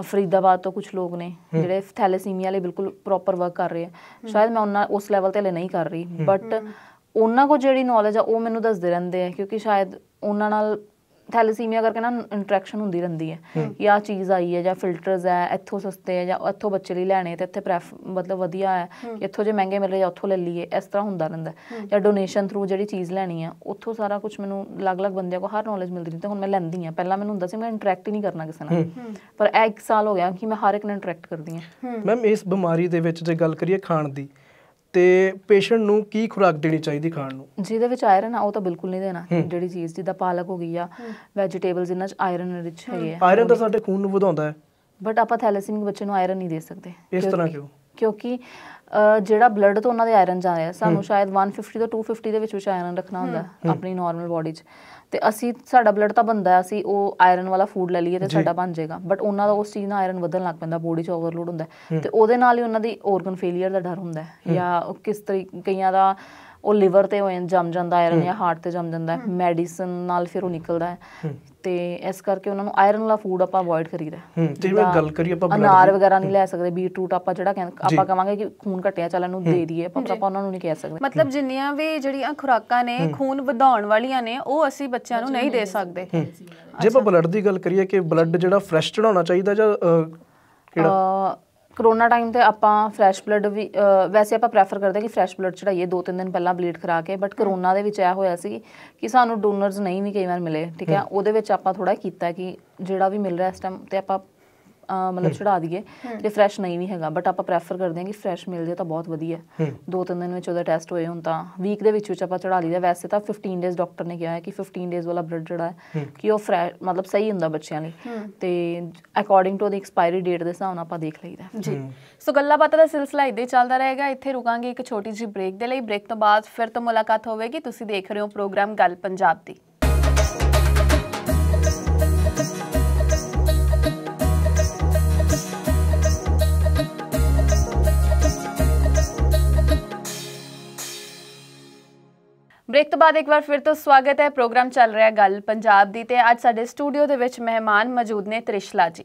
ਫਰੀਦਾਬਾਦ ਤੋਂ ਕੁਝ ਲੋਕ ਨੇ ਜਿਹੜੇ ਥੈਲੇਸੀਮੀਆ ਲਈ ਬਿਲਕੁਲ ਪ੍ਰੋਪਰ ਵਰਕ ਕਰ ਰਹੇ ਆ ਸ਼ਾਇਦ ਮੈਂ ਉਹਨਾਂ ਉਸ ਲੈਵਲ ਤੇ ਲੈ ਨਹੀਂ ਕਰ ਰਹੀ ਬਟ ਉਹਨਾਂ ਕੋ ਜਿਹੜੀ ਨੌਲੇਜ ਆ ਉਹ ਮੈਨੂੰ ਦੱਸਦੇ ਰਹਿੰਦੇ ਆ ਕਿਉਂਕਿ ਸ਼ਾਇਦ ਉਹਨਾਂ ਨਾਲ ਥੈਲਸੀਮੀਆ ਕਰਕੇ ਨਾ ਇੰਟਰੈਕਸ਼ਨ ਹੁੰਦੀ ਰਹਿੰਦੀ ਹੈ ਕਿ ਆ ਚੀਜ਼ ਆਈ ਹੈ ਜਾਂ ਫਿਲਟਰਸ ਹੈ ਇੱਥੋਂ ਸਸਤੇ ਹੈ ਜਾਂ ਇੱਥੋਂ ਬੱਚੇ ਲਈ ਲੈਣੇ ਤੇ ਇੱਥੇ ਪ੍ਰੈਫ ਮਤਲਬ ਵਧੀਆ ਹੈ ਇੱਥੋਂ ਜੇ ਮਹਿੰਗੇ ਮਿਲ ਰਹੇ ਜਾਂ ਉੱਥੋਂ ਲੈ ਲਈਏ ਇਸ ਤਰ੍ਹਾਂ ਹੁੰਦਾ ਰਹਿੰਦਾ ਜਾਂ ਡੋਨੇਸ਼ਨ ਥਰੂ ਜਿਹੜੀ ਚੀਜ਼ ਲੈਣੀ ਆ ਉੱਥੋਂ ਸਾਰਾ ਕੁਝ ਮੈਨੂੰ ਅਲੱਗ-ਅਲੱਗ ਬੰਦਿਆਂ ਕੋ ਹਰ ਨੌਲੇਜ ਮਿਲਦੀ ਰਹੀ ਤੇ ਹੁਣ ਮੈਂ ਲੈਂਦੀ ਆ ਪਹਿਲਾਂ ਮੈਨੂੰ ਹੁੰਦਾ ਸੀ ਮੈਂ ਇੰਟਰੈਕਟ ਹੀ ਨਹੀਂ ਕਰਨਾ ਕਿਸੇ ਨਾਲ ਪਰ ਇਹ 1 ਸਾਲ ਹੋ ਗਿਆ ਕਿ ਮੈਂ ਹਰ ਇੱਕ ਨਾਲ ਇੰਟਰੈਕਟ ਕਰਦੀ ਆ ਮੈਮ ਇਸ ਬਿਮਾਰੀ ਦੇ ਵਿੱਚ ਜੇ ਗੱਲ ਕਰੀਏ ਖਾਣ ਦੀ ਤੇ ਪੇਸ਼ੈਂਟ ਨੂੰ ਕੀ ਖੁਰਾਕ ਦੇਣੀ ਚਾਹੀਦੀ ਖਾਣ ਨੂੰ ਜਿਹਦੇ ਵਿੱਚ ਆਇਰਨ ਆ ਉਹ ਤਾਂ ਬਿਲਕੁਲ ਨਹੀਂ ਦੇਣਾ ਜਿਹੜੀ ਚੀਜ਼ ਜਿੱਦਾਂ ਪਾਲਕ ਹੋ ਗਈ ਆ ਵੈਜੀਟੇਬਲਸ ਇਹਨਾਂ 'ਚ ਆਇਰਨ ਰਿਚ ਹੈਗੇ ਆ ਆਇਰਨ ਤਾਂ ਸਾਡੇ ਖੂਨ ਨੂੰ ਵਧਾਉਂਦਾ ਹੈ ਬਟ ਆਪਾਂ ਥੈਲੇਸੀਮਿਕ ਬੱਚੇ ਨੂੰ ਆਇਰਨ ਨਹੀਂ ਦੇ ਸਕਦੇ ਇਸ ਤਰ੍ਹਾਂ ਕਿਉਂ ਕਿਉਂਕਿ ਜਿਹੜਾ ਬਲੱਡ ਤੋਂ ਉਹਨਾਂ ਦੇ ਆਇਰਨ ਜਾ ਰਿਹਾ ਸਾਨੂੰ ਸ਼ਾਇਦ 150 ਤੋਂ 250 ਦੇ ਵਿੱਚ ਵਿੱਚ ਆਇਰਨ ਰੱਖਣਾ ਹੁੰਦਾ ਆਪਣੀ ਨਾਰਮਲ ਬਾਡੀ 'ਚ ਤੇ ਅਸੀਂ ਸਾਡਾ ਬਲੱਡ ਤਾਂ ਬੰਦਾ ਸੀ ਉਹ ਆਇਰਨ ਵਾਲਾ ਫੂਡ ਲੈ ਲਈਏ ਤੇ ਸਾਡਾ ਬਣ ਜਾਏਗਾ ਬਟ ਉਹਨਾਂ ਦਾ ਉਸ ਚੀਜ਼ ਨਾਲ ਆਇਰਨ ਵਧਣ ਲੱਗ ਪੈਂਦਾ ਬੋਡੀ 'ਚ ਓਵਰਲੋਡ ਹੁੰਦਾ ਤੇ ਉਹਦੇ ਨਾਲ ਹੀ ਉਹਨਾਂ ਦੀ ਆਰਗਨ ਫੇਲਿਅਰ ਦਾ ਡਰ ਹੁੰਦਾ ਜਾਂ ਕਿਸ ਤਰੀਕੇ ਕਈਆਂ ਦਾ ਉਹ ਲਿਵਰ ਤੇ ਹੋਏ ਜੰਮ ਜਾਂਦਾ ਆਇਰਨ ਜਾਂ ਹਾਰਟ ਤੇ ਜੰਮ ਜਾਂਦਾ ਮੈਡੀਸਨ ਨਾਲ ਫਿਰ ਉਹ ਨਿਕਲਦਾ ਹੈ ਤੇ ਇਸ ਕਰਕੇ ਉਹਨਾਂ ਨੂੰ ਆਇਰਨ ਵਾਲਾ ਫੂਡ ਆਪਾਂ ਅਵੋਇਡ ਕਰੀਦਾ ਹੂੰ ਤੇ ਜਿਵੇਂ ਗੱਲ ਕਰੀ ਆਪਾਂ ਅਨਾਰ ਵਗੈਰਾ ਨਹੀਂ ਲੈ ਸਕਦੇ ਬੀਟਰੂਟ ਆਪਾਂ ਜਿਹੜਾ ਆਪਾਂ ਕਹਾਂਗੇ ਕਿ ਖੂਨ ਘਟਿਆ ਚੱਲਣ ਨੂੰ ਦੇ ਦਈਏ ਆਪਾਂ ਆਪਾਂ ਉਹਨਾਂ ਨੂੰ ਨਹੀਂ ਕਹਿ ਸਕਦੇ ਮਤਲਬ ਜਿੰਨੀਆਂ ਵੀ ਜਿਹੜੀਆਂ ਖੁਰਾਕਾਂ ਨੇ ਖੂਨ ਵਧਾਉਣ ਵਾਲੀਆਂ ਨੇ ਉਹ ਅਸੀਂ ਬੱਚਿਆਂ ਨੂੰ ਨਹੀਂ ਦੇ ਸਕਦੇ ਜੇ ਆਪਾਂ ਬਲੱਡ ਦੀ ਗੱਲ ਕਰੀਏ ਕਿ ਬਲੱਡ ਜਿਹੜਾ ਫਰੈਸ਼ ਚੜਾਉਣਾ ਚਾਹੀਦਾ ਜਾਂ ਕਿਹੜਾ ਕਰੋਨਾ ਟਾਈਮ ਤੇ ਆਪਾਂ ਫਰੈਸ਼ ਬਲੱਡ ਵੀ ਵੈਸੇ ਆਪਾਂ ਪ੍ਰੈਫਰ ਕਰਦੇ ਕਿ ਫਰੈਸ਼ ਬਲੱਡ ਚੜਾਈਏ ਦੋ ਤਿੰਨ ਦਿਨ ਪਹਿਲਾਂ ਬਲੀਡ ਕਰਾ ਕੇ ਬਟ ਕਰੋਨਾ ਦੇ ਵਿੱਚ ਆਇਆ ਹੋਇਆ ਸੀ ਕਿ ਸਾਨੂੰ ਡੋਨਰਸ ਨਹੀਂ ਵੀ ਕਈ ਵਾਰ ਮਿਲੇ ਠੀਕ ਹੈ ਉਹਦੇ ਵਿੱਚ ਆਪਾਂ ਥੋੜਾ ਕੀਤਾ ਕਿ ਜਿਹੜਾ ਵੀ ਮਿਲ ਰਿਹਾ ਇਸ ਟਾਈਮ ਤੇ ਆਪਾਂ ਮਤਲਬ ਛੁਡਾ ਦਈਏ ਤੇ ਫਰੈਸ਼ ਨਹੀਂ ਵੀ ਹੈਗਾ ਬਟ ਆਪਾਂ ਪ੍ਰੈਫਰ ਕਰਦੇ ਹਾਂ ਕਿ ਫਰੈਸ਼ ਮਿਲ ਜੇ ਤਾਂ ਬਹੁਤ ਵਧੀਆ ਦੋ ਤਿੰਨ ਦਿਨ ਵਿੱਚ ਉਹਦਾ ਟੈਸਟ ਹੋਏ ਹੁਣ ਤਾਂ ਵੀਕ ਦੇ ਵਿੱਚ ਵਿੱਚ ਆਪਾਂ ਚੜਾ ਲਈਦਾ ਵੈਸੇ ਤਾਂ 15 ਡੇਜ਼ ਡਾਕਟਰ ਨੇ ਕਿਹਾ ਹੈ ਕਿ 15 ਡੇਜ਼ ਵਾਲਾ ਬਲੱਡ ਜਿਹੜਾ ਹੈ ਕਿ ਉਹ ਫਰੈਸ਼ ਮਤਲਬ ਸਹੀ ਹੁੰਦਾ ਬੱਚਿਆਂ ਲਈ ਤੇ ਅਕੋਰਡਿੰਗ ਟੂ ਦੀ ਐਕਸਪਾਇਰੀ ਡੇਟ ਦੇ ਹਿਸਾਬ ਨਾਲ ਆਪਾਂ ਦੇਖ ਲਈਦਾ ਜੀ ਸੋ ਗੱਲਾਂ ਬਾਤਾਂ ਦਾ ਸਿਲਸਿਲਾ ਇਦਾਂ ਚੱਲਦਾ ਰਹੇਗਾ ਇੱਥੇ ਰੁਕਾਂਗੇ ਇੱਕ ਛੋਟੀ ਜਿਹੀ ਬ੍ਰੇਕ ਦੇ ਲਈ ਬ੍ਰੇਕ ਤੋਂ ਬਾਅਦ ਫਿਰ ਤੋਂ ਮੁਲਾਕਾਤ ਹੋਵੇਗੀ ਤੁਸੀਂ ਦੇਖ ਰਹੇ ਹੋ ਪ੍ਰੋਗਰਾਮ ਗੱਲ ਪੰਜਾਬ ਦੀ ਬ੍ਰੇਕ ਤੋਂ ਬਾਅਦ ਇੱਕ ਵਾਰ ਫਿਰ ਤੋਂ ਸਵਾਗਤ ਹੈ ਪ੍ਰੋਗਰਾਮ ਚੱਲ ਰਿਹਾ ਗੱਲ ਪੰਜਾਬ ਦੀ ਤੇ ਅੱਜ ਸਾਡੇ ਸਟੂਡੀਓ ਦੇ ਵਿੱਚ ਮਹਿਮਾਨ ਮੌਜੂਦ ਨੇ ਤ੍ਰਿਸ਼ਲਾ ਜੀ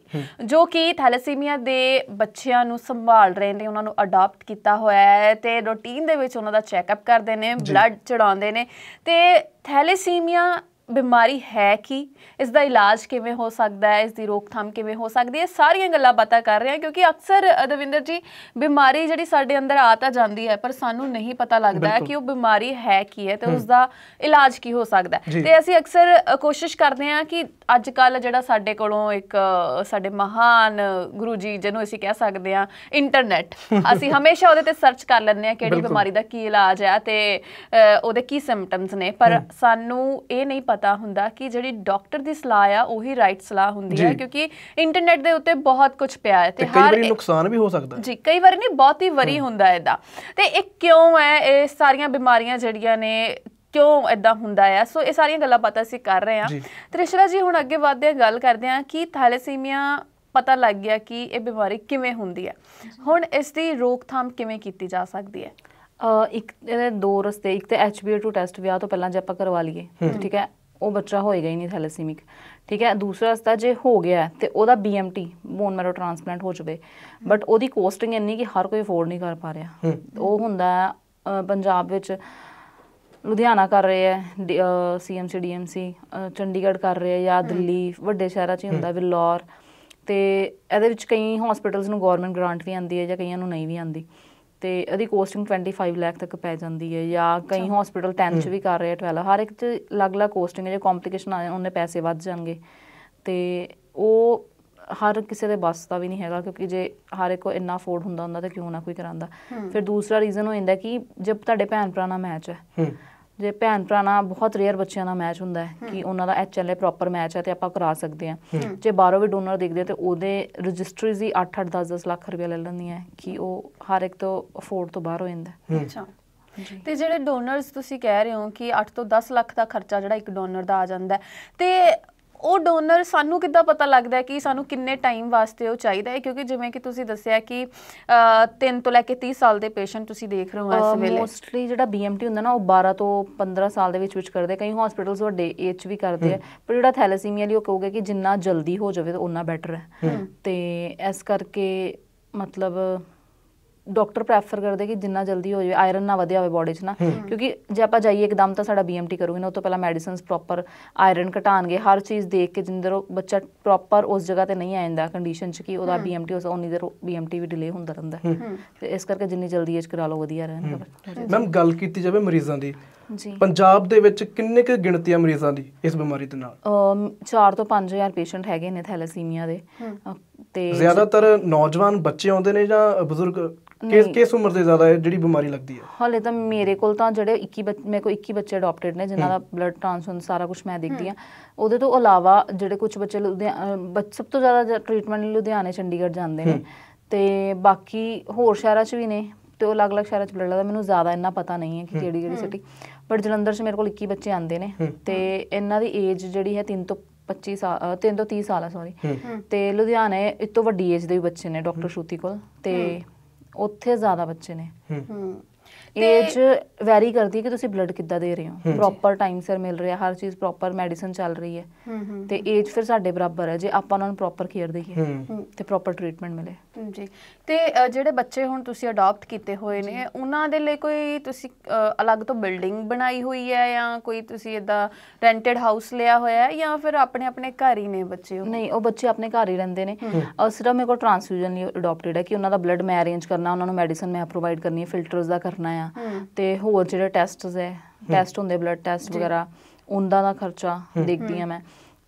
ਜੋ ਕਿ ਥੈਲੇਸੀਮੀਆ ਦੇ ਬੱਚਿਆਂ ਨੂੰ ਸੰਭਾਲ ਰਹੇ ਨੇ ਉਹਨਾਂ ਨੂੰ ਅਡਾਪਟ ਕੀਤਾ ਹੋਇਆ ਹੈ ਤੇ ਰੁਟੀਨ ਦੇ ਵਿੱਚ ਉਹਨਾਂ ਦਾ ਚੈੱਕਅਪ ਕਰਦੇ ਨੇ ਬਲੱਡ ਚੜਾਉਂਦੇ ਨੇ ਤੇ ਥੈਲੇਸੀਮੀਆ ਬਿਮਾਰੀ ਹੈ ਕੀ ਇਸ ਦਾ ਇਲਾਜ ਕਿਵੇਂ ਹੋ ਸਕਦਾ ਹੈ ਇਸ ਦੀ ਰੋਕਥਾਮ ਕਿਵੇਂ ਹੋ ਸਕਦੀ ਹੈ ਸਾਰੀਆਂ ਗੱਲਾਂ ਬਾਤਾਂ ਕਰ ਰਹੇ ਹਾਂ ਕਿਉਂਕਿ ਅਕਸਰ ਅਦਵਿੰਦਰ ਜੀ ਬਿਮਾਰੀ ਜਿਹੜੀ ਸਾਡੇ ਅੰਦਰ ਆ ਤਾਂ ਜਾਂਦੀ ਹੈ ਪਰ ਸਾਨੂੰ ਨਹੀਂ ਪਤਾ ਲੱਗਦਾ ਕਿ ਉਹ ਬਿਮਾਰੀ ਹੈ ਕੀ ਹੈ ਤੇ ਉਸ ਦਾ ਇਲਾਜ ਕੀ ਹੋ ਸਕਦਾ ਹੈ ਤੇ ਅਸੀਂ ਅਕਸਰ ਕੋਸ਼ਿਸ਼ ਕਰਦੇ ਹਾਂ ਕਿ ਅੱਜ ਕੱਲ ਜਿਹੜਾ ਸਾਡੇ ਕੋਲੋਂ ਇੱਕ ਸਾਡੇ ਮਹਾਨ ਗੁਰੂ ਜੀ ਜਿਹਨੂੰ ਅਸੀਂ ਕਹਿ ਸਕਦੇ ਹਾਂ ਇੰਟਰਨੈਟ ਅਸੀਂ ਹਮੇਸ਼ਾ ਉਹਦੇ ਤੇ ਸਰਚ ਕਰ ਲੈਂਦੇ ਹਾਂ ਕਿਹੜੀ ਬਿਮਾਰੀ ਦਾ ਕੀ ਇਲਾਜ ਹੈ ਤੇ ਉਹਦੇ ਕੀ ਸਿੰਪਟਮਸ ਨੇ ਪਰ ਸਾਨੂੰ ਇਹ ਨਹੀਂ ਪਤਾ ਹੁੰਦਾ ਕਿ ਜਿਹੜੀ ਡਾਕਟਰ ਦੀ ਸਲਾਹ ਆ ਉਹੀ ਰਾਈਟ ਸਲਾਹ ਹੁੰਦੀ ਹੈ ਕਿਉਂਕਿ ਇੰਟਰਨੈਟ ਦੇ ਉੱਤੇ ਬਹੁਤ ਕੁਝ ਪਿਆ ਹੈ ਤੇ ਹਰ ਕਈ ਨੁਕਸਾਨ ਵੀ ਹੋ ਸਕਦਾ ਜੀ ਕਈ ਵਾਰ ਨਹੀਂ ਬਹੁਤ ਹੀ ਵਰੀ ਹੁੰਦਾ ਇਹਦਾ ਤੇ ਇਹ ਕਿਉਂ ਹੈ ਇਹ ਸਾਰੀਆਂ ਬਿਮਾਰੀਆਂ ਜਿਹੜੀਆਂ ਨੇ ਕਿਉਂ ਐਦਾਂ ਹੁੰਦਾ ਆ ਸੋ ਇਹ ਸਾਰੀਆਂ ਗੱਲਾਂ ਪਤਾ ਅਸੀਂ ਕਰ ਰਹੇ ਆ ਤ੍ਰਿਸ਼ਲਾ ਜੀ ਹੁਣ ਅੱਗੇ ਵਧਦੇ ਆ ਗੱਲ ਕਰਦੇ ਆ ਕਿ ਥੈਲੇਸੀਮੀਆ ਪਤਾ ਲੱਗ ਗਿਆ ਕਿ ਇਹ ਬਿਮਾਰੀ ਕਿਵੇਂ ਹੁੰਦੀ ਹੈ ਹੁਣ ਇਸ ਦੀ ਰੋਕਥਾਮ ਕਿਵੇਂ ਕੀਤੀ ਜਾ ਸਕਦੀ ਹੈ ਇੱਕ ਦੋ ਰਸਤੇ ਇੱਕ ਤੇ ਐਚਬੀਓ2 ਟੈਸਟ ਵਿਆਹ ਤੋਂ ਪਹਿਲਾਂ ਜੇ ਆਪਾਂ ਕਰਵਾ ਲਈਏ ਠੀਕ ਹੈ ਉਹ ਬੱਚਾ ਹੋਏਗਾ ਹੀ ਨਹੀਂ ਥੈਲੇਸੀਮਿਕ ਠੀਕ ਹੈ ਦੂਸਰਾ ਰਸਤਾ ਜੇ ਹੋ ਗਿਆ ਤੇ ਉਹਦਾ ਬੀਐਮਟੀ ਬੋਨ ਮੈਰੋ ਟ੍ਰਾਂਸਪਲੈਂਟ ਹੋ ਜਵੇ ਬਟ ਉਹਦੀ ਕੋਸਟਿੰਗ ਇੰਨੀ ਕਿ ਹਰ ਕੋਈ ਅਫੋਰਡ ਨਹੀਂ ਕਰ ਪਾ ਰਿਹਾ ਉਹ ਹੁੰਦਾ ਪੰਜਾਬ ਵਿੱਚ ਲੁਧਿਆਣਾ ਕਰ ਰਹੇ ਹੈ ਸੀਐਮਸੀ ਡੀਐਮਸੀ ਚੰਡੀਗੜ੍ਹ ਕਰ ਰਹੇ ਜਾਂ ਦਿੱਲੀ ਵੱਡੇ ਸ਼ਹਿਰਾਂ 'ਚ ਹੀ ਹੁੰਦਾ ਬਿਲੌਰ ਤੇ ਇਹਦੇ ਵਿੱਚ ਕਈ ਹਸਪੀਟਲਸ ਨੂੰ ਗਵਰਨਮੈਂਟ ਗ੍ਰਾਂਟ ਵੀ ਆਂਦੀ ਹੈ ਜਾਂ ਕਈਆਂ ਨੂੰ ਨਹੀਂ ਵੀ ਆਂਦੀ ਤੇ ਇਹਦੀ ਕੋਸਟਿੰਗ 25 ਲੱਖ ਤੱਕ ਪੈ ਜਾਂਦੀ ਹੈ ਜਾਂ ਕਈ ਹਸਪੀਟਲ 10 ਚ ਵੀ ਕਰ ਰਹੇ ਆ 12 ਹਰ ਇੱਕ ਚ ਅਲੱਗ-ਅਲੱਗ ਕੋਸਟਿੰਗ ਹੈ ਜੇ ਕੰਪਲਿਕੇਸ਼ਨ ਆਏ ਉਹਨੇ ਪੈਸੇ ਵੱਧ ਜਾਣਗੇ ਤੇ ਉਹ ਹਰ ਕਿਸੇ ਦੇ ਬਸ ਦਾ ਵੀ ਨਹੀਂ ਹੈਗਾ ਕਿਉਂਕਿ ਜੇ ਹਰ ਇੱਕ ਕੋ ਇੰਨਾ ਅਫੋਰਡ ਹੁੰਦਾ ਹੁੰਦਾ ਤਾਂ ਕਿਉਂ ਨਾ ਕੋਈ ਕਰਾਂਦਾ ਫਿਰ ਦੂਸਰਾ ਰੀਜ਼ਨ ਹੋ ਜਾਂਦਾ ਕਿ ਜਦ ਤੁਹਾਡੇ ਭੈਣ ਭਰਾ ਨਾਲ ਮੈਚ ਹੈ ਜੇ ਭੈਣ ਭਰਾ ਨਾਲ ਬਹੁਤ ਰੇਅਰ ਬੱਚਿਆਂ ਦਾ ਮੈਚ ਹੁੰਦਾ ਹੈ ਕਿ ਉਹਨਾਂ ਦਾ ਐਚਐਲਏ ਪ੍ਰੋਪਰ ਮੈਚ ਹੈ ਤੇ ਆਪਾਂ ਕਰਾ ਸਕਦੇ ਆ ਜੇ ਬਾਹਰੋਂ ਵੀ ਡੋਨਰ ਦੇਖਦੇ ਤੇ ਉਹਦੇ ਰਜਿਸਟਰੀਜ਼ ਹੀ 8 8 10 10 ਲੱਖ ਰੁਪਏ ਲੈ ਲੈਂਦੀ ਹੈ ਕਿ ਉਹ ਹਰ ਇੱਕ ਤੋਂ ਅਫੋਰਡ ਤੋਂ ਬਾਹਰ ਹੋ ਜਾਂਦਾ ਅੱਛਾ ਤੇ ਜਿਹੜੇ ਡੋਨਰਸ ਤੁਸੀਂ ਕਹਿ ਰਹੇ ਹੋ ਕਿ 8 ਤੋਂ 10 ਲੱਖ ਦਾ ਖਰਚਾ ਜਿਹੜਾ ਇੱਕ ਡੋਨਰ ਦਾ ਆ ਜਾਂਦਾ ਤੇ ਉਹ ਡੋਨਰ ਸਾਨੂੰ ਕਿੱਦਾਂ ਪਤਾ ਲੱਗਦਾ ਕਿ ਸਾਨੂੰ ਕਿੰਨੇ ਟਾਈਮ ਵਾਸਤੇ ਉਹ ਚਾਹੀਦਾ ਹੈ ਕਿਉਂਕਿ ਜਿਵੇਂ ਕਿ ਤੁਸੀਂ ਦੱਸਿਆ ਕਿ 3 ਤੋਂ ਲੈ ਕੇ 30 ਸਾਲ ਦੇ ਪੇਸ਼ੈਂਟ ਤੁਸੀਂ ਦੇਖ ਰਹੇ ਹੋ ਇਸ ਵੇਲੇ ਮੋਸਟਲੀ ਜਿਹੜਾ ਬੀਐਮਟੀ ਹੁੰਦਾ ਨਾ ਉਹ 12 ਤੋਂ 15 ਸਾਲ ਦੇ ਵਿੱਚ ਵਿੱਚ ਕਰਦੇ ਕਈ ਹਸਪੀਟਲਸ ਵੱਡੇ ਏਜ ਵੀ ਕਰਦੇ ਆ ਪਰ ਜਿਹੜਾ ਥੈਲੇਸੀਮੀਆ ਲਈ ਉਹ ਕਹੋਗੇ ਕਿ ਜਿੰਨਾ ਜਲਦੀ ਹੋ ਜਾਵੇ ਤਾਂ ਉਨਾ ਬੈਟਰ ਹੈ ਤੇ ਇਸ ਕਰਕੇ ਮਤਲਬ ਡਾਕਟਰ ਪ੍ਰੈਫਰ ਕਰਦੇ ਕਿ ਜਿੰਨਾ ਜਲਦੀ ਹੋ ਜਾਵੇ ਆਇਰਨ ਨਾ ਵਧਿਆ ਹੋਵੇ ਬਾਡੀ 'ਚ ਨਾ ਕਿਉਂਕਿ ਜੇ ਆਪਾਂ ਜਾਈਏ ਇੱਕਦਮ ਤਾਂ ਸਾਡਾ ਬੀਐਮਟੀ ਕਰੂਗੇ ਨਾ ਉਹ ਤੋਂ ਪਹਿਲਾਂ ਮੈਡੀਸਿਨਸ ਪ੍ਰੋਪਰ ਆਇਰਨ ਘਟਾਣਗੇ ਹਰ ਚੀਜ਼ ਦੇਖ ਕੇ ਜਿੰਦਰ ਉਹ ਬੱਚਾ ਪ੍ਰੋਪਰ ਉਸ ਜਗ੍ਹਾ ਤੇ ਨਹੀਂ ਆ ਜਾਂਦਾ ਕੰਡੀਸ਼ਨ 'ਚ ਕਿ ਉਹਦਾ ਬੀਐਮਟੀ ਉਸ ਉਨੀ ਦੇਰ ਬੀਐਮਟੀ ਵੀ ਡਿਲੇ ਹੁੰਦਾ ਰਹਿੰਦਾ ਤੇ ਇਸ ਕਰਕੇ ਜਿੰਨੀ ਜਲਦੀ ਇਹ ਕਰਾ ਲਓ ਵਧੀਆ ਰਹਿਣਗੇ ਮੈਮ ਗੱਲ ਕੀਤੀ ਜਾਵੇ ਮਰੀਜ਼ਾਂ ਦੀ ਜੀ ਪੰਜਾਬ ਦੇ ਵਿੱਚ ਕਿੰਨੇ ਕੁ ਗਿਣਤੀ ਆ ਮਰੀਜ਼ਾਂ ਦੀ ਇਸ ਬਿਮਾਰੀ ਦੇ ਨਾਲ 4 ਤੋਂ 5000 ਪੇਸ਼ੈਂਟ ਹੈਗੇ ਨੇ ਥੈਲੇਸੀਮੀਆ ਦੇ ਤੇ ਜ਼ਿਆਦਾਤਰ ਨੌਜਵਾਨ ਬੱਚੇ ਆਉਂਦੇ ਨੇ ਜਾਂ ਬਜ਼ੁਰਗ ਕਿਸ ਕਿਸ ਉਮਰ ਦੇ ਜ਼ਿਆਦਾ ਜਿਹੜੀ ਬਿਮਾਰੀ ਲੱਗਦੀ ਹੈ ਹਾਲੇ ਤਾਂ ਮੇਰੇ ਕੋਲ ਤਾਂ ਜਿਹੜੇ 21 ਮੇਰੇ ਕੋਲ 21 ਬੱਚੇ ਅਡਾਪਟਡ ਨੇ ਜਿਨ੍ਹਾਂ ਦਾ ਬਲੱਡ ਟ੍ਰਾਂਸਫਿਊਜ਼ਨ ਸਾਰਾ ਕੁਝ ਮੈਂ ਦੇਖਦੀ ਆ ਉਹਦੇ ਤੋਂ ਇਲਾਵਾ ਜਿਹੜੇ ਕੁਝ ਬੱਚੇ ਸਭ ਤੋਂ ਜ਼ਿਆਦਾ ਟ੍ਰੀਟਮੈਂਟ ਲਈ ਲੁਧਿਆਣੇ ਚੰਡੀਗੜ੍ਹ ਜਾਂਦੇ ਨੇ ਤੇ ਬਾਕੀ ਹੋਰ ਸ਼ਹਿਰਾਂ 'ਚ ਵੀ ਨੇ ਤੇ ਉਹ ਅਲੱਗ-ਅਲੱਗ ਸ਼ਹਿਰਾਂ 'ਚ ਬਲੱਡ ਲੱਗਦਾ ਮੈਨੂੰ ਜ਼ਿਆਦਾ ਇੰਨਾ ਪਤਾ ਨਹੀਂ ਹੈ ਕਿ ਕਿਹੜੀ ਕਿਹੜੀ ਸਿਟੀ ਬਟ ਜਲੰਧਰ 'ਚ ਮੇਰੇ ਕੋਲ 21 ਬੱਚੇ ਆਂਦੇ ਨੇ ਤੇ ਇਹਨਾਂ ਦੀ ਏਜ ਜਿਹੜੀ ਹੈ 3 ਤੋਂ 25 ਸਾਲ 3 ਤੋਂ 30 ਸਾਲ ਆ ਸੌਰੀ ਤੇ ਲੁਧਿਆਣੇ ਇਤੋਂ ਤੋਂ ਵੱਡੀ ਏਜ ਦੇ ਵੀ ਬੱਚੇ ਨੇ ਡਾਕਟਰ ਸ਼ੂਤੀ ਕੋਲ ਤੇ ਉੱਥੇ ਜ਼ਿਆਦਾ ਬੱਚੇ ਨੇ ਹੂੰ ਏਜ ਵੈਰੀ ਕਰਦੀ ਹੈ ਕਿ ਤੁਸੀਂ ਬਲੱਡ ਕਿੱਦਾਂ ਦੇ ਰਹੇ ਹੋ ਪ੍ਰੋਪਰ ਟਾਈਮ ਸਿਰ ਮਿਲ ਰਿਹਾ ਹਰ ਚੀਜ਼ ਪ੍ਰੋਪਰ ਮੈਡੀਸਨ ਚੱਲ ਰਹੀ ਹੈ ਤੇ ਏਜ ਫਿਰ ਸਾਡੇ ਬਰਾਬਰ ਹੈ ਜੇ ਆਪਾਂ ਉਹਨਾਂ ਨੂੰ ਪ੍ਰੋਪਰ ਕੇਅਰ ਦੇਈਏ ਤੇ ਪ੍ਰੋਪਰ ਟ੍ਰੀਟਮੈਂਟ ਮਿਲੇ ਜੀ ਤੇ ਜਿਹੜੇ ਬੱਚੇ ਹੁਣ ਤੁਸੀਂ ਅਡਾਪਟ ਕੀਤੇ ਹੋਏ ਨੇ ਉਹਨਾਂ ਦੇ ਲਈ ਕੋਈ ਤੁਸੀਂ ਅਲੱਗ ਤੋਂ ਬਿਲਡਿੰਗ ਬਣਾਈ ਹੋਈ ਹੈ ਜਾਂ ਕੋਈ ਤੁਸੀਂ ਇਦਾਂ ਰੈਂਟਡ ਹਾਊਸ ਲਿਆ ਹੋਇਆ ਹੈ ਜਾਂ ਫਿਰ ਆਪਣੇ ਆਪਣੇ ਘਰ ਹੀ ਨੇ ਬੱਚੇ ਉਹ ਨਹੀਂ ਉਹ ਬੱਚੇ ਆਪਣੇ ਘਰ ਹੀ ਰਹਿੰਦੇ ਨੇ ਸਿਰਫ ਮੇਰੇ ਕੋਲ ਟ੍ਰਾਂਸਫਿਊਜ਼ਨ ਲਈ ਅਡਾਪਟਡ ਹੈ ਕਿ ਉਹਨਾਂ ਦਾ ਬਲੱਡ ਮੈਂ ਅਰੇਂਜ ਕਰਨਾ ਉਹਨਾਂ ਨੂੰ ਮੈਡੀਸਨ ਮੈਂ ਪ੍ਰੋਵਾਈਡ ਕਰਨੀ ਹੈ ਫਿਲਟਰਸ ਦਾ ਕਰਨਾ ਹੈ ਆ ਤੇ ਹੋਰ ਜਿਹੜੇ ਟੈਸਟਸ ਐ ਟੈਸਟ ਹੁੰਦੇ ਬਲੱਡ ਟੈਸਟ ਵਗੈਰਾ ਉਹਨਾਂ ਦਾ ਖਰਚਾ ਦੇਖਦੀ ਆ ਮੈਂ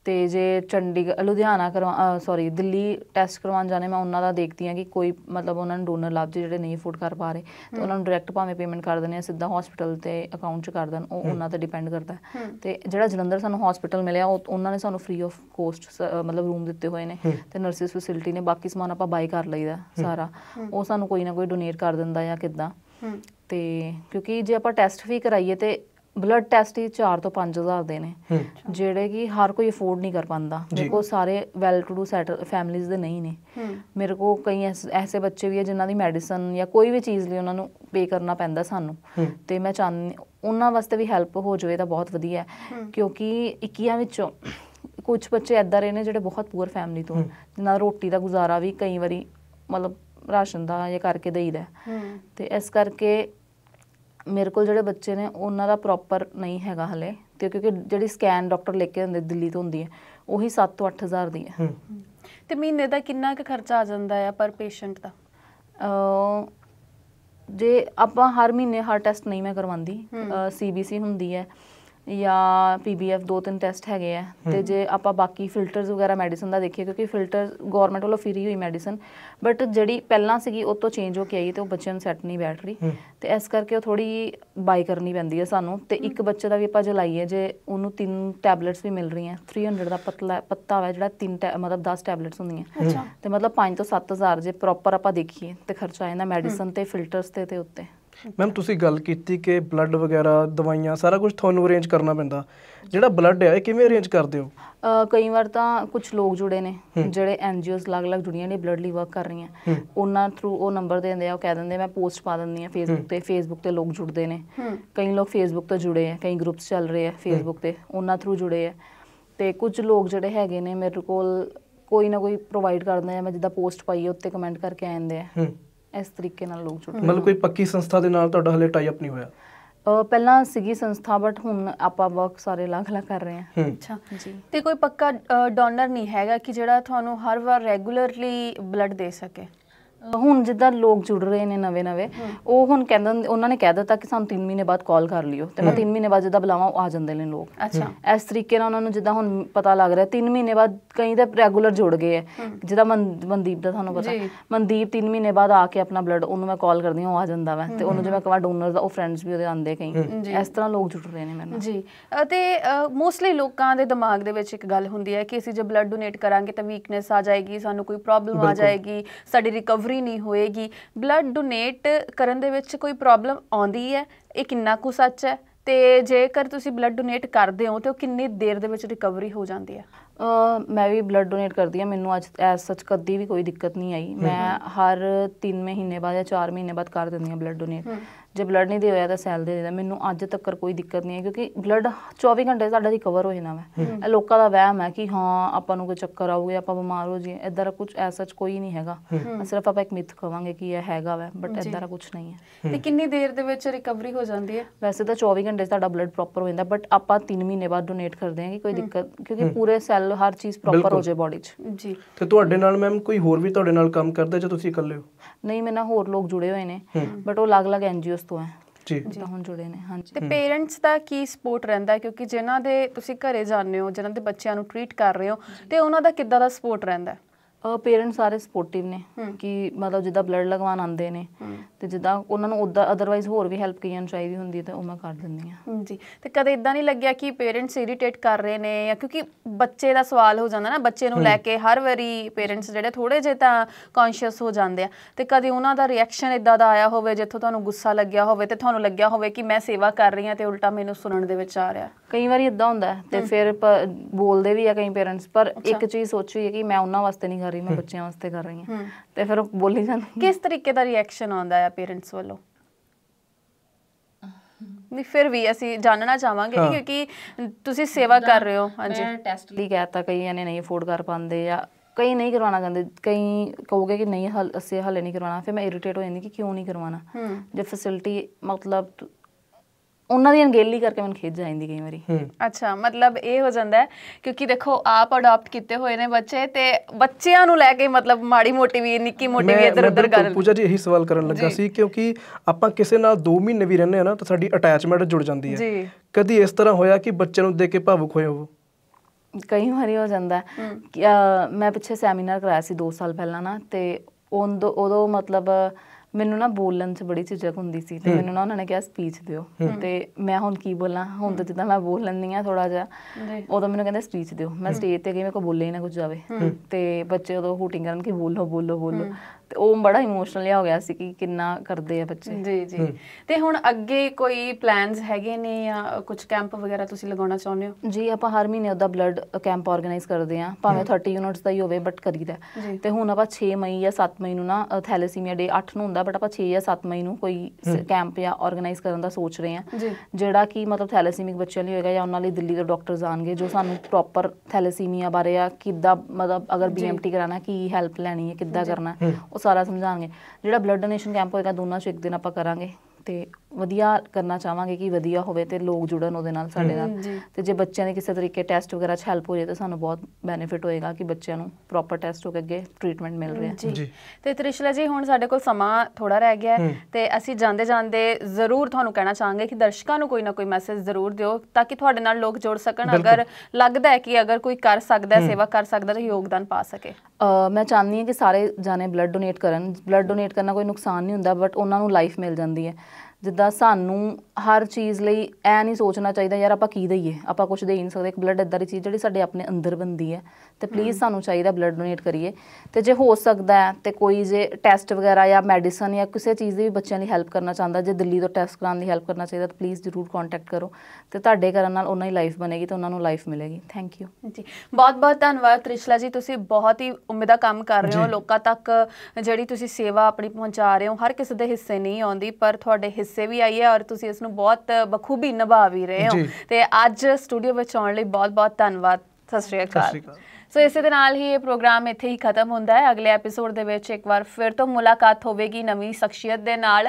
ਤੇ ਜੇ ਚੰਡੀਗੜ੍ਹ ਲੁਧਿਆਣਾ ਕਰਵਾ ਸੌਰੀ ਦਿੱਲੀ ਟੈਸਟ ਕਰਵਾਉਣ ਜਾਣੇ ਮੈਂ ਉਹਨਾਂ ਦਾ ਦੇਖਦੀ ਆ ਕਿ ਕੋਈ ਮਤਲਬ ਉਹਨਾਂ ਨੂੰ ਡੋਨਰ ਲੱਭ ਜਿਹੜੇ ਨਹੀਂ ਫੋਰਡ ਕਰ ਪਾ ਰਹੇ ਤੇ ਉਹਨਾਂ ਨੂੰ ਡਾਇਰੈਕਟ ਭਾਵੇਂ ਪੇਮੈਂਟ ਕਰ ਦਿੰਦੇ ਆ ਸਿੱਧਾ ਹਸਪੀਟਲ ਤੇ ਅਕਾਊਂਟ 'ਚ ਕਰ ਦਨ ਉਹ ਉਹਨਾਂ ਤੇ ਡਿਪੈਂਡ ਕਰਦਾ ਤੇ ਜਿਹੜਾ ਜਲੰਧਰ ਸਾਨੂੰ ਹਸਪੀਟਲ ਮਿਲਿਆ ਉਹਨਾਂ ਨੇ ਸਾਨੂੰ ਫ੍ਰੀ ਆਫ ਕੋਸਟ ਮਤਲਬ ਰੂਮ ਦਿੱਤੇ ਹੋਏ ਨੇ ਤੇ ਨਰਸਿਸ ਫੈਸਿਲਿਟੀ ਨੇ ਬਾਕੀ ਸਮਾਨ ਆਪਾਂ ਬਾਈ ਕਰ ਲਈਦਾ ਸਾਰਾ ਉਹ ਸਾਨੂੰ ਕੋਈ ਨਾ ਕੋਈ ਡੋਨੇਟ ਕਰ ਦਿੰਦਾ ਜਾਂ ਕਿਦਾਂ ਤੇ ਕਿਉਂਕਿ ਜੇ ਆਪਾਂ ਟੈਸਟ ਵੀ ਕਰਾਈਏ ਤੇ ਬਲੱਡ ਟੈਸਟ ਹੀ 4 ਤੋਂ 5000 ਦੇ ਨੇ ਜਿਹੜੇ ਕਿ ਹਰ ਕੋਈ ਅਫੋਰਡ ਨਹੀਂ ਕਰ ਪਾਂਦਾ ਦੇਖੋ ਸਾਰੇ ਵੈਲ ਟੂ ਡੂ ਫੈਮਿਲੀਜ਼ ਦੇ ਨਹੀਂ ਨੇ ਮੇਰੇ ਕੋ ਕਈ ਐਸੇ ਬੱਚੇ ਵੀ ਆ ਜਿਨ੍ਹਾਂ ਦੀ ਮੈਡੀਸਨ ਜਾਂ ਕੋਈ ਵੀ ਚੀਜ਼ ਲਈ ਉਹਨਾਂ ਨੂੰ ਪੇ ਕਰਨਾ ਪੈਂਦਾ ਸਾਨੂੰ ਤੇ ਮੈਂ ਚਾਹੁੰਦੀ ਉਹਨਾਂ ਵਾਸਤੇ ਵੀ ਹੈਲਪ ਹੋ ਜਾਵੇ ਤਾਂ ਬਹੁਤ ਵਧੀਆ ਕਿਉਂਕਿ 21 ਵਿੱਚੋਂ ਕੁਝ ਬੱਚੇ ਐਦਾਂ ਰਹੇ ਨੇ ਜਿਹੜੇ ਬਹੁਤ ਪੂਰ ਫੈਮਿਲੀ ਤੋਂ ਜਿਨ੍ਹਾਂ ਰੋਟੀ ਦਾ ਗੁਜ਼ਾਰਾ ਵੀ ਕਈ ਵਾਰੀ ਮਤਲਬ ਰਾਸ਼ਨ ਦਾ ਇਹ ਕਰਕੇ ਦੇਈਦਾ ਤੇ ਇਸ ਕਰਕੇ ਮੇਰੇ ਕੋਲ ਜਿਹੜੇ ਬੱਚੇ ਨੇ ਉਹਨਾਂ ਦਾ ਪ੍ਰੋਪਰ ਨਹੀਂ ਹੈਗਾ ਹਲੇ ਤੇ ਕਿਉਂਕਿ ਜਿਹੜੀ ਸਕੈਨ ਡਾਕਟਰ ਲੈ ਕੇ ਹੁੰਦੇ ਦਿੱਲੀ ਤੋਂ ਹੁੰਦੀ ਹੈ ਉਹੀ 7 ਤੋਂ 8000 ਦੀ ਹੈ ਤੇ ਮਹੀਨੇ ਦਾ ਕਿੰਨਾ ਕੁ ਖਰਚਾ ਆ ਜਾਂਦਾ ਹੈ ਪਰ ਪੇਸ਼ੈਂਟ ਦਾ ਜੇ ਆਪਾਂ ਹਰ ਮਹੀਨੇ ਹਰ ਟੈਸਟ ਨਹੀਂ ਮੈਂ ਕਰਵਾਉਂਦੀ ਸੀਬੀਸੀ ਹੁੰਦੀ ਹੈ ਜਾਂ ਪੀਬੀਐਫ ਦੋ ਤਿੰਨ ਟੈਸਟ ਹੈਗੇ ਆ ਤੇ ਜੇ ਆਪਾਂ ਬਾਕੀ ਫਿਲਟਰਸ ਵਗੈਰਾ ਮੈਡੀਸਨ ਦਾ ਦੇਖੀਏ ਕਿਉਂਕਿ ਫਿਲਟਰ ਗਵਰਨਮੈਂਟ ਵੱਲੋਂ ਫ੍ਰੀ ਹੋਈ ਮੈਡੀਸਨ ਬਟ ਜਿਹੜੀ ਪਹਿਲਾਂ ਸੀਗੀ ਉਹ ਤੋਂ ਚੇਂਜ ਹੋ ਕੇ ਆਈ ਤੇ ਉਹ ਬੱਚਿਆਂ ਨੂੰ ਸੈੱਟ ਨਹੀਂ ਬੈਠ ਰਹੀ ਤੇ ਇਸ ਕਰਕੇ ਉਹ ਥੋੜੀ ਬਾਈ ਕਰਨੀ ਪੈਂਦੀ ਹੈ ਸਾਨੂੰ ਤੇ ਇੱਕ ਬੱਚੇ ਦਾ ਵੀ ਆਪਾਂ ਜਲਾਈਏ ਜੇ ਉਹਨੂੰ ਤਿੰਨ ਟੈਬਲੇਟਸ ਵੀ ਮਿਲ ਰਹੀਆਂ 300 ਦਾ ਪਤਲਾ ਪੱਤਾ ਹੈ ਜਿਹੜਾ ਤਿੰਨ ਮਤਲਬ 10 ਟੈਬਲੇਟਸ ਹੁੰਦੀਆਂ ਤੇ ਮਤਲਬ 5 ਤੋਂ 7000 ਜੇ ਪ੍ਰੋਪਰ ਆਪਾਂ ਦੇਖੀਏ ਤੇ ਖਰਚਾ ਇਹਨਾਂ ਮੈਡੀਸਨ ਤੇ ਫਿਲਟਰਸ ਤੇ ਤੇ ਉੱਤੇ ਮੈਮ ਤੁਸੀਂ ਗੱਲ ਕੀਤੀ ਕਿ ਬਲੱਡ ਵਗੈਰਾ ਦਵਾਈਆਂ ਸਾਰਾ ਕੁਝ ਤੁਹਾਨੂੰ ਅਰੇਂਜ ਕਰਨਾ ਪੈਂਦਾ ਜਿਹੜਾ ਬਲੱਡ ਹੈ ਇਹ ਕਿਵੇਂ ਅਰੇਂਜ ਕਰਦੇ ਹੋ ਕਈ ਵਾਰ ਤਾਂ ਕੁਝ ਲੋਕ ਜੁੜੇ ਨੇ ਜਿਹੜੇ ਐਨਜੀਓਸ ਲਗ ਲਗ ਜੁੜੀਆਂ ਨੇ ਬਲੱਡ ਲਈ ਵਰਕ ਕਰ ਰਹੀਆਂ ਉਹਨਾਂ ਥਰੂ ਉਹ ਨੰਬਰ ਦੇ ਦਿੰਦੇ ਆ ਉਹ ਕਹਿ ਦਿੰਦੇ ਮੈਂ ਪੋਸਟ ਪਾ ਦਿੰਦੀ ਆ ਫੇਸਬੁੱਕ ਤੇ ਫੇਸਬੁੱਕ ਤੇ ਲੋਕ ਜੁੜਦੇ ਨੇ ਕਈ ਲੋਕ ਫੇਸਬੁੱਕ ਤੋਂ ਜੁੜੇ ਆ ਕਈ ਗਰੁੱਪਸ ਚੱਲ ਰਹੇ ਆ ਫੇਸਬੁੱਕ ਤੇ ਉਹਨਾਂ ਥਰੂ ਜੁੜੇ ਆ ਤੇ ਕੁਝ ਲੋਕ ਜਿਹੜੇ ਹੈਗੇ ਨੇ ਮੇਰੇ ਕੋਲ ਕੋਈ ਨਾ ਕੋਈ ਪ੍ਰੋਵਾਈਡ ਕਰਦੇ ਆ ਮੈਂ ਜਿੱਦਾਂ ਪੋਸਟ ਪਾਈ ਉੱਤੇ ਕਮੈਂਟ ਕਰਕੇ ਆ ਜਾਂਦੇ ਆ ਇਸ ਤਰੀਕੇ ਨਾਲ ਲੋਕ ਜੁੜ ਮਤਲਬ ਕੋਈ ਪੱਕੀ ਸੰਸਥਾ ਦੇ ਨਾਲ ਤੁਹਾਡਾ ਹਲੇ ਟਾਈ ਅਪ ਨਹੀਂ ਹੋਇਆ ਪਹਿਲਾਂ ਸੀਗੀ ਸੰਸਥਾ ਬਟ ਹੁਣ ਆਪਾਂ ਵਰਕ ਸਾਰੇ ਅਲੱਗ ਕਰ ਰਹੇ ਹਾਂ ਅੱਛਾ ਜੀ ਤੇ ਕੋਈ ਪੱਕਾ ਡੋਨਰ ਨਹੀਂ ਹੈਗਾ ਕਿ ਜਿਹੜਾ ਤੁਹਾਨੂੰ ਹਰ ਵਾਰ ਰੈਗੂਲਰਲੀ ਬਲੱਡ ਦੇ ਸਕੇ ਹੁਣ ਜਿੱਦਾਂ ਲੋਕ ਜੁੜ ਰਹੇ ਨੇ ਨਵੇਂ-ਨਵੇਂ ਉਹ ਹੁਣ ਕਹਿੰਦੇ ਉਹਨਾਂ ਨੇ ਕਹਿ ਦਿੱਤਾ ਕਿ ਸਾਨੂੰ 3 ਮਹੀਨੇ ਬਾਅਦ ਕਾਲ ਕਰ ਲਿਓ ਤੇ ਮੈਂ 3 ਮਹੀਨੇ ਬਾਅਦ ਜਿੱਦਾਂ ਬੁਲਾਵਾਂ ਆ ਜਾਂਦੇ ਨੇ ਲੋਕ ਅੱਛਾ ਇਸ ਤਰੀਕੇ ਨਾਲ ਉਹਨਾਂ ਨੂੰ ਜਿੱਦਾਂ ਹੁਣ ਪਤਾ ਲੱਗ ਰਿਹਾ 3 ਮਹੀਨੇ ਬਾਅਦ ਕਈ ਤਾਂ ਰੈਗੂਲਰ ਜੁੜ ਗਏ ਐ ਜਿੱਦਾਂ ਮਨਦੀਪ ਦਾ ਤੁਹਾਨੂੰ ਪਤਾ ਮਨਦੀਪ 3 ਮਹੀਨੇ ਬਾਅਦ ਆ ਕੇ ਆਪਣਾ ਬਲੱਡ ਉਹਨੂੰ ਮੈਂ ਕਾਲ ਕਰਦੀ ਹਾਂ ਉਹ ਆ ਜਾਂਦਾ ਵਾ ਤੇ ਉਹਨੂੰ ਜਿਵੇਂ ਮੈਂ ਕਹਾਂ ਡੋਨਰ ਦਾ ਉਹ ਫਰੈਂਡਸ ਵੀ ਉਹਦੇ ਆਂਦੇ ਕਈ ਇਸ ਤਰ੍ਹਾਂ ਲੋਕ ਜੁੜ ਰਹੇ ਨੇ ਮੈਨੂੰ ਜੀ ਤੇ ਮੋਸਟਲੀ ਲੋਕਾਂ ਦੇ ਦਿਮਾਗ ਦੇ ਵਿੱਚ ਇੱਕ ਗੱਲ ਹੁੰਦੀ ਹੈ ਕਿ ਅਸੀਂ ਜੇ ਬਲੱਡ ਡੋਨੇਟ ਕਰਾਂਗੇ ਤਾਂ ਵੀਕਨੈਸ ਆ ਜਾਏਗੀ ਸਾਨੂੰ ਕੋਈ ਪ੍ਰੋਬਲਮ ਆ ਜਾਏਗੀ ਸਾਡੀ ਰਿਕਵ ਰਿਕਵਰੀ ਨਹੀਂ ਹੋਏਗੀ ਬਲੱਡ ਡੋਨੇਟ ਕਰਨ ਦੇ ਵਿੱਚ ਕੋਈ ਪ੍ਰੋਬਲਮ ਆਉਂਦੀ ਹੈ ਇਹ ਕਿੰਨਾ ਕੁ ਸੱਚ ਹੈ ਤੇ ਜੇਕਰ ਤੁਸੀਂ ਬਲੱਡ ਡੋਨੇਟ ਕਰਦੇ ਹੋ ਤੇ ਉਹ ਕਿੰਨੀ ਦੇਰ ਦੇ ਵਿੱਚ ਰਿਕਵਰੀ ਹੋ ਜਾਂਦੀ ਹੈ ਮੈਂ ਵੀ ਬਲੱਡ ਡੋਨੇਟ ਕਰਦੀ ਆ ਮੈਨੂੰ ਅੱਜ ਐਸ ਸੱਚ ਕਦੀ ਵੀ ਕੋਈ ਦਿੱਕਤ ਨਹੀਂ ਆਈ ਮੈਂ ਹਰ 3 ਮਹੀਨੇ ਬਾਅਦ ਜਾਂ 4 ਮਹੀਨੇ ਬਾਅਦ ਕਰ ਦਿੰਦੀ ਆ ਬਲੱਡ ਡੋਨੇਟ ਜੇ ਬਲੱਡ ਨਹੀਂ ਦੇ ਹੋਇਆ ਤਾਂ ਸੈਲ ਦੇ ਦੇਦਾ ਮੈਨੂੰ ਅੱਜ ਤੱਕ ਕੋਈ ਦਿੱਕਤ ਨਹੀਂ ਹੈ ਕਿਉਂਕਿ ਬਲੱਡ 24 ਘੰਟੇ ਸਾਡਾ ਰਿਕਵਰ ਹੋ ਜਾਂਦਾ ਮੈਂ ਇਹ ਲੋਕਾਂ ਦਾ ਵਹਿਮ ਹੈ ਕਿ ਹਾਂ ਆਪਾਂ ਨੂੰ ਕੋਈ ਚੱਕਰ ਆਊਗਾ ਆਪਾਂ ਬਿਮਾਰ ਹੋ ਜਾਈਏ ਇਦਾਂ ਦਾ ਕੁਝ ਐਸਾ ਕੋਈ ਨਹੀਂ ਹੈਗਾ ਸਿਰਫ ਆਪਾਂ ਇੱਕ ਮਿਥ ਕਵਾਂਗੇ ਕਿ ਇਹ ਹੈਗਾ ਵਾ ਬਟ ਇਦਾਂ ਦਾ ਕੁਝ ਨਹੀਂ ਹੈ ਤੇ ਕਿੰਨੀ ਦੇਰ ਦੇ ਵਿੱਚ ਰਿਕਵਰੀ ਹੋ ਜਾਂਦੀ ਹੈ ਵੈਸੇ ਤਾਂ 24 ਘੰਟੇ ਸਾਡਾ ਬਲੱਡ ਪ੍ਰੋਪਰ ਹੋ ਜਾਂਦਾ ਬਟ ਆਪਾਂ 3 ਮਹੀਨੇ ਬਾਅਦ ਡੋਨੇਟ ਕਰਦੇ ਹਾਂ ਕਿ ਕੋਈ ਦਿੱਕਤ ਕਿਉਂਕਿ ਪੂਰੇ ਸੈਲ ਨਾਲ ਹਰ ਚੀਜ਼ ਪ੍ਰੋਪਰ ਹੋ ਜਾਏ ਬਾਡੀ 'ਚ ਜੀ ਤੇ ਤੁਹਾਡੇ ਨਾਲ ਮੈਮ ਕੋਈ ਹੋਰ ਵੀ ਤੁਹਾਡੇ ਨਾਲ ਕੰਮ ਕਰਦਾ ਜਾਂ ਤੁਸੀਂ ਇਕੱਲੇ ਹੋ ਨਹੀਂ ਮੇਰੇ ਨਾਲ ਹੋਰ ਲੋਕ ਜੁੜੇ ਹੋਏ ਨੇ ਬਟ ਉਹ ਅਲੱਗ-ਅਲੱਗ ਐਨਜੀਓਸ ਤੋਂ ਹੈ ਜੀ ਤਾਂ ਹੁਣ ਜੁੜੇ ਨੇ ਹਾਂਜੀ ਤੇ ਪੇਰੈਂਟਸ ਦਾ ਕੀ ਸਪੋਰਟ ਰਹਿੰਦਾ ਹੈ ਕਿਉਂਕਿ ਜਿਨ੍ਹਾਂ ਦੇ ਤੁਸੀਂ ਘਰੇ ਜਾਂਦੇ ਹੋ ਜਿਨ੍ਹਾਂ ਦੇ ਬੱਚਿਆਂ ਨੂੰ ਟ੍ਰੀਟ ਕਰ ਰਹੇ ਹੋ ਤੇ ਉਹਨਾਂ ਦਾ ਕਿੱਦਾਂ ਦਾ ਸਪੋਰਟ ਰਹਿੰਦਾ ਹੈ ਪੇਰੈਂਟਸ ਸਾਰੇ ਸਪੋਰਟਿਵ ਨੇ ਕਿ ਮਤਲਬ ਜਿੱਦਾਂ ਬਲੱਡ ਲਗਵਾਣ ਆਉਂਦੇ ਨੇ ਤੇ ਜਿੱਦਾਂ ਉਹਨਾਂ ਨੂੰ ਉਦਾਂ ਅਦਰਵਾਈਜ਼ ਹੋਰ ਵੀ ਹੈਲਪ ਕਈਆਂ ਚਾਹੀਦੀ ਹੁੰਦੀ ਤਾਂ ਉਹ ਮੈਂ ਕਰ ਦਿੰਦੀ ਆ ਜੀ ਤੇ ਕਦੇ ਇਦਾਂ ਨਹੀਂ ਲੱਗਿਆ ਕਿ ਪੇਰੈਂਟਸ ਇਰੀਟੇਟ ਕਰ ਰਹੇ ਨੇ ਜਾਂ ਕਿਉਂਕਿ ਬੱਚੇ ਦਾ ਸਵਾਲ ਹੋ ਜਾਂਦਾ ਨਾ ਬੱਚੇ ਨੂੰ ਲੈ ਕੇ ਹਰ ਵਾਰੀ ਪੇਰੈਂਟਸ ਜਿਹੜੇ ਥੋੜੇ ਜੇ ਤਾਂ ਕੌਨਸ਼ੀਅਸ ਹੋ ਜਾਂਦੇ ਆ ਤੇ ਕਦੇ ਉਹਨਾਂ ਦਾ ਰਿਐਕਸ਼ਨ ਇਦਾਂ ਦਾ ਆਇਆ ਹੋਵੇ ਜਿੱਥੋਂ ਤੁਹਾਨੂੰ ਗੁੱਸਾ ਲੱਗਿਆ ਹੋਵੇ ਤੇ ਤੁਹਾਨੂੰ ਲੱਗਿਆ ਹੋਵੇ ਕਿ ਮੈਂ ਸੇਵਾ ਕਰ ਰਹੀ ਆ ਤੇ ਉਲਟਾ ਮੈਨੂੰ ਸੁਣਨ ਦੇ ਵਿੱਚ ਆ ਰਿਹਾ ਕਈ ਵਾਰੀ ਇਦਾਂ ਹੁੰਦਾ ਤੇ ਫਿਰ ਬੋਲਦੇ ਵੀ ਆ ਕਈ ਪੇਰੈਂਟਸ ਪਰ ਇੱਕ ਚੀਜ਼ ਸੋਚੀ ਹੈ ਕਿ ਮੈਂ ਉਹਨਾਂ ਵਾਸਤੇ ਨਹੀਂ ਕਰ ਰਹੀ ਮੈਂ ਬੱਚਿਆਂ ਵਾਸਤੇ ਕਰ ਰਹੀ ਹਾਂ ਤੇ ਫਿਰ ਉਹ ਬੋਲੀ ਜਾਂ ਕਿਸ ਤਰੀਕੇ ਦਾ ਰਿਐਕਸ਼ਨ ਆਉਂਦਾ ਹੈ ਪੇਰੈਂਟਸ ਵੱਲੋਂ ਨਹੀਂ ਫਿਰ ਵੀ ਅਸੀਂ ਜਾਣਨਾ ਚਾਹਾਂਗੇ ਕਿਉਂਕਿ ਤੁਸੀਂ ਸੇਵਾ ਕਰ ਰਹੇ ਹੋ ਹਾਂਜੀ ਮੈਂ ਟੈਸਟ ਲਈ ਤਾਂ ਕਈਆਂ ਨੇ ਨਹੀਂ ਅਫੋਰਡ ਕਰ ਪਾਉਂਦੇ ਜਾਂ ਕਈ ਨਹੀਂ ਕਰਵਾਉਣਾ ਚਾਹੁੰਦੇ ਕਈ ਕਹੋਗੇ ਕਿ ਨਹੀਂ ਹਲ ਅਸੀਂ ਹਲੇ ਨਹੀਂ ਕਰਵਾਉਣਾ ਫਿਰ ਮੈਂ ਇਰੀਟੇਟ ਹੋ ਜਾਂਦੀ ਕਿ ਕਿਉਂ ਨਹੀਂ ਕਰਵਾਉਣਾ ਜੇ ਫੈਸਿਲਿਟੀ ਮਤਲਬ ਉਹਨਾਂ ਦੀ ਅਣਗੇਲੀ ਕਰਕੇ ਮੈਨੂੰ ਖੇਜ ਜਾਂਦੀ ਕਈ ਵਾਰੀ ਅੱਛਾ ਮਤਲਬ ਇਹ ਹੋ ਜਾਂਦਾ ਕਿਉਂਕਿ ਦੇਖੋ ਆਪ ਅਡਾਪਟ ਕੀਤੇ ਹੋਏ ਨੇ ਬੱਚੇ ਤੇ ਬੱਚਿਆਂ ਨੂੰ ਲੈ ਕੇ ਮਤਲਬ ਮਾੜੀ ਮੋਟੀ ਵੀ ਨਿੱਕੀ ਮੋਟੀ ਵੀ ਇਧਰ ਉਧਰ ਗੱਲ ਪੂਜਾ ਜੀ ਇਹੀ ਸਵਾਲ ਕਰਨ ਲੱਗਾ ਸੀ ਕਿਉਂਕਿ ਆਪਾਂ ਕਿਸੇ ਨਾਲ 2 ਮਹੀਨੇ ਵੀ ਰਹਿੰਦੇ ਆ ਨਾ ਤਾਂ ਸਾਡੀ ਅਟੈਚਮੈਂਟ ਜੁੜ ਜਾਂਦੀ ਹੈ ਕਦੀ ਇਸ ਤਰ੍ਹਾਂ ਹੋਇਆ ਕਿ ਬੱਚੇ ਨੂੰ ਦੇਖ ਕੇ ਭਾਵੁਕ ਹੋਏ ਹੋ ਕਈ ਵਾਰੀ ਹੋ ਜਾਂਦਾ ਮੈਂ ਪਿੱਛੇ ਸੈਮੀਨਾਰ ਕਰਾਇਆ ਸੀ 2 ਸਾਲ ਪਹਿਲਾਂ ਨਾ ਤੇ ਉਦੋਂ ਮਤਲਬ ਮੈਨੂੰ ਨਾ ਬੋਲਣ 'ਚ ਬੜੀ ਝਿਜਕ ਹੁੰਦੀ ਸੀ ਤੇ ਮੈਨੂੰ ਨਾ ਉਹਨਾਂ ਨੇ ਕਿਹਾ ਸਪੀਚ ਦਿਓ ਤੇ ਮੈਂ ਹੁਣ ਕੀ ਬੋਲਾਂ ਹੁਣ ਤਾਂ ਜਿੱਦਾਂ ਮੈਂ ਬੋਲ ਲੈਂਦੀ ਆ ਥੋੜਾ ਜਿਹਾ ਉਦੋਂ ਮੈਨੂੰ ਕਹਿੰਦੇ ਸਪੀਚ ਦਿਓ ਮੈਂ ਸਟੇਜ ਤੇ ਗਈ ਮੇਰੇ ਕੋਲ ਬੋਲੇ ਹੀ ਨਾ ਕੁਝ ਜਾਵੇ ਤੇ ਬੱਚੇ ਉਦੋਂ ਹੂਟਿੰਗ ਕਰਨ ਕਿ ਬੋਲੋ ਬੋਲੋ ਬੋਲੋ ਉਹ ਬੜਾ ਇਮੋਸ਼ਨਲ ਹੋ ਗਿਆ ਸੀ ਕਿ ਕਿੰਨਾ ਕਰਦੇ ਆ ਬੱਚੇ ਜੀ ਜੀ ਤੇ ਹੁਣ ਅੱਗੇ ਕੋਈ ਪਲਾਨਸ ਹੈਗੇ ਨੇ ਜਾਂ ਕੁਝ ਕੈਂਪ ਵਗੈਰਾ ਤੁਸੀਂ ਲਗਾਉਣਾ ਚਾਹੁੰਦੇ ਹੋ ਜੀ ਆਪਾਂ ਹਰ ਮਹੀਨੇ ਉਹਦਾ ਬਲੱਡ ਕੈਂਪ ਆਰਗੇਨਾਈਜ਼ ਕਰਦੇ ਆ ਭਾਵੇਂ 30 ਯੂਨਿਟਸ ਦਾ ਹੀ ਹੋਵੇ ਬਟ ਕਰੀਦਾ ਤੇ ਹੁਣ ਆਪਾਂ 6 ਮਈ ਜਾਂ 7 ਮਈ ਨੂੰ ਨਾ ਥੈਲੇਸੀਮੀਆ ਡੇ 8 ਨੂੰ ਹੁੰਦਾ ਬਟ ਆਪਾਂ 6 ਜਾਂ 7 ਮਈ ਨੂੰ ਕੋਈ ਕੈਂਪ ਜਾਂ ਆਰਗੇਨਾਈਜ਼ ਕਰਨ ਦਾ ਸੋਚ ਰਹੇ ਆ ਜਿਹੜਾ ਕਿ ਮਤਲਬ ਥੈਲੇਸੀਮਿਕ ਬੱਚਿਆਂ ਲਈ ਹੋਏਗਾ ਜਾਂ ਉਹਨਾਂ ਲਈ ਦਿੱਲੀ ਦੇ ਡਾਕਟਰ ਆਣਗੇ ਜੋ ਸਾਨੂੰ ਪ੍ਰੋਪਰ ਥੈਲੇਸੀਮੀਆ ਬਾਰੇ ਆ ਕਿੱਦਾਂ ਮਤਲਬ ਅਗਰ ਬੀਐਮਟੀ ਕਰਾਣਾ ਕੀ ਹੈਲਪ ਲੈਣੀ ਹੈ ਕਿੱਦਾਂ ਕਰਨਾ ਉਹ ਸਾਰਾ ਸਮਝਾਣਗੇ ਜਿਹੜਾ ਬਲੱਡ ਡੋਨੇਸ਼ਨ ਕੈਂਪ ਹੋਏਗਾ ਦੋਨਾਂ 'ਚ ਇੱਕ ਦਿਨ ਆਪਾਂ ਕਰਾਂਗੇ ਤੇ ਵਧੀਆ ਕਰਨਾ ਚਾਹਾਂਗੇ ਕਿ ਵਧੀਆ ਹੋਵੇ ਤੇ ਲੋਕ ਜੁੜਨ ਉਹਦੇ ਨਾਲ ਸਾਡੇ ਨਾਲ ਤੇ ਜੇ ਬੱਚਿਆਂ ਦੇ ਕਿਸੇ ਤਰੀਕੇ ਟੈਸਟ ਵਗੈਰਾ 'ਚ ਹੈਲਪ ਹੋ ਜਾਏ ਤਾਂ ਸਾਨੂੰ ਬਹੁਤ ਬੈਨੀਫਿਟ ਹੋਏਗਾ ਕਿ ਬੱਚਿਆਂ ਨੂੰ ਪ੍ਰੋਪਰ ਟੈਸਟ ਹੋ ਕੇ ਅੱਗੇ ਟ੍ਰੀਟਮੈਂਟ ਮਿਲ ਰਿਹਾ ਜੀ ਤੇ ਤ੍ਰਿਸ਼ਲਾ ਜੀ ਹੁਣ ਸਾਡੇ ਕੋਲ ਸਮਾਂ ਥੋੜਾ ਰਹਿ ਗਿਆ ਤੇ ਅਸੀਂ ਜਾਂਦੇ ਜਾਂਦੇ ਜ਼ਰੂਰ ਤੁਹਾਨੂੰ ਕਹਿਣਾ ਚਾਹਾਂਗੇ ਕਿ ਦਰਸ਼ਕਾਂ ਨੂੰ ਕੋਈ ਨਾ ਕੋਈ ਮੈਸੇਜ ਜ਼ਰੂਰ ਦਿਓ ਤਾਂ ਕਿ ਤੁਹਾਡੇ ਨਾਲ ਲੋਕ ਜੁੜ ਸਕਣ ਅਗਰ ਲੱਗਦਾ ਹੈ ਕਿ ਅਗਰ ਕੋਈ ਕਰ ਸਕਦਾ ਹੈ ਸੇਵਾ ਕਰ ਸਕਦਾ ਤਾਂ ਯੋਗਦਾਨ ਪਾ ਸਕੇ ਮੈਂ ਚਾਹੁੰਦੀ ਹਾਂ ਕਿ ਸਾਰੇ ਜਾਣੇ ਬਲੱਡ ਡੋਨੇਟ ਕਰਨ ਬਲੱਡ ਡੋਨੇਟ ਕਰਨਾ ਕੋਈ ਨੁਕਸਾਨ ਨਹੀਂ ਹੁੰਦਾ ਬਟ ਉਹਨਾਂ ਨੂੰ ਲਾਈਫ ਮਿਲ ਜਾਂਦੀ ਹੈ ਜਿੱਦਾਂ ਸਾਨੂੰ ਹਰ ਚੀਜ਼ ਲਈ ਐ ਨਹੀਂ ਸੋਚਣਾ ਚਾਹੀਦਾ ਯਾਰ ਆਪਾਂ ਕੀ ਦਈਏ ਆਪਾਂ ਕੁਝ ਦੇ ਹੀ ਨਹੀਂ ਸਕਦੇ ਇੱਕ ਬਲੱਡ ਇਦਾਂ ਦੀ ਚੀਜ਼ ਜਿਹੜੀ ਸਾਡੇ ਆਪਣੇ ਅੰਦਰ ਬੰਦੀ ਹੈ ਤੇ ਪਲੀਜ਼ ਸਾਨੂੰ ਚਾਹੀਦਾ ਬਲੱਡ ਡੋਨੇਟ ਕਰੀਏ ਤੇ ਜੇ ਹੋ ਸਕਦਾ ਤੇ ਕੋਈ ਜੇ ਟੈਸਟ ਵਗੈਰਾ ਜਾਂ ਮੈਡੀਸਨ ਜਾਂ ਕਿਸੇ ਚੀਜ਼ ਦੀ ਵੀ ਬੱਚਿਆਂ ਲਈ ਹੈਲਪ ਕਰਨਾ ਚਾਹੁੰਦਾ ਜੇ ਦਿੱਲੀ ਤੋਂ ਟੈਸਟ ਕਰਾਉਣ ਦੀ ਹੈਲਪ ਕਰਨਾ ਚਾਹੀਦਾ ਤਾਂ ਪਲੀਜ਼ ਜ਼ਰੂਰ ਕੰਟੈਕਟ ਕਰੋ ਤੇ ਤੁਹਾਡੇ ਕਰਨ ਨਾਲ ਉਹਨਾਂ ਦੀ ਲਾਈਫ ਬਣੇਗੀ ਤੇ ਉਹਨਾਂ ਨੂੰ ਲਾਈਫ ਮਿਲੇਗੀ ਥੈਂਕ ਯੂ ਜੀ ਬਹੁਤ ਬਹੁਤ ਧੰਨਵਾਦ ਤ੍ਰਿਸ਼ਲਾ ਜੀ ਤੁਸੀਂ ਬਹੁਤ ਹੀ ਉਮੀਦਾ ਕੰਮ ਕਰ ਰਹੇ ਹੋ ਲੋਕਾਂ ਤੱਕ ਜਿਹੜੀ ਤੁਸੀਂ ਸੇਵਾ ਆਪਣੀ ਪਹੁੰਚਾ ਰਹੇ ਹੋ ਹਰ ਕਿਸੇ ਦੇ ਹਿੱਸੇ ਨਹੀਂ ਆਉਂਦੀ ਪਰ ਤੁਹਾਡੇ ਹਿੱਸੇ ਵੀ ਆਈ ਹੈ ਔਰ ਤੁਸੀਂ ਇਸ ਨੂੰ ਬਹੁਤ ਬਖੂਬੀ ਨਿਭਾ ਵੀ ਰਹੇ ਹੋ ਤੇ ਅੱਜ ਸਟੂਡੀਓ ਵਿੱਚ ਆਉਣ ਲਈ ਬਹੁਤ ਬਹੁਤ ਧੰਨਵਾਦ ਸਤਿ ਸ਼੍ਰੀ ਅਕਾਲ ਸੋ ਇਸੇ ਦੇ ਨਾਲ ਹੀ ਇਹ ਪ੍ਰੋਗਰਾਮ ਇੱਥੇ ਹੀ ਖਤਮ ਹੁੰਦਾ ਹੈ ਅਗਲੇ ਐਪੀਸੋਡ ਦੇ ਵਿੱਚ ਇੱਕ ਵਾਰ ਫਿਰ ਤੋਂ ਮੁਲਾਕਾਤ ਹੋਵੇਗੀ ਨਵੀਂ ਸ਼ਖਸੀਅਤ ਦੇ ਨਾਲ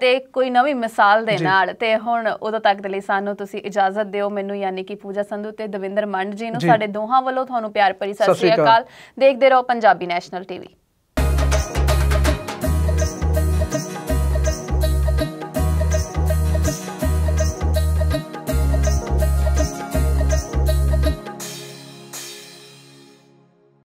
ਤੇ ਕੋਈ ਨਵੀਂ ਮਿਸਾਲ ਦੇ ਨਾਲ ਤੇ ਹੁਣ ਉਦੋਂ ਤੱਕ ਦੇ ਲਈ ਸਾਨੂੰ ਤੁਸੀਂ ਇਜਾਜ਼ਤ ਦਿਓ ਮੈਨੂੰ ਯਾਨੀ ਕਿ ਪੂਜਾ ਸੰਧੂ ਤੇ ਦਵਿੰਦਰ ਮੰਡ ਜੀ ਨੂੰ ਸਾਡੇ ਦੋਹਾਂ ਵੱਲੋਂ ਤੁਹਾਨੂੰ ਪਿਆਰ ਭਰੀ ਸਤਿ ਸ਼੍ਰੀ ਅਕਾਲ ਦੇਖਦੇ ਰਹੋ ਪੰਜਾਬੀ ਨੈਸ਼ਨਲ ਟੀਵੀ